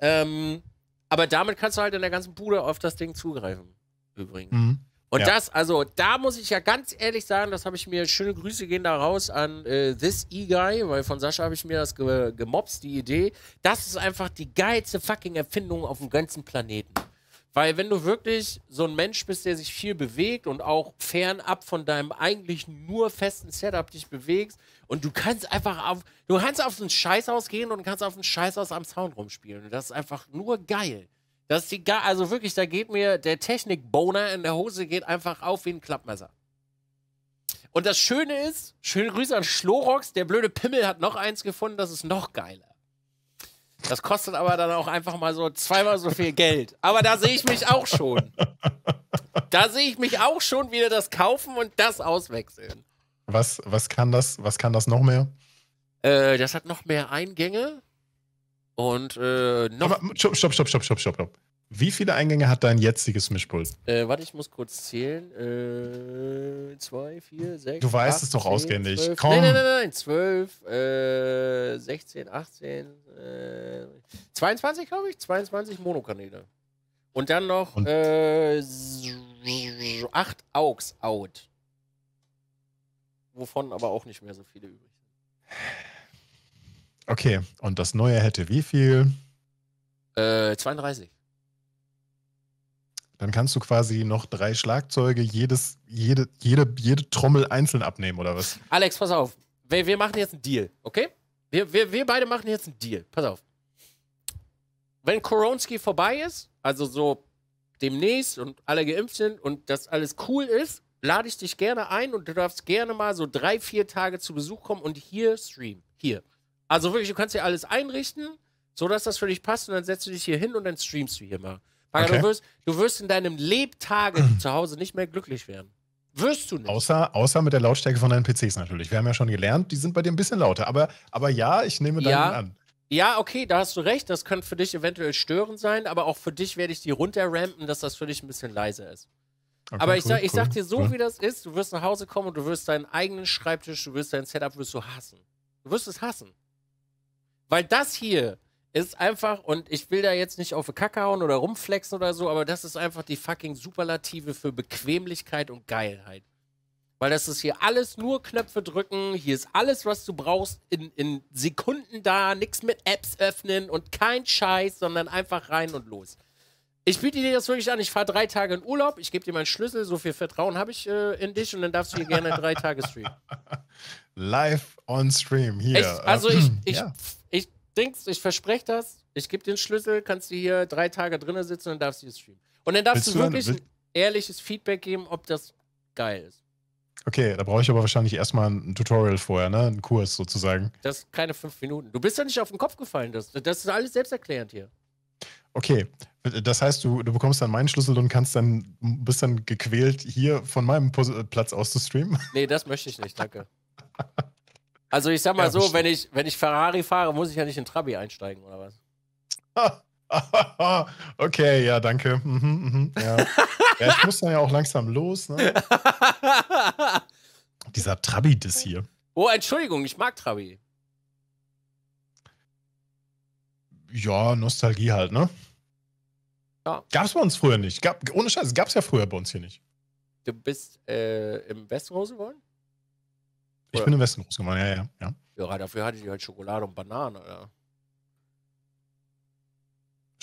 ähm, aber damit kannst du halt in der ganzen Bude auf das Ding zugreifen. Übrigens. Mhm. Und ja. das, also da muss ich ja ganz ehrlich sagen, das habe ich mir, schöne Grüße gehen da raus an äh, This E-Guy, weil von Sascha habe ich mir das ge gemobst, die Idee. Das ist einfach die geilste fucking Erfindung auf dem ganzen Planeten. Weil wenn du wirklich so ein Mensch bist, der sich viel bewegt und auch fernab von deinem eigentlich nur festen Setup dich bewegst und du kannst einfach auf, du kannst auf ein Scheißhaus gehen und kannst auf ein Scheißhaus am Sound rumspielen. Und das ist einfach nur geil. Das ist die egal, also wirklich, da geht mir der Technikboner in der Hose geht einfach auf wie ein Klappmesser. Und das Schöne ist, schöne Grüße an Schlorox, der blöde Pimmel hat noch eins gefunden, das ist noch geiler. Das kostet aber dann auch einfach mal so zweimal so viel Geld. Aber da sehe ich mich auch schon. Da sehe ich mich auch schon wieder das kaufen und das auswechseln. Was, was, kann, das, was kann das noch mehr? Äh, das hat noch mehr Eingänge. Und äh, noch. Stopp, stopp, stopp, stopp, stopp, stopp, stopp. Wie viele Eingänge hat dein jetziges Mischpult? Äh, warte, ich muss kurz zählen. Äh, zwei, vier, sechs. Du weißt acht, es doch auswendig. Komm. Nein, nein, nein, nein. Zwölf, äh, 16, 18, äh, 22, glaube ich. 22 Monokanäle. Und dann noch Und? Äh, acht AUX out. Wovon aber auch nicht mehr so viele übrig sind. Okay, und das neue hätte wie viel? Äh, 32. Dann kannst du quasi noch drei Schlagzeuge, jedes, jede, jede, jede Trommel einzeln abnehmen, oder was? Alex, pass auf. Wir, wir machen jetzt einen Deal, okay? Wir, wir, wir beide machen jetzt einen Deal. Pass auf. Wenn Koronski vorbei ist, also so demnächst und alle geimpft sind und das alles cool ist, lade ich dich gerne ein und du darfst gerne mal so drei, vier Tage zu Besuch kommen und hier streamen. Hier. Also wirklich, du kannst hier alles einrichten, sodass das für dich passt und dann setzt du dich hier hin und dann streamst du hier mal. okay. du, wirst, du wirst in deinem Lebtage zu Hause nicht mehr glücklich werden. Wirst du nicht. Außer, außer mit der Lautstärke von deinen PCs natürlich. Wir haben ja schon gelernt, die sind bei dir ein bisschen lauter. Aber, aber ja, ich nehme deinen ja. an. Ja, okay, da hast du recht. Das könnte für dich eventuell störend sein, aber auch für dich werde ich die runterrampen, dass das für dich ein bisschen leiser ist. Okay, aber ich, cool, sag, ich cool, sag dir so, cool. wie das ist: Du wirst nach Hause kommen und du wirst deinen eigenen Schreibtisch, du wirst dein Setup, wirst du hassen. Du wirst es hassen. Weil das hier ist einfach, und ich will da jetzt nicht auf die Kacke hauen oder rumflexen oder so, aber das ist einfach die fucking Superlative für Bequemlichkeit und Geilheit. Weil das ist hier alles nur Knöpfe drücken, hier ist alles, was du brauchst, in, in Sekunden da, nichts mit Apps öffnen und kein Scheiß, sondern einfach rein und los. Ich biete dir das wirklich an. Ich fahre drei Tage in Urlaub. Ich gebe dir meinen Schlüssel. So viel Vertrauen habe ich äh, in dich. Und dann darfst du hier gerne drei Tage streamen. live on stream hier. Ich, also ich, ich, ja. ich, ich denke, ich verspreche das. Ich gebe den Schlüssel, kannst du hier drei Tage drinnen sitzen und darfst du es streamen. Und dann darfst Willst du wirklich du ein, ehrliches Feedback geben, ob das geil ist. Okay, da brauche ich aber wahrscheinlich erstmal ein Tutorial vorher, ne? Einen Kurs sozusagen. Das sind keine fünf Minuten. Du bist ja nicht auf den Kopf gefallen. Das, das ist alles selbsterklärend hier. Okay, das heißt, du, du bekommst dann meinen Schlüssel und kannst dann, bist dann gequält, hier von meinem Platz aus zu streamen? Nee, das möchte ich nicht, danke. Also ich sag mal ja, so, wenn ich, wenn ich Ferrari fahre, muss ich ja nicht in Trabi einsteigen, oder was? okay, ja, danke. Mhm, mhm, ja. ja. ich muss dann ja auch langsam los. Ne? Dieser Trabi das hier. Oh, Entschuldigung, ich mag Trabi. Ja, Nostalgie halt, ne? Ja. Gab's bei uns früher nicht. Gab, ohne Scheiß, gab's ja früher bei uns hier nicht. Du bist äh, im Westen geworden? Ich Oder? bin im Westen groß geworden, ja, ja, ja. Ja, dafür hatte ich halt Schokolade und Bananen, oder?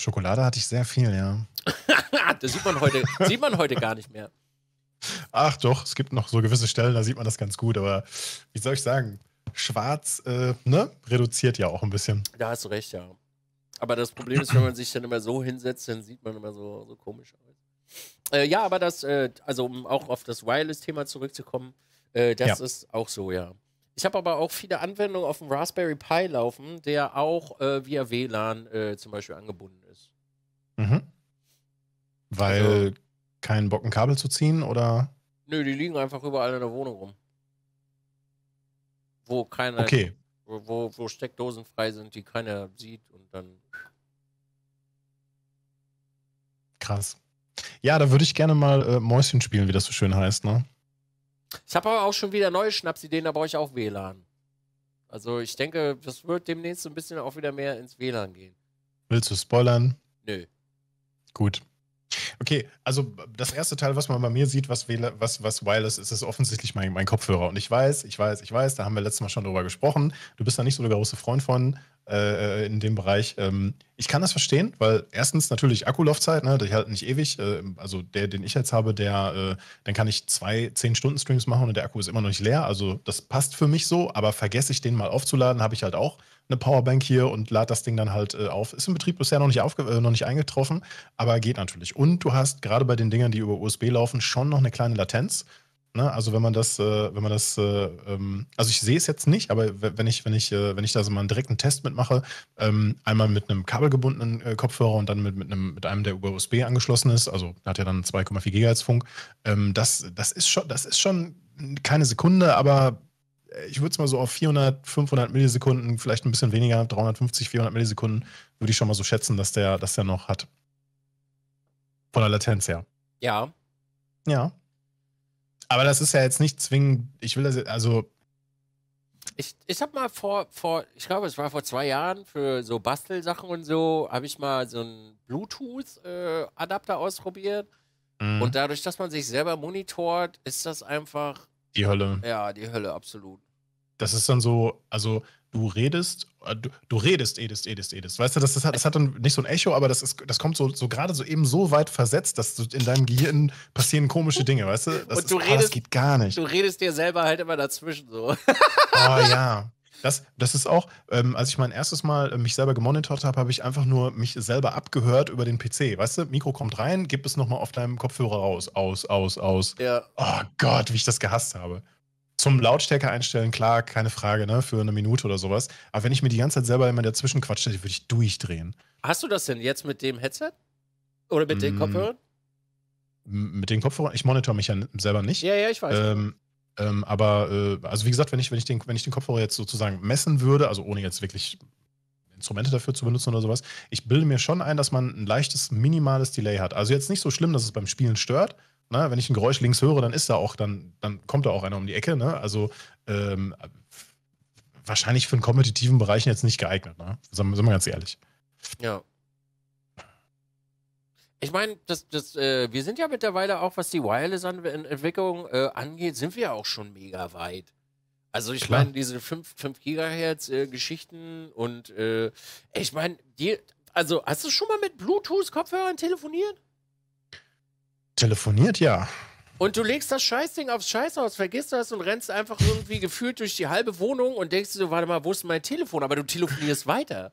Schokolade hatte ich sehr viel, ja. das sieht man, heute, sieht man heute gar nicht mehr. Ach doch, es gibt noch so gewisse Stellen, da sieht man das ganz gut, aber wie soll ich sagen, schwarz äh, ne? reduziert ja auch ein bisschen. Da hast du recht, ja. Aber das Problem ist, wenn man sich dann immer so hinsetzt, dann sieht man immer so, so komisch aus. Äh, ja, aber das, äh, also um auch auf das Wireless-Thema zurückzukommen, äh, das ja. ist auch so, ja. Ich habe aber auch viele Anwendungen auf dem Raspberry Pi laufen, der auch äh, via WLAN äh, zum Beispiel angebunden ist. Mhm. Weil also, kein Bock, ein Kabel zu ziehen oder? Nö, die liegen einfach überall in der Wohnung rum. Wo keine. Okay. wo, wo Steckdosen frei sind, die keiner sieht und dann. Krass. Ja, da würde ich gerne mal äh, Mäuschen spielen, wie das so schön heißt, ne? Ich habe aber auch schon wieder neue Schnapsideen, da brauche ich auch WLAN. Also ich denke, das wird demnächst ein bisschen auch wieder mehr ins WLAN gehen. Willst du spoilern? Nö. Gut. Okay, also das erste Teil, was man bei mir sieht, was, was, was Wireless ist, ist offensichtlich mein, mein Kopfhörer. Und ich weiß, ich weiß, ich weiß, da haben wir letztes Mal schon drüber gesprochen. Du bist da nicht so der große Freund von. Äh, äh, in dem Bereich. Ähm, ich kann das verstehen, weil erstens natürlich Akkulaufzeit, ne, die halt nicht ewig. Äh, also der, den ich jetzt habe, der, äh, dann kann ich zwei 10-Stunden-Streams machen und der Akku ist immer noch nicht leer. Also das passt für mich so, aber vergesse ich den mal aufzuladen, habe ich halt auch eine Powerbank hier und lade das Ding dann halt äh, auf. Ist im Betrieb bisher noch nicht, aufge äh, noch nicht eingetroffen, aber geht natürlich. Und du hast gerade bei den Dingern, die über USB laufen, schon noch eine kleine Latenz. Ne? Also wenn man das, äh, wenn man das, äh, ähm, also ich sehe es jetzt nicht, aber wenn ich, wenn ich, äh, wenn ich da so mal einen direkten Test mitmache, ähm, einmal mit einem kabelgebundenen äh, Kopfhörer und dann mit, mit, einem, mit einem, der über USB angeschlossen ist, also hat ja dann 2,4 GHz Funk, ähm, das, das ist schon, das ist schon keine Sekunde, aber äh, ich würde es mal so auf 400, 500 Millisekunden, vielleicht ein bisschen weniger, 350, 400 Millisekunden, würde ich schon mal so schätzen, dass der, dass der noch hat. Von der Latenz her. Ja. Ja, aber das ist ja jetzt nicht zwingend, ich will das, jetzt, also. Ich, ich habe mal vor, vor, ich glaube, es war vor zwei Jahren für so Bastelsachen und so, habe ich mal so einen Bluetooth-Adapter äh, ausprobiert. Mhm. Und dadurch, dass man sich selber monitort, ist das einfach. Die Hölle. Ja, die Hölle, absolut. Das ist dann so, also du redest, äh, du, du, redest, edest, edest, edest. Weißt du, das, das, hat, das hat dann nicht so ein Echo, aber das, ist, das kommt so, so gerade so eben so weit versetzt, dass in deinem Gehirn passieren komische Dinge, weißt du? Das, Und du ist, redest, ah, das geht gar nicht. Du redest dir selber halt immer dazwischen so. oh, ja. Das, das ist auch, ähm, als ich mein erstes Mal äh, mich selber gemonitort habe, habe ich einfach nur mich selber abgehört über den PC. Weißt du, Mikro kommt rein, gib es nochmal auf deinem Kopfhörer raus. Aus, aus, aus. Ja. Oh Gott, wie ich das gehasst habe. Zum Lautstärke einstellen, klar, keine Frage, ne, für eine Minute oder sowas. Aber wenn ich mir die ganze Zeit selber immer dazwischen quatsche, würde ich durchdrehen. Hast du das denn jetzt mit dem Headset? Oder mit den mm. Kopfhörern? Mit den Kopfhörern? Ich monitor mich ja selber nicht. Ja, ja, ich weiß. Ähm, ähm, aber, äh, also wie gesagt, wenn ich, wenn, ich den, wenn ich den Kopfhörer jetzt sozusagen messen würde, also ohne jetzt wirklich Instrumente dafür zu benutzen oder sowas, ich bilde mir schon ein, dass man ein leichtes, minimales Delay hat. Also jetzt nicht so schlimm, dass es beim Spielen stört, Ne? Wenn ich ein Geräusch links höre, dann ist da auch, dann, dann kommt da auch einer um die Ecke. Ne? Also ähm, wahrscheinlich für einen kompetitiven Bereich jetzt nicht geeignet. Ne? Sind, sind wir ganz ehrlich. Ja. Ich meine, das, das, äh, wir sind ja mittlerweile auch, was die Wireless-Entwicklung äh, angeht, sind wir ja auch schon mega weit. Also ich meine, diese 5, 5 Gigahertz-Geschichten äh, und äh, ich meine, also hast du schon mal mit Bluetooth-Kopfhörern telefoniert? Telefoniert, ja. Und du legst das Scheißding aufs Scheißhaus, vergisst das und rennst einfach irgendwie gefühlt durch die halbe Wohnung und denkst dir so, warte mal, wo ist mein Telefon? Aber du telefonierst weiter.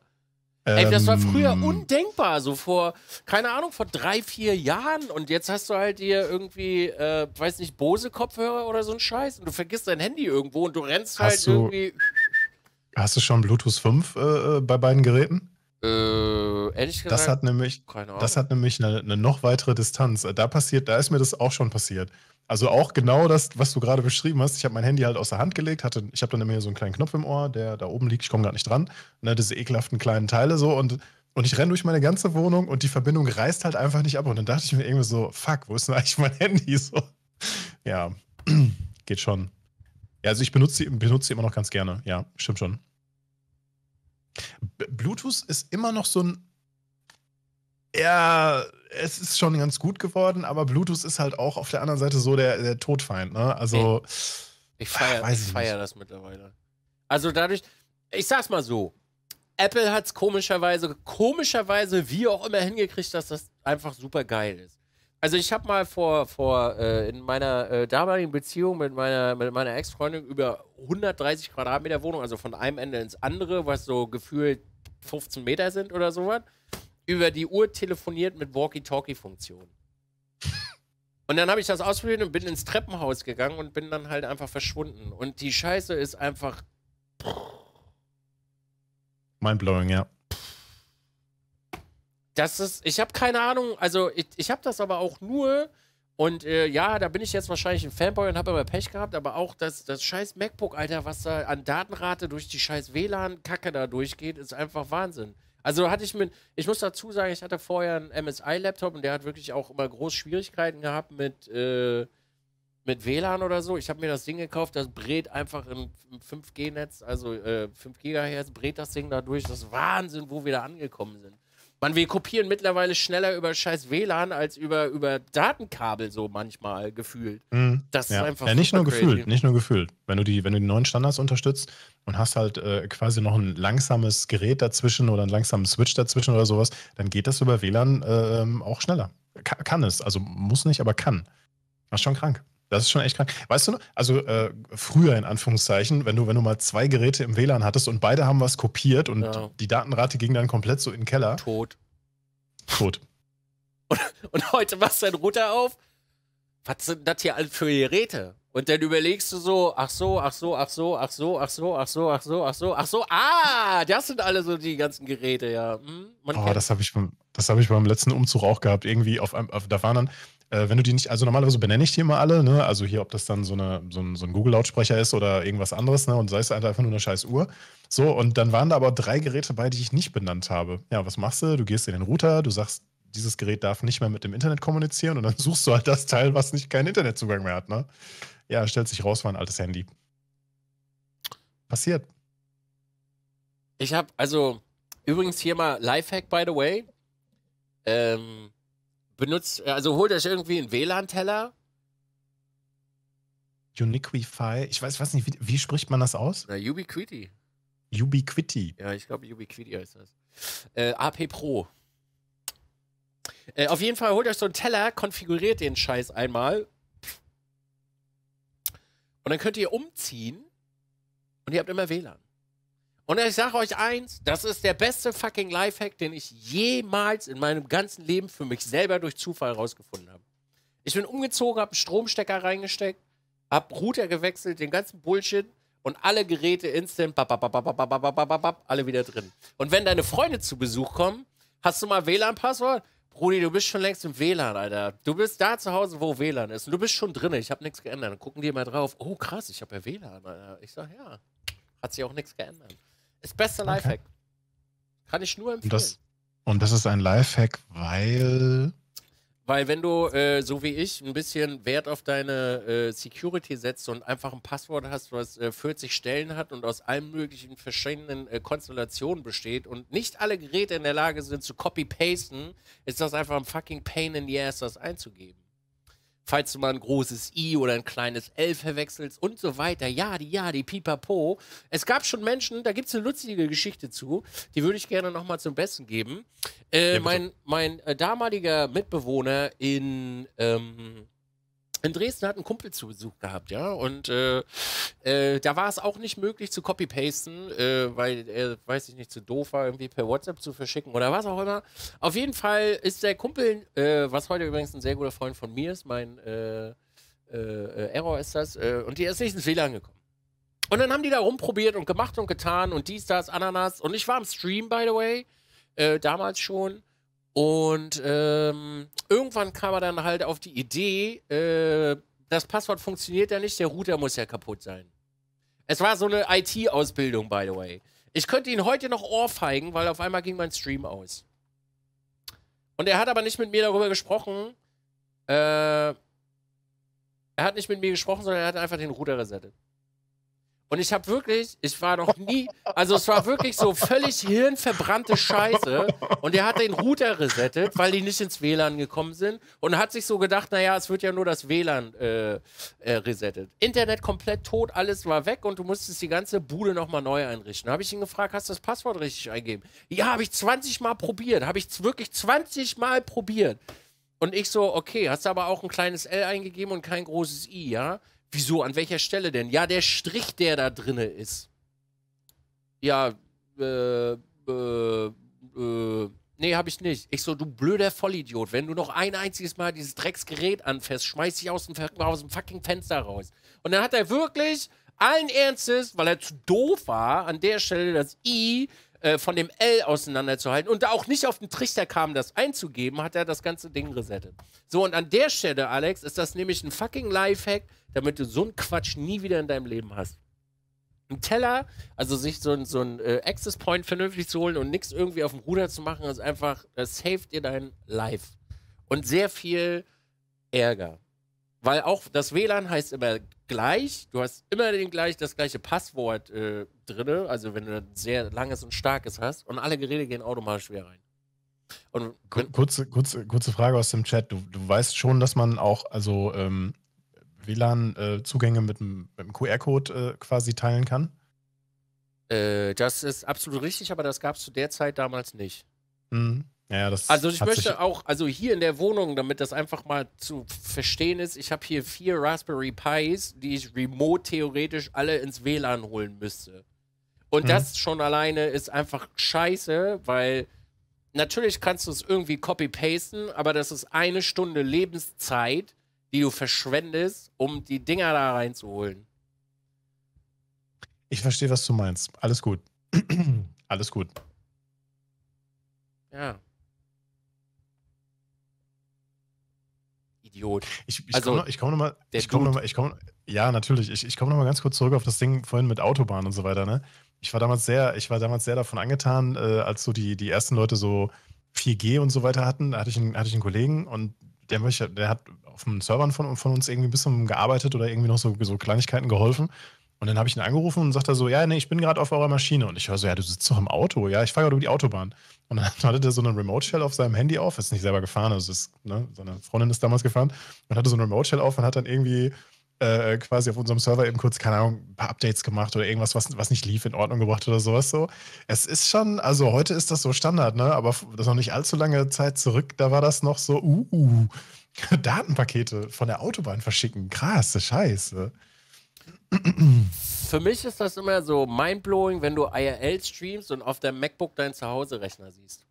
Ey, das war früher ähm. undenkbar, so vor, keine Ahnung, vor drei, vier Jahren. Und jetzt hast du halt hier irgendwie, äh, weiß nicht, Bose-Kopfhörer oder so ein Scheiß und du vergisst dein Handy irgendwo und du rennst halt du, irgendwie. Hast du schon Bluetooth 5 äh, äh, bei beiden Geräten? Äh, ehrlich gesagt. Das hat nämlich, das hat nämlich eine, eine, noch weitere Distanz. Da passiert, da ist mir das auch schon passiert. Also auch genau das, was du gerade beschrieben hast. Ich habe mein Handy halt aus der Hand gelegt, hatte, ich habe dann nämlich so einen kleinen Knopf im Ohr, der da oben liegt, ich komme gar nicht dran. Und ne, diese ekelhaften kleinen Teile so und, und ich renne durch meine ganze Wohnung und die Verbindung reißt halt einfach nicht ab. Und dann dachte ich mir irgendwie so, fuck, wo ist denn eigentlich mein Handy? So. Ja, geht schon. Ja, also ich benutze, benutze sie immer noch ganz gerne. Ja, stimmt schon. Bluetooth ist immer noch so ein. Ja, es ist schon ganz gut geworden, aber Bluetooth ist halt auch auf der anderen Seite so der, der Todfeind, ne? Also. Ey, ah, ich feiere feier das mittlerweile. Also dadurch, ich sag's mal so, Apple hat's komischerweise, komischerweise wie auch immer hingekriegt, dass das einfach super geil ist. Also ich habe mal vor, vor äh, in meiner äh, damaligen Beziehung mit meiner, mit meiner Ex-Freundin über 130 Quadratmeter Wohnung, also von einem Ende ins andere, was so gefühlt 15 Meter sind oder sowas, über die Uhr telefoniert mit Walkie-Talkie-Funktion. Und dann habe ich das ausprobiert und bin ins Treppenhaus gegangen und bin dann halt einfach verschwunden. Und die Scheiße ist einfach. Mindblowing, ja das ist, ich habe keine Ahnung, also ich, ich habe das aber auch nur, und äh, ja, da bin ich jetzt wahrscheinlich ein Fanboy und habe aber Pech gehabt, aber auch das, das scheiß MacBook, Alter, was da an Datenrate durch die scheiß WLAN-Kacke da durchgeht, ist einfach Wahnsinn. Also hatte ich mit, ich muss dazu sagen, ich hatte vorher einen MSI-Laptop und der hat wirklich auch immer groß Schwierigkeiten gehabt mit, äh, mit WLAN oder so. Ich habe mir das Ding gekauft, das brät einfach im, 5G-Netz, also äh, 5 GHz, brät das Ding da durch. Das ist Wahnsinn, wo wir da angekommen sind. Man, wir kopieren mittlerweile schneller über scheiß WLAN als über, über Datenkabel so manchmal gefühlt. Mhm. Das ja. ist einfach. Ja, nicht nur crazy. gefühlt, nicht nur gefühlt. Wenn du die, wenn du die neuen Standards unterstützt und hast halt äh, quasi noch ein langsames Gerät dazwischen oder einen langsamen Switch dazwischen oder sowas, dann geht das über WLAN äh, ähm, auch schneller. Ka kann es, also muss nicht, aber kann. Das ist schon krank. Das ist schon echt krank. Weißt du, also äh, früher in Anführungszeichen, wenn du, wenn du mal zwei Geräte im WLAN hattest und beide haben was kopiert und ja. die Datenrate ging dann komplett so in den Keller. Tot. Tot. Und, und heute machst du deinen Router auf. Was sind das hier alles für Geräte? Und dann überlegst du so, ach so, ach so, ach so, ach so, ach so, ach so, ach so, ach so, ach so, ah, das sind alle so die ganzen Geräte, ja. Hm, oh, das habe ich, beim, hab ich beim letzten Umzug auch gehabt. Irgendwie auf einem, da waren dann äh, wenn du die nicht, also normalerweise benenne ich die immer alle, ne? also hier, ob das dann so, eine, so ein, so ein Google-Lautsprecher ist oder irgendwas anderes, ne? und sei es einfach nur eine scheiß Uhr. So, und dann waren da aber drei Geräte bei, die ich nicht benannt habe. Ja, was machst du? Du gehst in den Router, du sagst, dieses Gerät darf nicht mehr mit dem Internet kommunizieren und dann suchst du halt das Teil, was nicht keinen Internetzugang mehr hat. Ne? Ja, stellt sich raus, war ein altes Handy. Passiert. Ich habe also übrigens hier mal Lifehack, by the way. Ähm, benutzt, äh, also holt euch irgendwie einen WLAN-Teller. Uniquify, ich weiß, weiß nicht, wie, wie spricht man das aus? Na, Ubiquiti. Ubiquiti. Ja, ich glaube, Ubiquiti heißt das. Äh, AP Pro. Äh, auf jeden Fall holt euch so einen Teller, konfiguriert den Scheiß einmal. Und dann könnt ihr umziehen und ihr habt immer WLAN. Und ich sage euch eins, das ist der beste fucking Lifehack, den ich jemals in meinem ganzen Leben für mich selber durch Zufall rausgefunden habe. Ich bin umgezogen, habe einen Stromstecker reingesteckt, habe Router gewechselt, den ganzen Bullshit und alle Geräte instant, bap, bap, bap, alle wieder drin. Und wenn deine Freunde zu Besuch kommen, hast du mal WLAN-Passwort? Brudi, du bist schon längst im WLAN, Alter. Du bist da zu Hause, wo WLAN ist. Und du bist schon drin. Ich habe nichts geändert. Dann gucken die mal drauf. Oh, krass, ich habe ja WLAN, Alter. Ich sage, ja. Hat sich auch nichts geändert. Ist bester okay. Lifehack. Kann ich nur empfehlen. Und das, und das ist ein Lifehack, weil. Weil wenn du, äh, so wie ich, ein bisschen Wert auf deine äh, Security setzt und einfach ein Passwort hast, was äh, 40 Stellen hat und aus allen möglichen verschiedenen äh, Konstellationen besteht und nicht alle Geräte in der Lage sind zu copy-pasten, ist das einfach ein fucking Pain in the Ass, das einzugeben falls du mal ein großes I oder ein kleines L verwechselst und so weiter. Ja, die, ja, die, pipapo. Es gab schon Menschen, da gibt es eine lustige Geschichte zu, die würde ich gerne nochmal zum Besten geben. Äh, ja, mein mein äh, damaliger Mitbewohner in ähm, in Dresden hat ein Kumpel zu Besuch gehabt, ja, und äh, äh, da war es auch nicht möglich zu copy-pasten, äh, weil er, weiß ich nicht, zu doof war, irgendwie per WhatsApp zu verschicken oder was auch immer. Auf jeden Fall ist der Kumpel, äh, was heute übrigens ein sehr guter Freund von mir ist, mein äh, äh, Error ist das, und der ist nicht ins WLAN gekommen. Und dann haben die da rumprobiert und gemacht und getan und dies, das, Ananas. Und ich war im Stream, by the way, damals schon. Und ähm, irgendwann kam er dann halt auf die Idee, äh, das Passwort funktioniert ja nicht, der Router muss ja kaputt sein. Es war so eine IT-Ausbildung, by the way. Ich könnte ihn heute noch ohrfeigen, weil auf einmal ging mein Stream aus. Und er hat aber nicht mit mir darüber gesprochen. Äh, er hat nicht mit mir gesprochen, sondern er hat einfach den Router resettet. Und ich habe wirklich, ich war noch nie, also es war wirklich so völlig hirnverbrannte Scheiße. Und er hat den Router resettet, weil die nicht ins WLAN gekommen sind. Und hat sich so gedacht, naja, es wird ja nur das WLAN äh, äh, resettet. Internet komplett tot, alles war weg und du musstest die ganze Bude nochmal neu einrichten. Habe ich ihn gefragt, hast du das Passwort richtig eingegeben? Ja, habe ich 20 Mal probiert. Habe ich wirklich 20 Mal probiert. Und ich so, okay, hast du aber auch ein kleines L eingegeben und kein großes I, ja? Wieso? An welcher Stelle denn? Ja, der Strich, der da drinne ist. Ja, äh, äh, äh, nee, hab ich nicht. Ich so, du blöder Vollidiot, wenn du noch ein einziges Mal dieses Drecksgerät anfährst, schmeiß dich aus dem, aus dem fucking Fenster raus. Und dann hat er wirklich allen Ernstes, weil er zu doof war, an der Stelle das I äh, von dem L auseinanderzuhalten und da auch nicht auf den Trichter kam, das einzugeben, hat er das ganze Ding resettet. So, und an der Stelle, Alex, ist das nämlich ein fucking Lifehack, damit du so einen Quatsch nie wieder in deinem Leben hast. Ein Teller, also sich so ein, so ein äh, Access Point vernünftig zu holen und nichts irgendwie auf dem Ruder zu machen, ist einfach, das äh, saved dir dein Life. Und sehr viel Ärger. Weil auch das WLAN heißt immer gleich, du hast immer den gleich, das gleiche Passwort äh, drin, also wenn du ein sehr langes und starkes hast, und alle Geräte gehen automatisch wieder rein. Und kurze, kurze, kurze Frage aus dem Chat. Du, du weißt schon, dass man auch also ähm, WLAN-Zugänge äh, mit einem QR-Code äh, quasi teilen kann? Äh, das ist absolut richtig, aber das gab es zu der Zeit damals nicht. Mhm. Ja, also ich möchte auch, also hier in der Wohnung, damit das einfach mal zu verstehen ist, ich habe hier vier Raspberry Pis, die ich remote theoretisch alle ins WLAN holen müsste. Und mhm. das schon alleine ist einfach scheiße, weil natürlich kannst du es irgendwie copy-pasten, aber das ist eine Stunde Lebenszeit, die du verschwendest, um die Dinger da reinzuholen. Ich verstehe, was du meinst. Alles gut. Alles gut. Ja. Idiot. Ich, ich also, komme nochmal. Ich komme nochmal. Ich Ja, natürlich. Ich, ich komme nochmal ganz kurz zurück auf das Ding vorhin mit Autobahn und so weiter, ne? ich war damals sehr, ich war damals sehr davon angetan, äh, als so die, die ersten Leute so 4G und so weiter hatten, da hatte ich einen, hatte ich einen Kollegen und der, der hat auf den Servern von, von uns irgendwie ein bisschen gearbeitet oder irgendwie noch so, so Kleinigkeiten geholfen. Und dann habe ich ihn angerufen und sagte so, ja, nee, ich bin gerade auf eurer Maschine. Und ich höre so, ja, du sitzt doch im Auto, ja, ich fahre gerade über die Autobahn. Und dann hatte der so eine Remote-Shell auf seinem Handy auf, ist nicht selber gefahren, also ist, ne, seine Freundin ist damals gefahren und hatte so eine Remote-Shell auf und hat dann irgendwie äh, quasi auf unserem Server eben kurz, keine Ahnung, ein paar Updates gemacht oder irgendwas, was, was nicht lief, in Ordnung gebracht oder sowas so. Es ist schon, also heute ist das so Standard, ne? Aber das ist noch nicht allzu lange Zeit zurück, da war das noch so, uh, uh Datenpakete von der Autobahn verschicken. Krasse Scheiße. Für mich ist das immer so mindblowing, wenn du IRL streamst und auf der MacBook dein Zuhause-Rechner siehst.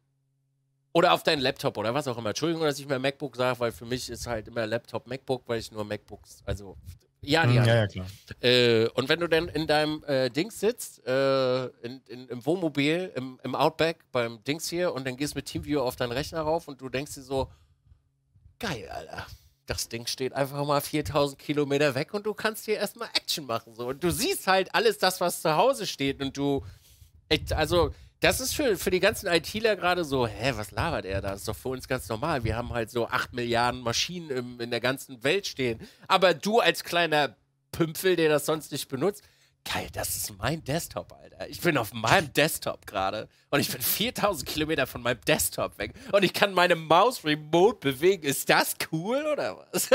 Oder auf deinen Laptop oder was auch immer. Entschuldigung, dass ich mir MacBook sage, weil für mich ist halt immer Laptop MacBook, weil ich nur MacBooks, also ja, die hm, ja, ja, klar. Äh, und wenn du dann in deinem äh, Dings sitzt, äh, in, in, im Wohnmobil, im, im, Outback, beim Dings hier, und dann gehst mit TeamViewer auf deinen Rechner rauf und du denkst dir so, geil, Alter. Das Ding steht einfach mal 4000 Kilometer weg und du kannst hier erstmal Action machen. So. Und du siehst halt alles das, was zu Hause steht. Und du, also, das ist für, für die ganzen ITler gerade so, hä, was labert er da? Das ist doch für uns ganz normal. Wir haben halt so 8 Milliarden Maschinen im, in der ganzen Welt stehen. Aber du als kleiner Pümpfel, der das sonst nicht benutzt, geil, das ist mein Desktop, Alter. Ich bin auf meinem Desktop gerade und ich bin 4000 Kilometer von meinem Desktop weg und ich kann meine Maus remote bewegen. Ist das cool oder was?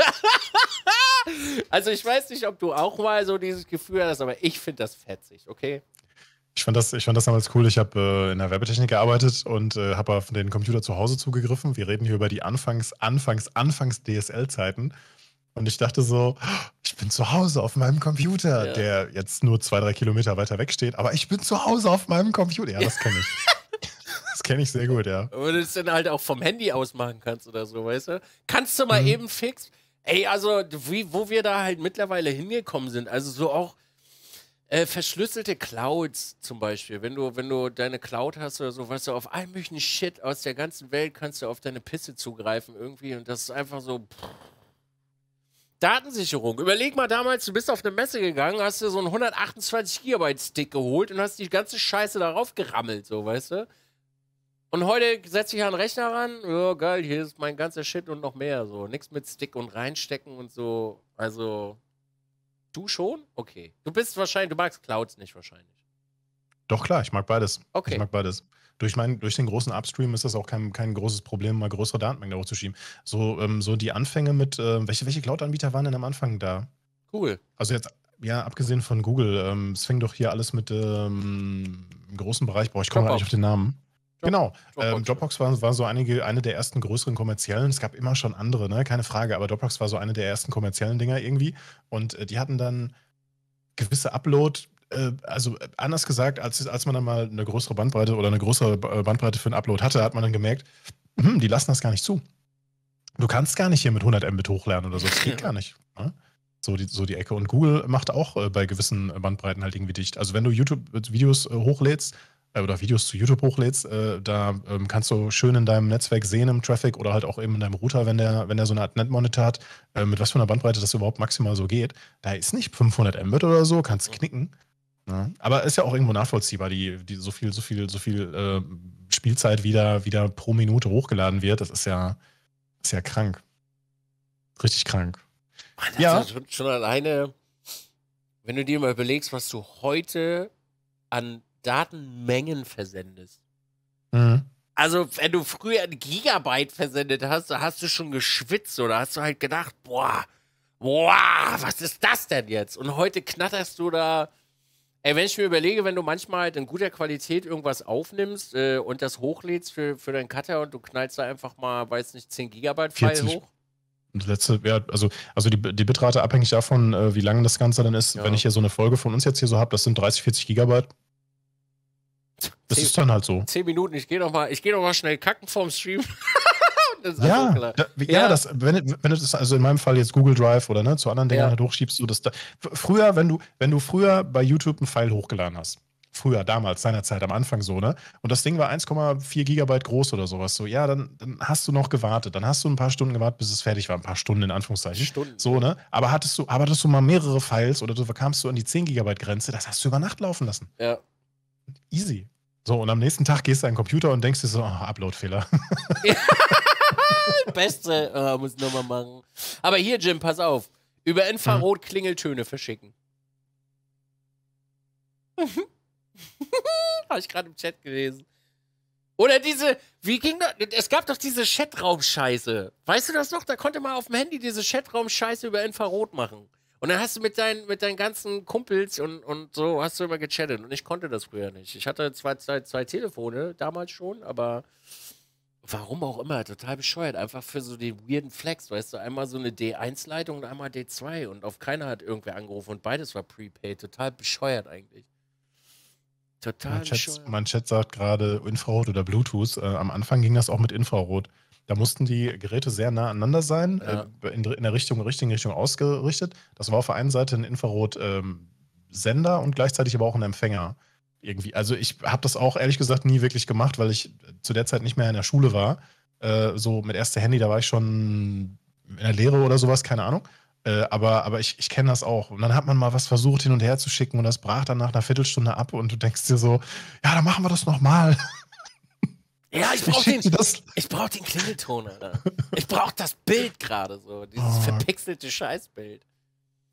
also ich weiß nicht, ob du auch mal so dieses Gefühl hast, aber ich finde das fetzig, okay? Ich fand das, ich fand das damals cool. Ich habe äh, in der Werbetechnik gearbeitet und äh, habe auf den Computer zu Hause zugegriffen. Wir reden hier über die Anfangs, Anfangs, Anfangs DSL-Zeiten. Und ich dachte so, ich bin zu Hause auf meinem Computer, ja. der jetzt nur zwei, drei Kilometer weiter weg steht, aber ich bin zu Hause auf meinem Computer. Ja, das kenne ich. das kenne ich sehr gut, ja. Und das dann halt auch vom Handy aus machen kannst oder so, weißt du? Kannst du mal mhm. eben fix. Ey, also, wie, wo wir da halt mittlerweile hingekommen sind, also so auch äh, verschlüsselte Clouds zum Beispiel. Wenn du, wenn du deine Cloud hast oder so, weißt du, auf all möglichen Shit aus der ganzen Welt kannst du auf deine Pisse zugreifen irgendwie. Und das ist einfach so. Pff. Datensicherung. Überleg mal damals, du bist auf eine Messe gegangen, hast dir so einen 128 Gigabyte Stick geholt und hast die ganze Scheiße darauf gerammelt, so, weißt du? Und heute setze ich an den Rechner ran, ja, oh, geil, hier ist mein ganzer Shit und noch mehr, so. Nichts mit Stick und reinstecken und so. Also, Du schon? Okay. Du bist wahrscheinlich, du magst Clouds nicht wahrscheinlich. Doch klar, ich mag beides. Okay. Ich mag beides. Durch, mein, durch den großen Upstream ist das auch kein, kein großes Problem, mal größere Datenmengen da hochzuschieben. So, ähm, so die Anfänge mit, äh, welche, welche Cloud-Anbieter waren denn am Anfang da? Google. Also jetzt, ja, abgesehen von Google, ähm, es fing doch hier alles mit ähm, im großen Bereich, boah, ich komme gar halt nicht auf den Namen genau. Dropbox, ähm, Dropbox war, war, so einige, eine der ersten größeren kommerziellen. Es gab immer schon andere, ne? keine Frage, aber Dropbox war so eine der ersten kommerziellen Dinger irgendwie. Und äh, die hatten dann gewisse Upload- äh, also äh, anders gesagt, als, als man dann mal eine größere Bandbreite oder eine größere äh, Bandbreite für einen Upload hatte, hat man dann gemerkt, hm, die lassen das gar nicht zu. Du kannst gar nicht hier mit 100 Mbit hochlernen oder so, das geht gar nicht. Ne? So, die, so die Ecke. Und Google macht auch bei gewissen Bandbreiten halt irgendwie dicht. Also wenn du YouTube-Videos hochlädst, äh, oder Videos zu YouTube hochlädst, äh, da ähm, kannst du schön in deinem Netzwerk sehen im Traffic oder halt auch eben in deinem Router, wenn der, wenn der so eine Art Netmonitor hat, äh, mit was für einer Bandbreite das überhaupt maximal so geht. Da ist nicht 500 Mbit oder so, kannst knicken. Ja. Ne? Aber ist ja auch irgendwo nachvollziehbar, die, die so viel, so viel, so viel äh, Spielzeit wieder, wieder pro Minute hochgeladen wird. Das ist ja, ist ja krank. Richtig krank. Mann, ja. schon alleine, wenn du dir mal überlegst, was du heute an Datenmengen versendest. Mhm. Also, wenn du früher ein Gigabyte versendet hast, da hast du schon geschwitzt oder hast du halt gedacht, boah, boah, was ist das denn jetzt? Und heute knatterst du da. Ey, wenn ich mir überlege, wenn du manchmal halt in guter Qualität irgendwas aufnimmst äh, und das hochlädst für, für deinen Cutter und du knallst da einfach mal, weiß nicht, 10 Gigabyte File hoch. letzte, ja, also, also die, die Bitrate abhängig davon, äh, wie lang das Ganze dann ist. Ja. Wenn ich hier so eine Folge von uns jetzt hier so habe, das sind 30, 40 Gigabyte, das zehn, ist dann halt so. Zehn Minuten, ich gehe nochmal noch, geh noch mal schnell kacken vorm Stream. ja, da, ja, ja, Das, wenn, wenn du das, also in meinem Fall jetzt Google Drive oder ne, zu anderen Dingen ja. halt hochschiebst, so dass da, früher, wenn du, wenn du früher bei YouTube einen Pfeil hochgeladen hast, früher, damals, seinerzeit, am Anfang so, ne? Und das Ding war 1,4 Gigabyte groß oder sowas. So, ja, dann, dann hast du noch gewartet. Dann hast du ein paar Stunden gewartet, bis es fertig war. Ein paar Stunden in Anführungszeichen. Stunden. So, ne? Aber hattest du, aber hattest du mal mehrere Files oder du kamst du an die 10 Gigabyte Grenze, das hast du über Nacht laufen lassen. Ja. Easy. So, und am nächsten Tag gehst du an den Computer und denkst dir so, oh, Upload-Fehler. Beste, oh, muss nochmal machen. Aber hier, Jim, pass auf. Über Infrarot hm. Klingeltöne verschicken. Habe ich gerade im Chat gelesen. Oder diese, wie ging das? Es gab doch diese Chatraum-Scheiße. Weißt du das noch? Da konnte man auf dem Handy diese Chatraum-Scheiße über Infrarot machen. Und dann hast du mit deinen, mit deinen ganzen Kumpels und, und so hast du immer gechattet. Und ich konnte das früher nicht. Ich hatte zwei, zwei, zwei Telefone damals schon, aber warum auch immer, total bescheuert. Einfach für so die weirden Flex, weißt du, einmal so eine D1-Leitung und einmal D2 und auf keiner hat irgendwer angerufen und beides war prepaid. Total bescheuert eigentlich. Total mein Chat, bescheuert. Mein Chat sagt gerade Infrarot oder Bluetooth. Äh, am Anfang ging das auch mit Infrarot. Da mussten die Geräte sehr nah aneinander sein, äh, ja. in, in, der Richtung, richtigen Richtung ausgerichtet. Das war auf der einen Seite ein Infrarot-Sender ähm, und gleichzeitig aber auch ein Empfänger. Irgendwie. Also ich habe das auch ehrlich gesagt nie wirklich gemacht, weil ich zu der Zeit nicht mehr in der Schule war. Äh, so mit erster Handy, da war ich schon in der Lehre oder sowas, keine Ahnung. Äh, aber, aber ich, ich kenne das auch. Und dann hat man mal was versucht hin und her zu schicken und das brach dann nach einer Viertelstunde ab und du denkst dir so, ja, dann machen wir das nochmal. Ja, ich brauche den, brauch den Klingelton, Alter. Ich brauche das Bild gerade so. Dieses oh. verpixelte Scheißbild.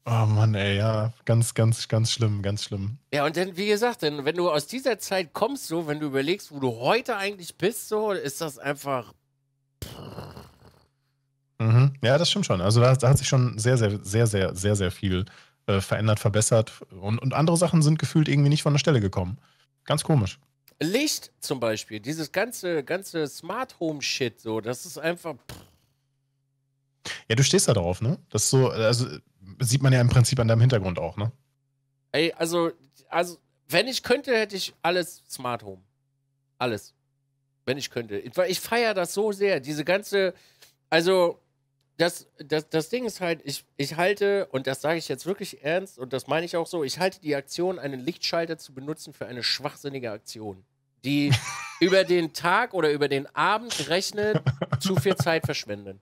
Oh Mann, ey, ja. Ganz, ganz, ganz schlimm, ganz schlimm. Ja, und dann, wie gesagt, denn, wenn du aus dieser Zeit kommst, so, wenn du überlegst, wo du heute eigentlich bist, so, ist das einfach. Mhm. Ja, das stimmt schon. Also da, da, hat sich schon sehr, sehr, sehr, sehr, sehr, sehr viel äh, verändert, verbessert. Und, und andere Sachen sind gefühlt irgendwie nicht von der Stelle gekommen. Ganz komisch. Licht zum Beispiel, dieses ganze, ganze Smart Home Shit, so, das ist einfach. Pff. Ja, du stehst da drauf, ne? Das ist so, also sieht man ja im Prinzip an deinem Hintergrund auch, ne? Ey, also, also, wenn ich könnte, hätte ich alles Smart Home. Alles. Wenn ich könnte. Ich, ich feiere das so sehr. Diese ganze, also, das, das, das Ding ist halt, ich, ich halte, und das sage ich jetzt wirklich ernst, und das meine ich auch so, ich halte die Aktion, einen Lichtschalter zu benutzen, für eine schwachsinnige Aktion die über den Tag oder über den Abend rechnet, zu viel Zeit verschwenden.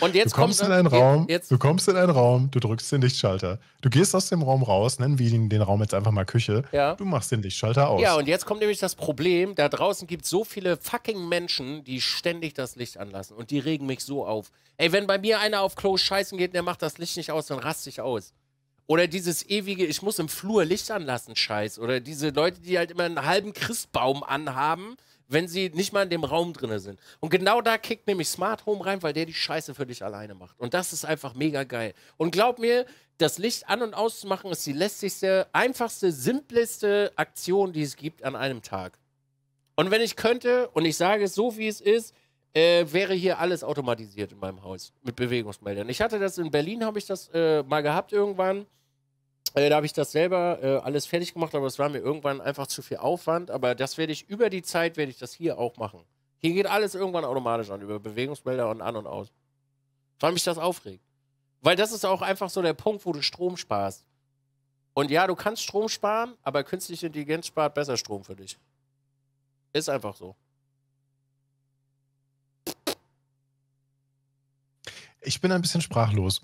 Und jetzt du kommst kommt, in einen Raum, jetzt, du kommst in einen Raum, du drückst den Lichtschalter. Du gehst aus dem Raum raus, nennen wir den, den Raum jetzt einfach mal Küche. Ja. Du machst den Lichtschalter aus. Ja, und jetzt kommt nämlich das Problem, da draußen gibt es so viele fucking Menschen, die ständig das Licht anlassen und die regen mich so auf. Ey, wenn bei mir einer auf Klo scheißen geht und der macht das Licht nicht aus, dann raste ich aus. Oder dieses ewige, ich muss im Flur Licht anlassen, Scheiß. Oder diese Leute, die halt immer einen halben Christbaum anhaben, wenn sie nicht mal in dem Raum drin sind. Und genau da kickt nämlich Smart Home rein, weil der die Scheiße für dich alleine macht. Und das ist einfach mega geil. Und glaub mir, das Licht an- und auszumachen ist die lästigste, einfachste, simpleste Aktion, die es gibt an einem Tag. Und wenn ich könnte, und ich sage es so, wie es ist, äh, wäre hier alles automatisiert in meinem Haus mit Bewegungsmeldern. Ich hatte das in Berlin, habe ich das äh, mal gehabt irgendwann. Äh, da habe ich das selber äh, alles fertig gemacht, aber es war mir irgendwann einfach zu viel Aufwand. Aber das werde ich über die Zeit, werde ich das hier auch machen. Hier geht alles irgendwann automatisch an, über Bewegungsmelder und an und aus. Weil mich das aufregt. Weil das ist auch einfach so der Punkt, wo du Strom sparst. Und ja, du kannst Strom sparen, aber künstliche Intelligenz spart besser Strom für dich. Ist einfach so. Ich bin ein bisschen sprachlos.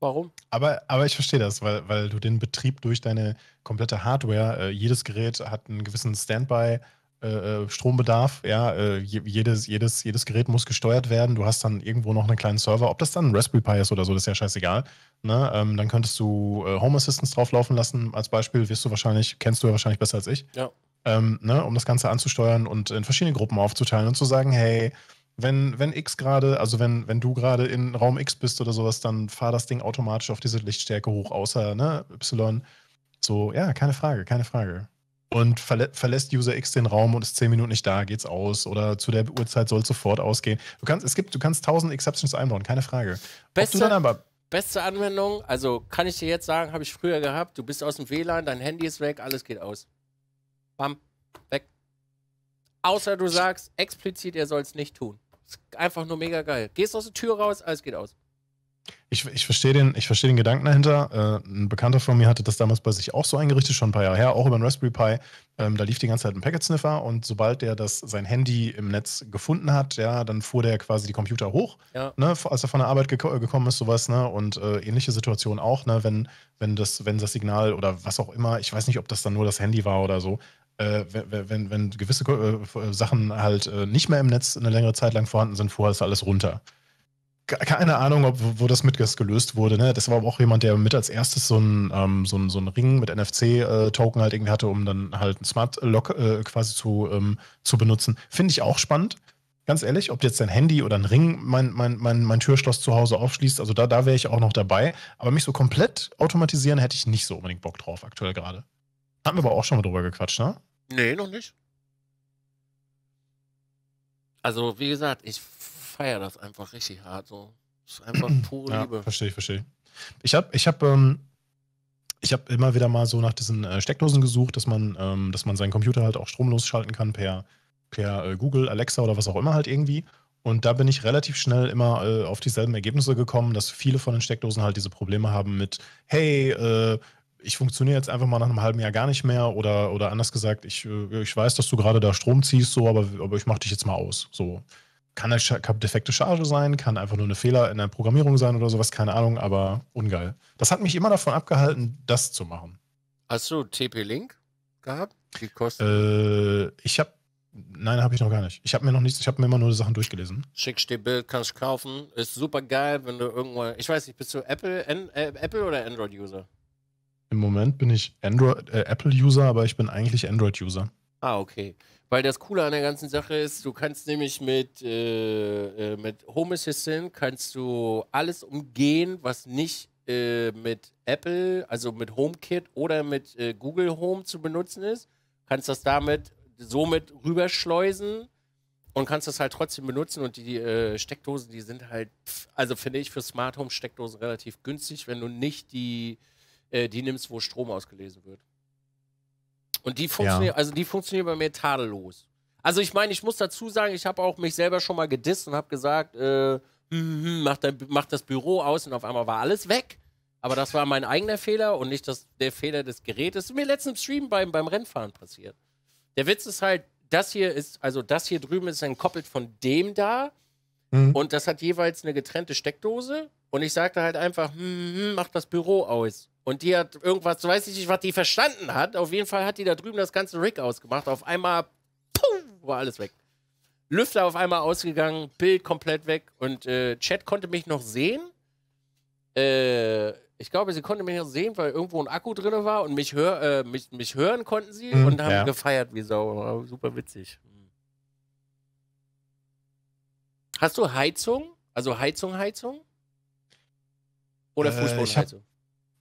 Warum? Aber, aber ich verstehe das, weil, weil du den Betrieb durch deine komplette Hardware, äh, jedes Gerät hat einen gewissen Standby. Äh, äh Strombedarf, ja, äh, jedes, jedes, jedes Gerät muss gesteuert werden. Du hast dann irgendwo noch einen kleinen Server. Ob das dann ein Raspberry Pi ist oder so, das ist ja scheißegal. Ne? Ähm, dann könntest du äh, Home Assistance drauflaufen lassen, als Beispiel. Wirst du wahrscheinlich, kennst du ja wahrscheinlich besser als ich. Ja. Ähm, ne? Um das Ganze anzusteuern und in verschiedene Gruppen aufzuteilen und zu sagen, hey, wenn, wenn X gerade, also wenn, wenn du gerade in Raum X bist oder sowas, dann fahr das Ding automatisch auf diese Lichtstärke hoch, außer ne, Y. So, ja, keine Frage, keine Frage. Und verlä verlässt User X den Raum und ist 10 Minuten nicht da, geht's aus. Oder zu der Uhrzeit soll sofort ausgehen. Du kannst, es gibt, du kannst 1000 Exceptions einbauen, keine Frage. Beste, aber, beste Anwendung, also kann ich dir jetzt sagen, habe ich früher gehabt, du bist aus dem WLAN, dein Handy ist weg, alles geht aus. Bam, weg. Außer du sagst explizit, er soll es nicht tun einfach nur mega geil. Gehst aus der Tür raus, alles geht aus. Ich, ich verstehe den, versteh den Gedanken dahinter. Äh, ein Bekannter von mir hatte das damals bei sich auch so eingerichtet, schon ein paar Jahre her, auch über den Raspberry Pi. Ähm, da lief die ganze Zeit ein Packet-Sniffer und sobald der das, sein Handy im Netz gefunden hat, ja, dann fuhr der quasi die Computer hoch, ja. ne, als er von der Arbeit geko äh, gekommen ist, sowas, ne? Und äh, ähnliche Situationen auch, ne, wenn, wenn, das, wenn das Signal oder was auch immer, ich weiß nicht, ob das dann nur das Handy war oder so, äh, wenn, wenn, gewisse äh, Sachen halt äh, nicht mehr im Netz eine längere Zeit lang vorhanden sind, vorher ist alles runter. Keine Ahnung, ob, wo das mit gelöst wurde. Ne? Das war aber auch jemand, der mit als erstes so einen ähm, so so ein Ring mit NFC-Token äh, halt irgendwie hatte, um dann halt einen Smart-Lock äh, quasi zu, ähm, zu benutzen. Finde ich auch spannend ganz ehrlich, ob jetzt ein Handy oder ein Ring mein, mein, mein, mein Türschloss zu Hause aufschließt, also da, da wäre ich auch noch dabei. Aber mich so komplett automatisieren hätte ich nicht so unbedingt Bock drauf, aktuell gerade. Haben wir aber auch schon mal drüber gequatscht, ne? Nee, noch nicht. Also, wie gesagt, ich feiere das einfach richtig hart. So. Das ist einfach pure ja, Liebe. Verstehe ich, verstehe ich. Hab, ich habe ähm, hab immer wieder mal so nach diesen äh, Steckdosen gesucht, dass man, ähm, dass man seinen Computer halt auch stromlos schalten kann per, per äh, Google, Alexa oder was auch immer halt irgendwie. Und da bin ich relativ schnell immer äh, auf dieselben Ergebnisse gekommen, dass viele von den Steckdosen halt diese Probleme haben mit, hey, äh, ich funktioniere jetzt einfach mal nach einem halben Jahr gar nicht mehr oder, oder anders gesagt, ich, äh, ich weiß, dass du gerade da Strom ziehst, so, aber, aber ich mache dich jetzt mal aus. So. Kann eine halt defekte Charge sein, kann einfach nur ein Fehler in der Programmierung sein oder sowas, keine Ahnung, aber ungeil. Das hat mich immer davon abgehalten, das zu machen. Hast du TP-Link gehabt? Wie kostet? Äh, ich habe Nein, habe ich noch gar nicht. Ich habe mir noch nichts, ich habe mir immer nur Sachen durchgelesen. Schickst dir Bild, kannst kaufen. Ist super geil, wenn du irgendwo. Ich weiß nicht, bist du Apple, N, äh, Apple oder Android-User? Im Moment bin ich Android, äh, Apple-User, aber ich bin eigentlich Android-User. Ah, okay. Weil das Coole an der ganzen Sache ist, du kannst nämlich mit, äh, äh, mit Home Assistant kannst du alles umgehen, was nicht äh, mit Apple, also mit HomeKit oder mit äh, Google Home zu benutzen ist. Kannst das damit somit rüberschleusen und kannst das halt trotzdem benutzen. Und die äh, Steckdosen, die sind halt, pff, also finde ich für Smart Home Steckdosen relativ günstig, wenn du nicht die äh, die nimmst, wo Strom ausgelesen wird. Und die funktioniert, ja. also die funktioniert bei mir tadellos. Also ich meine, ich muss dazu sagen, ich habe auch mich selber schon mal gedisst und habe gesagt, äh, hm, hm, hm, mach, dein, mach das Büro aus und auf einmal war alles weg. Aber das war mein eigener Fehler und nicht das, der Fehler des Gerätes. Das ist mir letztens im Stream beim, beim Rennfahren passiert. Der Witz ist halt, das hier ist, also das hier drüben ist entkoppelt von dem da. Mhm. Und das hat jeweils eine getrennte Steckdose. Und ich sagte halt einfach, mach das Büro aus. Und die hat irgendwas, weiß ich nicht, was die verstanden hat. Auf jeden Fall hat die da drüben das ganze Rig ausgemacht. Auf einmal puh, war alles weg. Lüfter auf einmal ausgegangen, Bild komplett weg und äh, Chat konnte mich noch sehen. Äh, ich glaube, sie konnte mich noch sehen, weil irgendwo ein Akku drin war und mich, hör, äh, mich, mich hören konnten sie mhm, und haben ja. gefeiert wie Sau. super witzig. Hast du Heizung? Also Heizung, Heizung? Oder äh, Fußbodenheizung?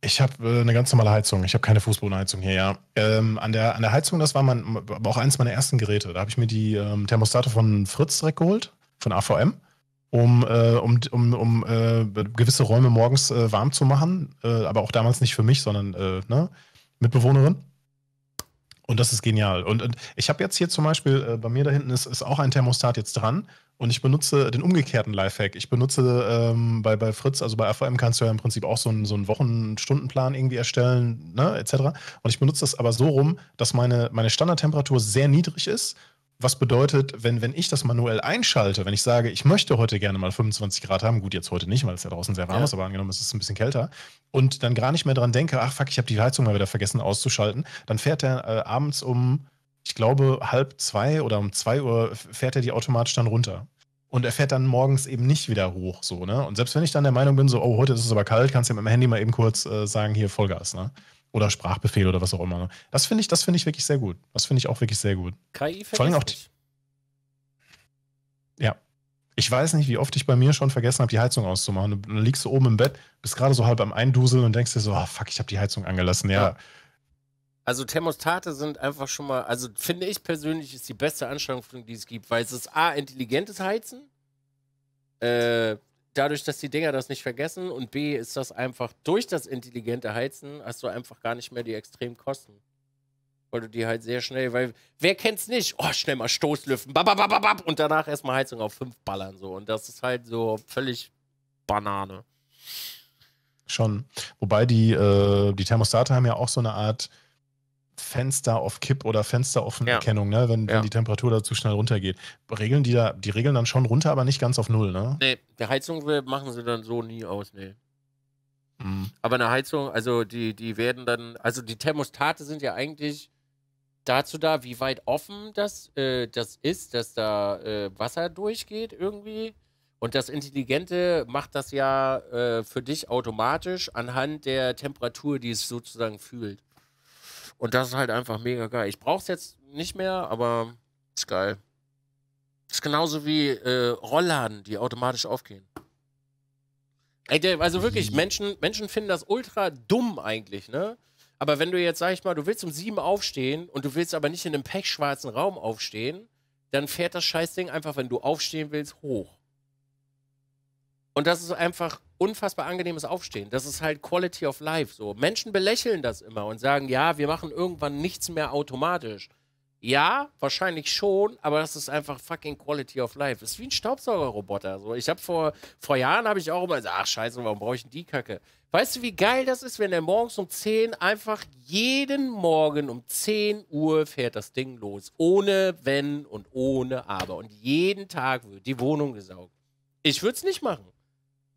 Ich habe äh, eine ganz normale Heizung. Ich habe keine Fußbodenheizung hier, ja. Ähm, an, der, an der Heizung, das war mein, aber auch eines meiner ersten Geräte. Da habe ich mir die ähm, Thermostate von Fritz direkt geholt, von AVM, um, äh, um, um, um äh, gewisse Räume morgens äh, warm zu machen. Äh, aber auch damals nicht für mich, sondern äh, ne, Mitbewohnerin. Und das ist genial. Und, und ich habe jetzt hier zum Beispiel, äh, bei mir da hinten ist, ist auch ein Thermostat jetzt dran. Und ich benutze den umgekehrten Lifehack. Ich benutze ähm, bei, bei Fritz, also bei AVM kannst du ja im Prinzip auch so einen, so einen wochen irgendwie erstellen, ne, etc. Und ich benutze das aber so rum, dass meine, meine Standardtemperatur sehr niedrig ist was bedeutet, wenn, wenn ich das manuell einschalte, wenn ich sage, ich möchte heute gerne mal 25 Grad haben, gut, jetzt heute nicht, weil es ja draußen sehr warm ja. ist, aber angenommen, es ist ein bisschen kälter, und dann gar nicht mehr dran denke, ach fuck, ich habe die Heizung mal wieder vergessen auszuschalten, dann fährt er äh, abends um, ich glaube, halb zwei oder um zwei Uhr fährt er die automatisch dann runter. Und er fährt dann morgens eben nicht wieder hoch, so, ne? Und selbst wenn ich dann der Meinung bin, so, oh, heute ist es aber kalt, kannst du ja mit dem Handy mal eben kurz äh, sagen, hier Vollgas, ne? oder Sprachbefehl oder was auch immer. Das finde ich, das finde ich wirklich sehr gut. Das finde ich auch wirklich sehr gut. KI Vor allem auch. Nicht. Ja. Ich weiß nicht, wie oft ich bei mir schon vergessen habe, die Heizung auszumachen. Du, liegst du oben im Bett, bist gerade so halb am Einduseln und denkst dir so, oh, fuck, ich habe die Heizung angelassen. ja. ja. Also Thermostate sind einfach schon mal, also finde ich persönlich, ist die beste Anstrengung, die es gibt, weil es ist A, intelligentes Heizen, äh, dadurch, dass die Dinger das nicht vergessen und B, ist das einfach durch das intelligente Heizen, hast du einfach gar nicht mehr die extremen Kosten. Weil du die halt sehr schnell, weil wer kennt's nicht? Oh, schnell mal Stoßlüften, bababababab, und danach erstmal Heizung auf 5 ballern so. Und das ist halt so völlig Banane. Schon. Wobei die, äh, die Thermostate haben ja auch so eine Art Fenster auf Kipp oder Fenster offen ja. ne? wenn, ja. die Temperatur da zu schnell runtergeht. Regeln die da, die regeln dann schon runter, aber nicht ganz auf Null, ne? Nee, die Heizung machen sie dann so nie aus, nee. Mhm. Aber eine Heizung, also die, die werden dann, also die Thermostate sind ja eigentlich dazu da, wie weit offen das, äh, das ist, dass da äh, Wasser durchgeht irgendwie. Und das Intelligente macht das ja äh, für dich automatisch anhand der Temperatur, die es sozusagen fühlt. Und das ist halt einfach mega geil. Ich brauch's jetzt nicht mehr, aber ist geil. Ist genauso wie äh, Rollladen, die automatisch aufgehen. Ey, Dave, also wirklich, Menschen, Menschen finden das ultra dumm eigentlich, ne? Aber wenn du jetzt, sag ich mal, du willst um sieben aufstehen und du willst aber nicht in einem pechschwarzen Raum aufstehen, dann fährt das Scheißding einfach, wenn du aufstehen willst, hoch. Und das ist einfach unfassbar angenehmes Aufstehen. Das ist halt Quality of Life. So Menschen belächeln das immer und sagen, ja, wir machen irgendwann nichts mehr automatisch. Ja, wahrscheinlich schon, aber das ist einfach fucking Quality of Life. Das ist wie ein Staubsaugerroboter. So, ich habe vor, vor Jahren habe ich auch immer gesagt, ach scheiße, warum brauche ich denn die Kacke? Weißt du, wie geil das ist, wenn der morgens um 10 einfach jeden Morgen um 10 Uhr fährt das Ding los. Ohne Wenn und ohne Aber. Und jeden Tag wird die Wohnung gesaugt. Ich würde es nicht machen.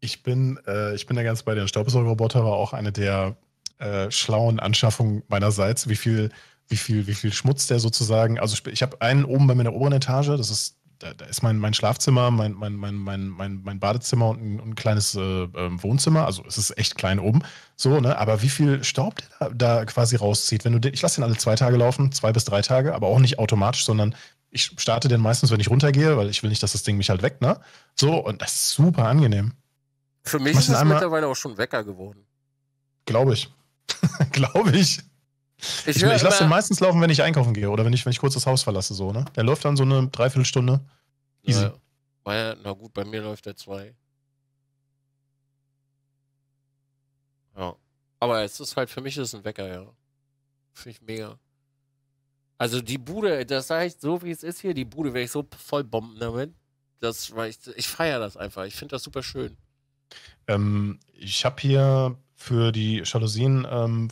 Ich bin, äh, ich bin da ganz bei dir. Staubsaugerroboter war auch eine der äh, schlauen Anschaffungen meinerseits, wie viel, wie viel, wie viel Schmutz der sozusagen. Also ich habe einen oben bei mir in der oberen Etage, das ist, da, da ist mein, mein Schlafzimmer, mein, mein, mein, mein, mein, mein Badezimmer und ein, ein kleines äh, ähm, Wohnzimmer. Also es ist echt klein oben. So, ne? Aber wie viel Staub der da, da quasi rauszieht, wenn du den, ich lasse den alle zwei Tage laufen, zwei bis drei Tage, aber auch nicht automatisch, sondern ich starte den meistens, wenn ich runtergehe, weil ich will nicht, dass das Ding mich halt weg, ne? So, und das ist super angenehm. Für mich ist es mittlerweile auch schon Wecker geworden. Glaube ich. Glaube ich. Ich, ich, ich lasse den meistens laufen, wenn ich einkaufen gehe oder wenn ich, wenn ich kurz das Haus verlasse. So, ne? Der läuft dann so eine Dreiviertelstunde. Easy. Na, naja, na gut, bei mir läuft er zwei. Ja. Aber es ist halt, für mich ist ein Wecker, ja. Finde ich mega. Also die Bude, das heißt, so wie es ist hier, die Bude wäre ich so voll bomben damit. Das, weil ich, ich feiere das einfach. Ich finde das super schön. Ähm, ich habe hier für die Jalousien ähm,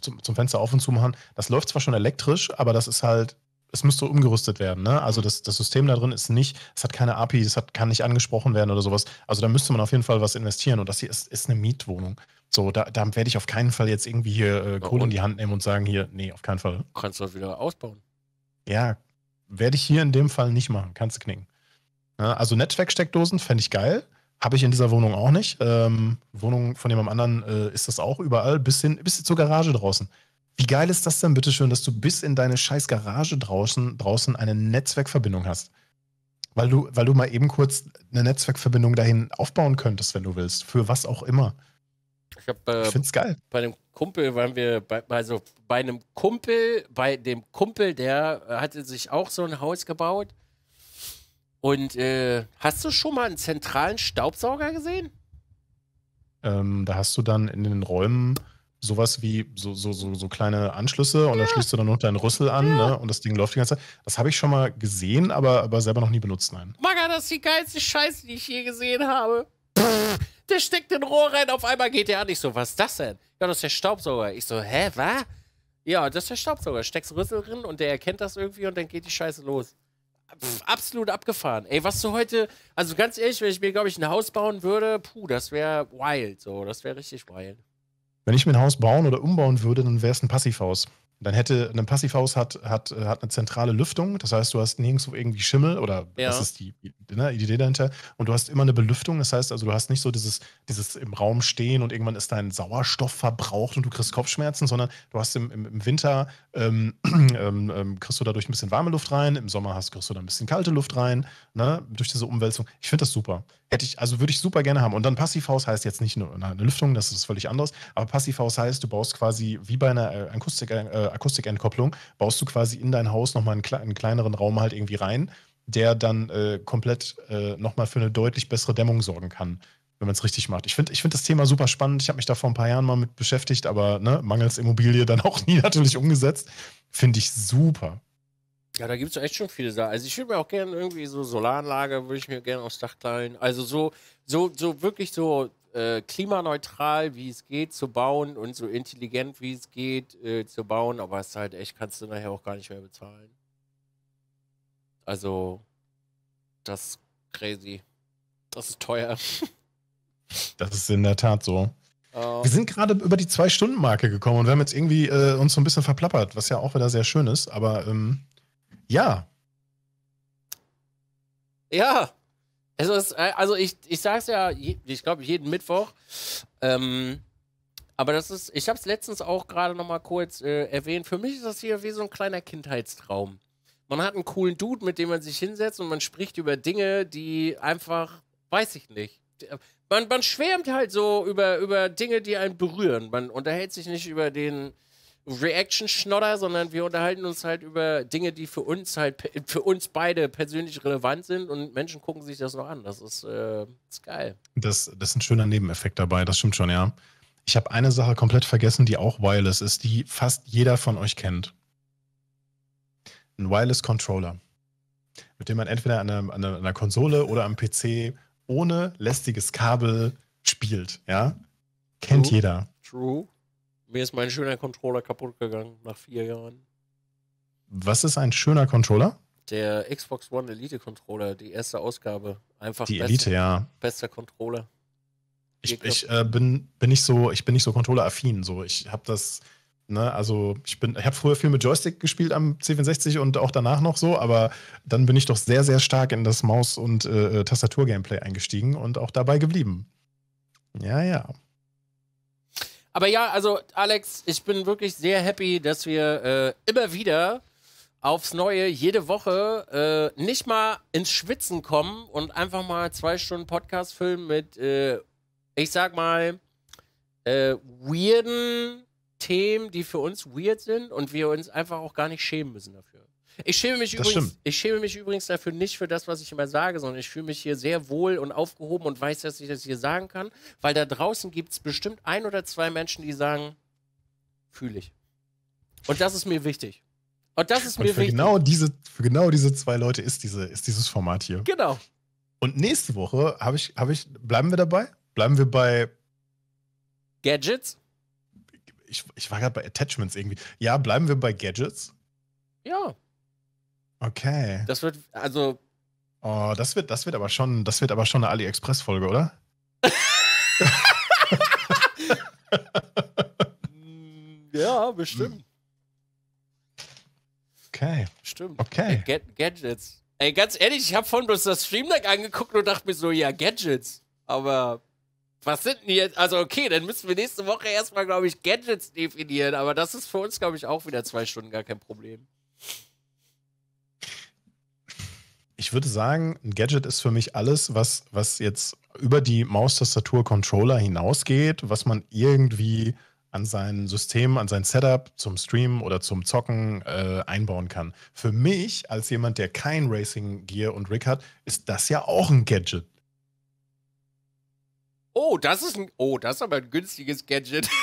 zum, zum, Fenster auf und zu machen, das läuft zwar schon elektrisch, aber das ist halt, es müsste umgerüstet werden. Ne? Also das, das System da drin ist nicht, es hat keine API, es hat, kann nicht angesprochen werden oder sowas. Also da müsste man auf jeden Fall was investieren und das hier ist, ist eine Mietwohnung. So, da, da werde ich auf keinen Fall jetzt irgendwie hier äh, Kohle in die Hand nehmen und sagen, hier, nee, auf keinen Fall. Kannst du das wieder ausbauen. Ja, werde ich hier in dem Fall nicht machen. Kannst du knicken. Ja, ne? also Netzwerksteckdosen fände ich geil. Habe ich in dieser Wohnung auch nicht. Ähm, Wohnung von jemand anderen äh, ist das auch überall, bis, hin, bis zur Garage draußen. Wie geil ist das denn, bitteschön, dass du bis in deine scheiß Garage draußen, draußen eine Netzwerkverbindung hast? Weil du, weil du mal eben kurz eine Netzwerkverbindung dahin aufbauen könntest, wenn du willst. Für was auch immer. Ich, hab, äh, ich find's geil. Bei einem Kumpel waren wir, bei, also bei einem Kumpel, bei dem Kumpel, der hatte sich auch so ein Haus gebaut und äh, hast du schon mal einen zentralen Staubsauger gesehen? Ähm, da hast du dann in den Räumen sowas wie so, so, so, so kleine Anschlüsse und ja. da schließt du dann noch deinen Rüssel an ja. ne? und das Ding läuft die ganze Zeit. Das habe ich schon mal gesehen, aber, aber selber noch nie benutzt, nein. Maga, das ist die geilste Scheiße, die ich je gesehen habe. Pff, der steckt den Rohr rein, auf einmal geht der an. Ich so, was ist das denn? Ja, das ist der Staubsauger. Ich so, hä, was? Ja, das ist der Staubsauger. Steckst Rüssel drin und der erkennt das irgendwie und dann geht die Scheiße los absolut abgefahren. Ey, was du heute, also ganz ehrlich, wenn ich mir, glaube ich, ein Haus bauen würde, puh, das wäre wild, so, das wäre richtig wild. Wenn ich mir ein Haus bauen oder umbauen würde, dann wäre es ein Passivhaus dann hätte ein Passivhaus hat, hat, äh, hat eine zentrale Lüftung, das heißt, du hast nirgendwo irgendwie Schimmel oder ja. das ist die ne, Idee dahinter und du hast immer eine Belüftung, das heißt also, du hast nicht so dieses, dieses im Raum stehen und irgendwann ist dein Sauerstoff verbraucht und du kriegst Kopfschmerzen, sondern du hast im, im, im Winter ähm, ähm, ähm, kriegst du dadurch ein bisschen warme Luft rein, im Sommer hast, kriegst du da ein bisschen kalte Luft rein, ne, durch diese Umwälzung. Ich finde das super. Hätte ich, also würde ich super gerne haben. Und dann Passivhaus heißt jetzt nicht nur eine Lüftung, das ist völlig anders, aber Passivhaus heißt, du baust quasi wie bei einer äh, Akustik, äh, Akustikentkopplung, baust du quasi in dein Haus nochmal einen, einen kleineren Raum halt irgendwie rein, der dann äh, komplett äh, nochmal für eine deutlich bessere Dämmung sorgen kann, wenn man es richtig macht. Ich finde ich find das Thema super spannend. Ich habe mich da vor ein paar Jahren mal mit beschäftigt, aber ne, mangels Immobilie dann auch nie natürlich umgesetzt. Finde ich super. Ja, da gibt es echt schon viele Sachen. Also ich würde mir auch gerne irgendwie so Solaranlage, würde ich mir gerne aufs Dach teilen. Also so, so, so wirklich so äh, klimaneutral, wie es geht, zu bauen und so intelligent, wie es geht, äh, zu bauen. Aber es ist halt echt, kannst du nachher auch gar nicht mehr bezahlen. Also, das ist crazy. Das ist teuer. Das ist in der Tat so. Oh. Wir sind gerade über die Zwei-Stunden-Marke gekommen und wir haben jetzt irgendwie äh, uns so ein bisschen verplappert, was ja auch wieder sehr schön ist, aber ähm, ja. Ja. Also es ist, äh, also ich, ich sage es ja, ich glaube, jeden Mittwoch. Ähm, aber das ist, ich habe es letztens auch gerade nochmal kurz äh, erwähnt. Für mich ist das hier wie so ein kleiner Kindheitstraum. Man hat einen coolen Dude, mit dem man sich hinsetzt und man spricht über Dinge, die einfach, weiß ich nicht. Man, man schwärmt halt so über, über Dinge, die einen berühren. Man unterhält sich nicht über den Reaction-Schnodder, sondern wir unterhalten uns halt über Dinge, die für uns halt für uns beide persönlich relevant sind und Menschen gucken sich das noch an. Das ist, äh, ist geil. Das, das ist ein schöner Nebeneffekt dabei, das stimmt schon, ja. Ich habe eine Sache komplett vergessen, die auch wireless ist, die fast jeder von euch kennt. Ein Wireless Controller, mit dem man entweder an einer, an einer Konsole oder am PC ohne lästiges Kabel spielt, ja? Kennt True. jeder. True. Mir ist mein schöner Controller kaputt gegangen nach vier Jahren. Was ist ein schöner Controller? Der Xbox One Elite Controller, die erste Ausgabe. Einfach die beste, Elite, ja. Bester Controller. Ich, ich äh, bin, bin nicht so, ich bin nicht so Controller-affin. So, ich habe das, ne, also ich bin, ich habe früher viel mit Joystick gespielt am C64 und auch danach noch so, aber dann bin ich doch sehr, sehr stark in das Maus- und äh, äh Tastatur-Gameplay eingestiegen und auch dabei geblieben. Ja, ja. Aber ja, also Alex, ich bin wirklich sehr happy, dass wir äh, immer wieder aufs Neue, jede Woche äh, nicht mal ins Schwitzen kommen und einfach mal zwei Stunden Podcast filmen mit, äh, ich sag mal, äh, weirden Themen, die für uns weird sind und wir uns einfach auch gar nicht schämen müssen dafür. Ich schäme, mich übrigens, ich schäme mich übrigens dafür nicht für das, was ich immer sage, sondern ich fühle mich hier sehr wohl und aufgehoben und weiß, dass ich das hier sagen kann, weil da draußen gibt es bestimmt ein oder zwei Menschen, die sagen, fühle ich. Und das ist mir wichtig. Und das ist mir für wichtig. Genau diese, für genau diese zwei Leute ist, diese, ist dieses Format hier. Genau. Und nächste Woche habe ich, habe ich, bleiben wir dabei? Bleiben wir bei Gadgets? Ich, ich war gerade bei Attachments irgendwie. Ja, bleiben wir bei Gadgets? Ja. Okay. Das wird, also. Oh, das wird, das wird aber schon, das wird aber schon eine AliExpress-Folge, oder? ja, bestimmt. Okay. Stimmt. Okay. Hey, Gadgets. Ey, ganz ehrlich, ich habe vorhin bloß das Stream angeguckt und dachte mir so, ja, Gadgets. Aber was sind denn jetzt? Also, okay, dann müssen wir nächste Woche erstmal, glaube ich, Gadgets definieren. Aber das ist für uns, glaube ich, auch wieder zwei Stunden gar kein Problem. ich würde sagen, ein Gadget ist für mich alles, was, was jetzt über die Maustastatur-Controller hinausgeht, was man irgendwie an sein System, an sein Setup zum Streamen oder zum Zocken äh, einbauen kann. Für mich, als jemand, der kein Racing Gear und Rig hat, ist das ja auch ein Gadget. Oh, das ist ein. Oh, das ist aber ein günstiges Gadget.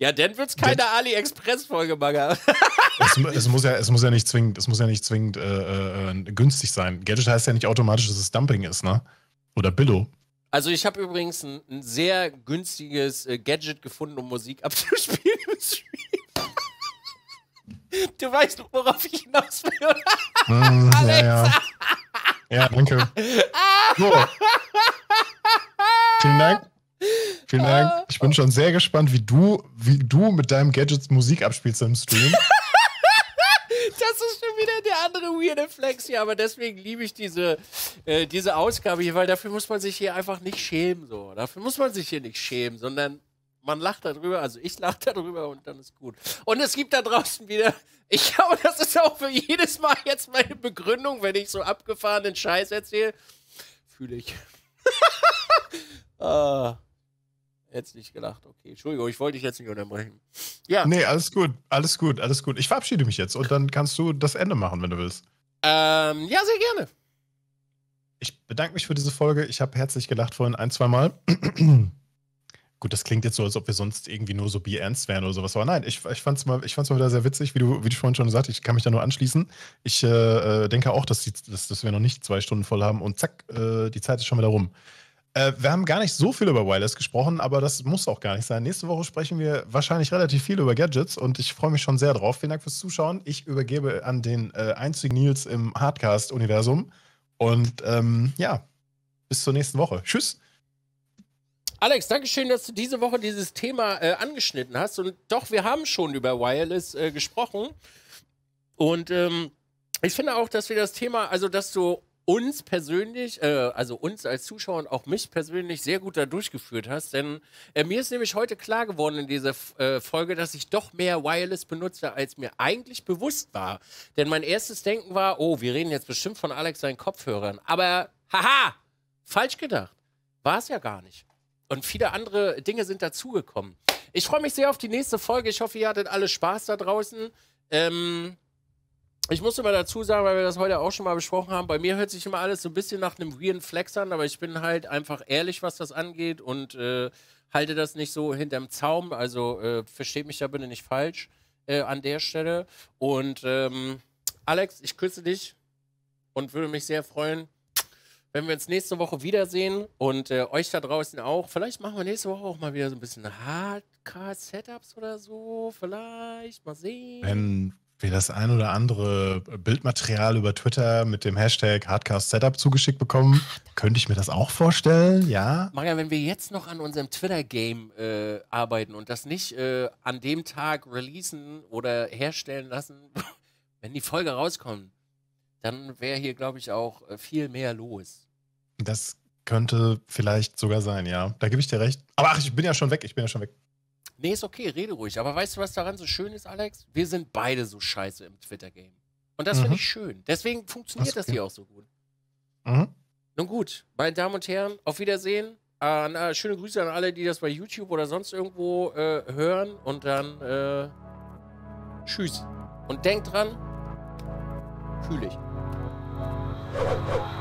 Ja, dann wird es keine AliExpress-Folge, Bagger. es, es, muss ja, es muss ja nicht zwingend, es muss ja nicht zwingend äh, äh, äh, günstig sein. Gadget heißt ja nicht automatisch, dass es Dumping ist, ne? Oder Billo. Also ich habe übrigens ein, ein, sehr günstiges äh, Gadget gefunden, um Musik abzuspielen im Stream. du weißt, doch, worauf ich hinaus will, oder? Mm, hm, Alex. Ja, ja. ja danke. So. Vielen Dank. Vielen Dank. Ah. Ich bin schon sehr gespannt, wie du, wie du mit deinem Gadgets Musik abspielst im Stream. das ist schon wieder der andere weirde Flex hier, aber deswegen liebe ich diese, äh, diese Ausgabe hier, weil dafür muss man sich hier einfach nicht schämen. So. Dafür muss man sich hier nicht schämen, sondern man lacht darüber, also ich lache darüber und dann ist gut. Und es gibt da draußen wieder, ich glaube, das ist auch für jedes Mal jetzt meine Begründung, wenn ich so abgefahrenen Scheiß erzähle, fühle ich. ah jetzt nicht gelacht. Okay, Entschuldigung, ich wollte dich jetzt nicht unterbrechen. Ja. Nee, alles gut, alles gut, alles gut. Ich verabschiede mich jetzt und dann kannst du das Ende machen, wenn du willst. Ähm, ja, sehr gerne. Ich bedanke mich für diese Folge. Ich habe herzlich gelacht vorhin ein, zwei Mal. Gut, das klingt jetzt so, als ob wir sonst irgendwie nur so be ernst wären oder sowas. Aber nein, ich, ich fand es mal, mal wieder sehr witzig, wie du, wie du vorhin schon gesagt hast. Ich kann mich da nur anschließen. Ich äh, äh, denke auch, dass, die, dass, dass, wir noch nicht zwei Stunden voll haben und zack, äh, die Zeit ist schon wieder rum. Äh, wir haben gar nicht so viel über Wireless gesprochen, aber das muss auch gar nicht sein. Nächste Woche sprechen wir wahrscheinlich relativ viel über Gadgets und ich freue mich schon sehr drauf. Vielen Dank fürs Zuschauen. Ich übergebe an den äh, einzigen Nils im Hardcast-Universum. Und ähm, ja, bis zur nächsten Woche. Tschüss. Alex, danke schön, dass du diese Woche dieses Thema äh, angeschnitten hast. Und doch, wir haben schon über Wireless äh, gesprochen. Und ähm, ich finde auch, dass wir das Thema, also dass du uns persönlich, äh, also uns als Zuschauer und auch mich persönlich sehr gut da durchgeführt hast. Denn äh, mir ist nämlich heute klar geworden in dieser äh, Folge, dass ich doch mehr Wireless benutze, als mir eigentlich bewusst war. Denn mein erstes Denken war, oh, wir reden jetzt bestimmt von Alex seinen Kopfhörern. Aber haha, falsch gedacht. War es ja gar nicht. Und viele andere Dinge sind dazugekommen. Ich freue mich sehr auf die nächste Folge. Ich hoffe, ihr hattet alle Spaß da draußen. Ähm, ich muss immer dazu sagen, weil wir das heute auch schon mal besprochen haben, bei mir hört sich immer alles so ein bisschen nach einem weirden Flex an, aber ich bin halt einfach ehrlich, was das angeht und äh, halte das nicht so hinterm Zaum. Also äh, versteht mich da bitte nicht falsch äh, an der Stelle. Und ähm, Alex, ich küsse dich und würde mich sehr freuen, wenn wir uns nächste Woche wiedersehen und äh, euch da draußen auch. Vielleicht machen wir nächste Woche auch mal wieder so ein bisschen Hardcore-Setups oder so. Vielleicht mal sehen. Wenn wir das ein oder andere Bildmaterial über Twitter mit dem Hashtag Hardcast Setup zugeschickt bekommen, könnte ich mir das auch vorstellen, ja. Maria, wenn wir jetzt noch an unserem Twitter-Game äh, arbeiten und das nicht äh, an dem Tag releasen oder herstellen lassen, wenn die Folge rauskommt, dann wäre hier, glaube ich, auch äh, viel mehr los. Das könnte vielleicht sogar sein, ja. Da gebe ich dir recht. Aber ach, ich bin ja schon weg, ich bin ja schon weg. Nee, ist okay, rede ruhig. Aber weißt du, was daran so schön ist, Alex? Wir sind beide so scheiße im Twitter-Game. Und das mhm. finde ich schön. Deswegen funktioniert das, das hier auch so gut. Mhm. Nun gut, meine Damen und Herren, auf Wiedersehen. Äh, na, schöne Grüße an alle, die das bei YouTube oder sonst irgendwo äh, hören. Und dann äh, tschüss. Und denkt dran, fühle ich.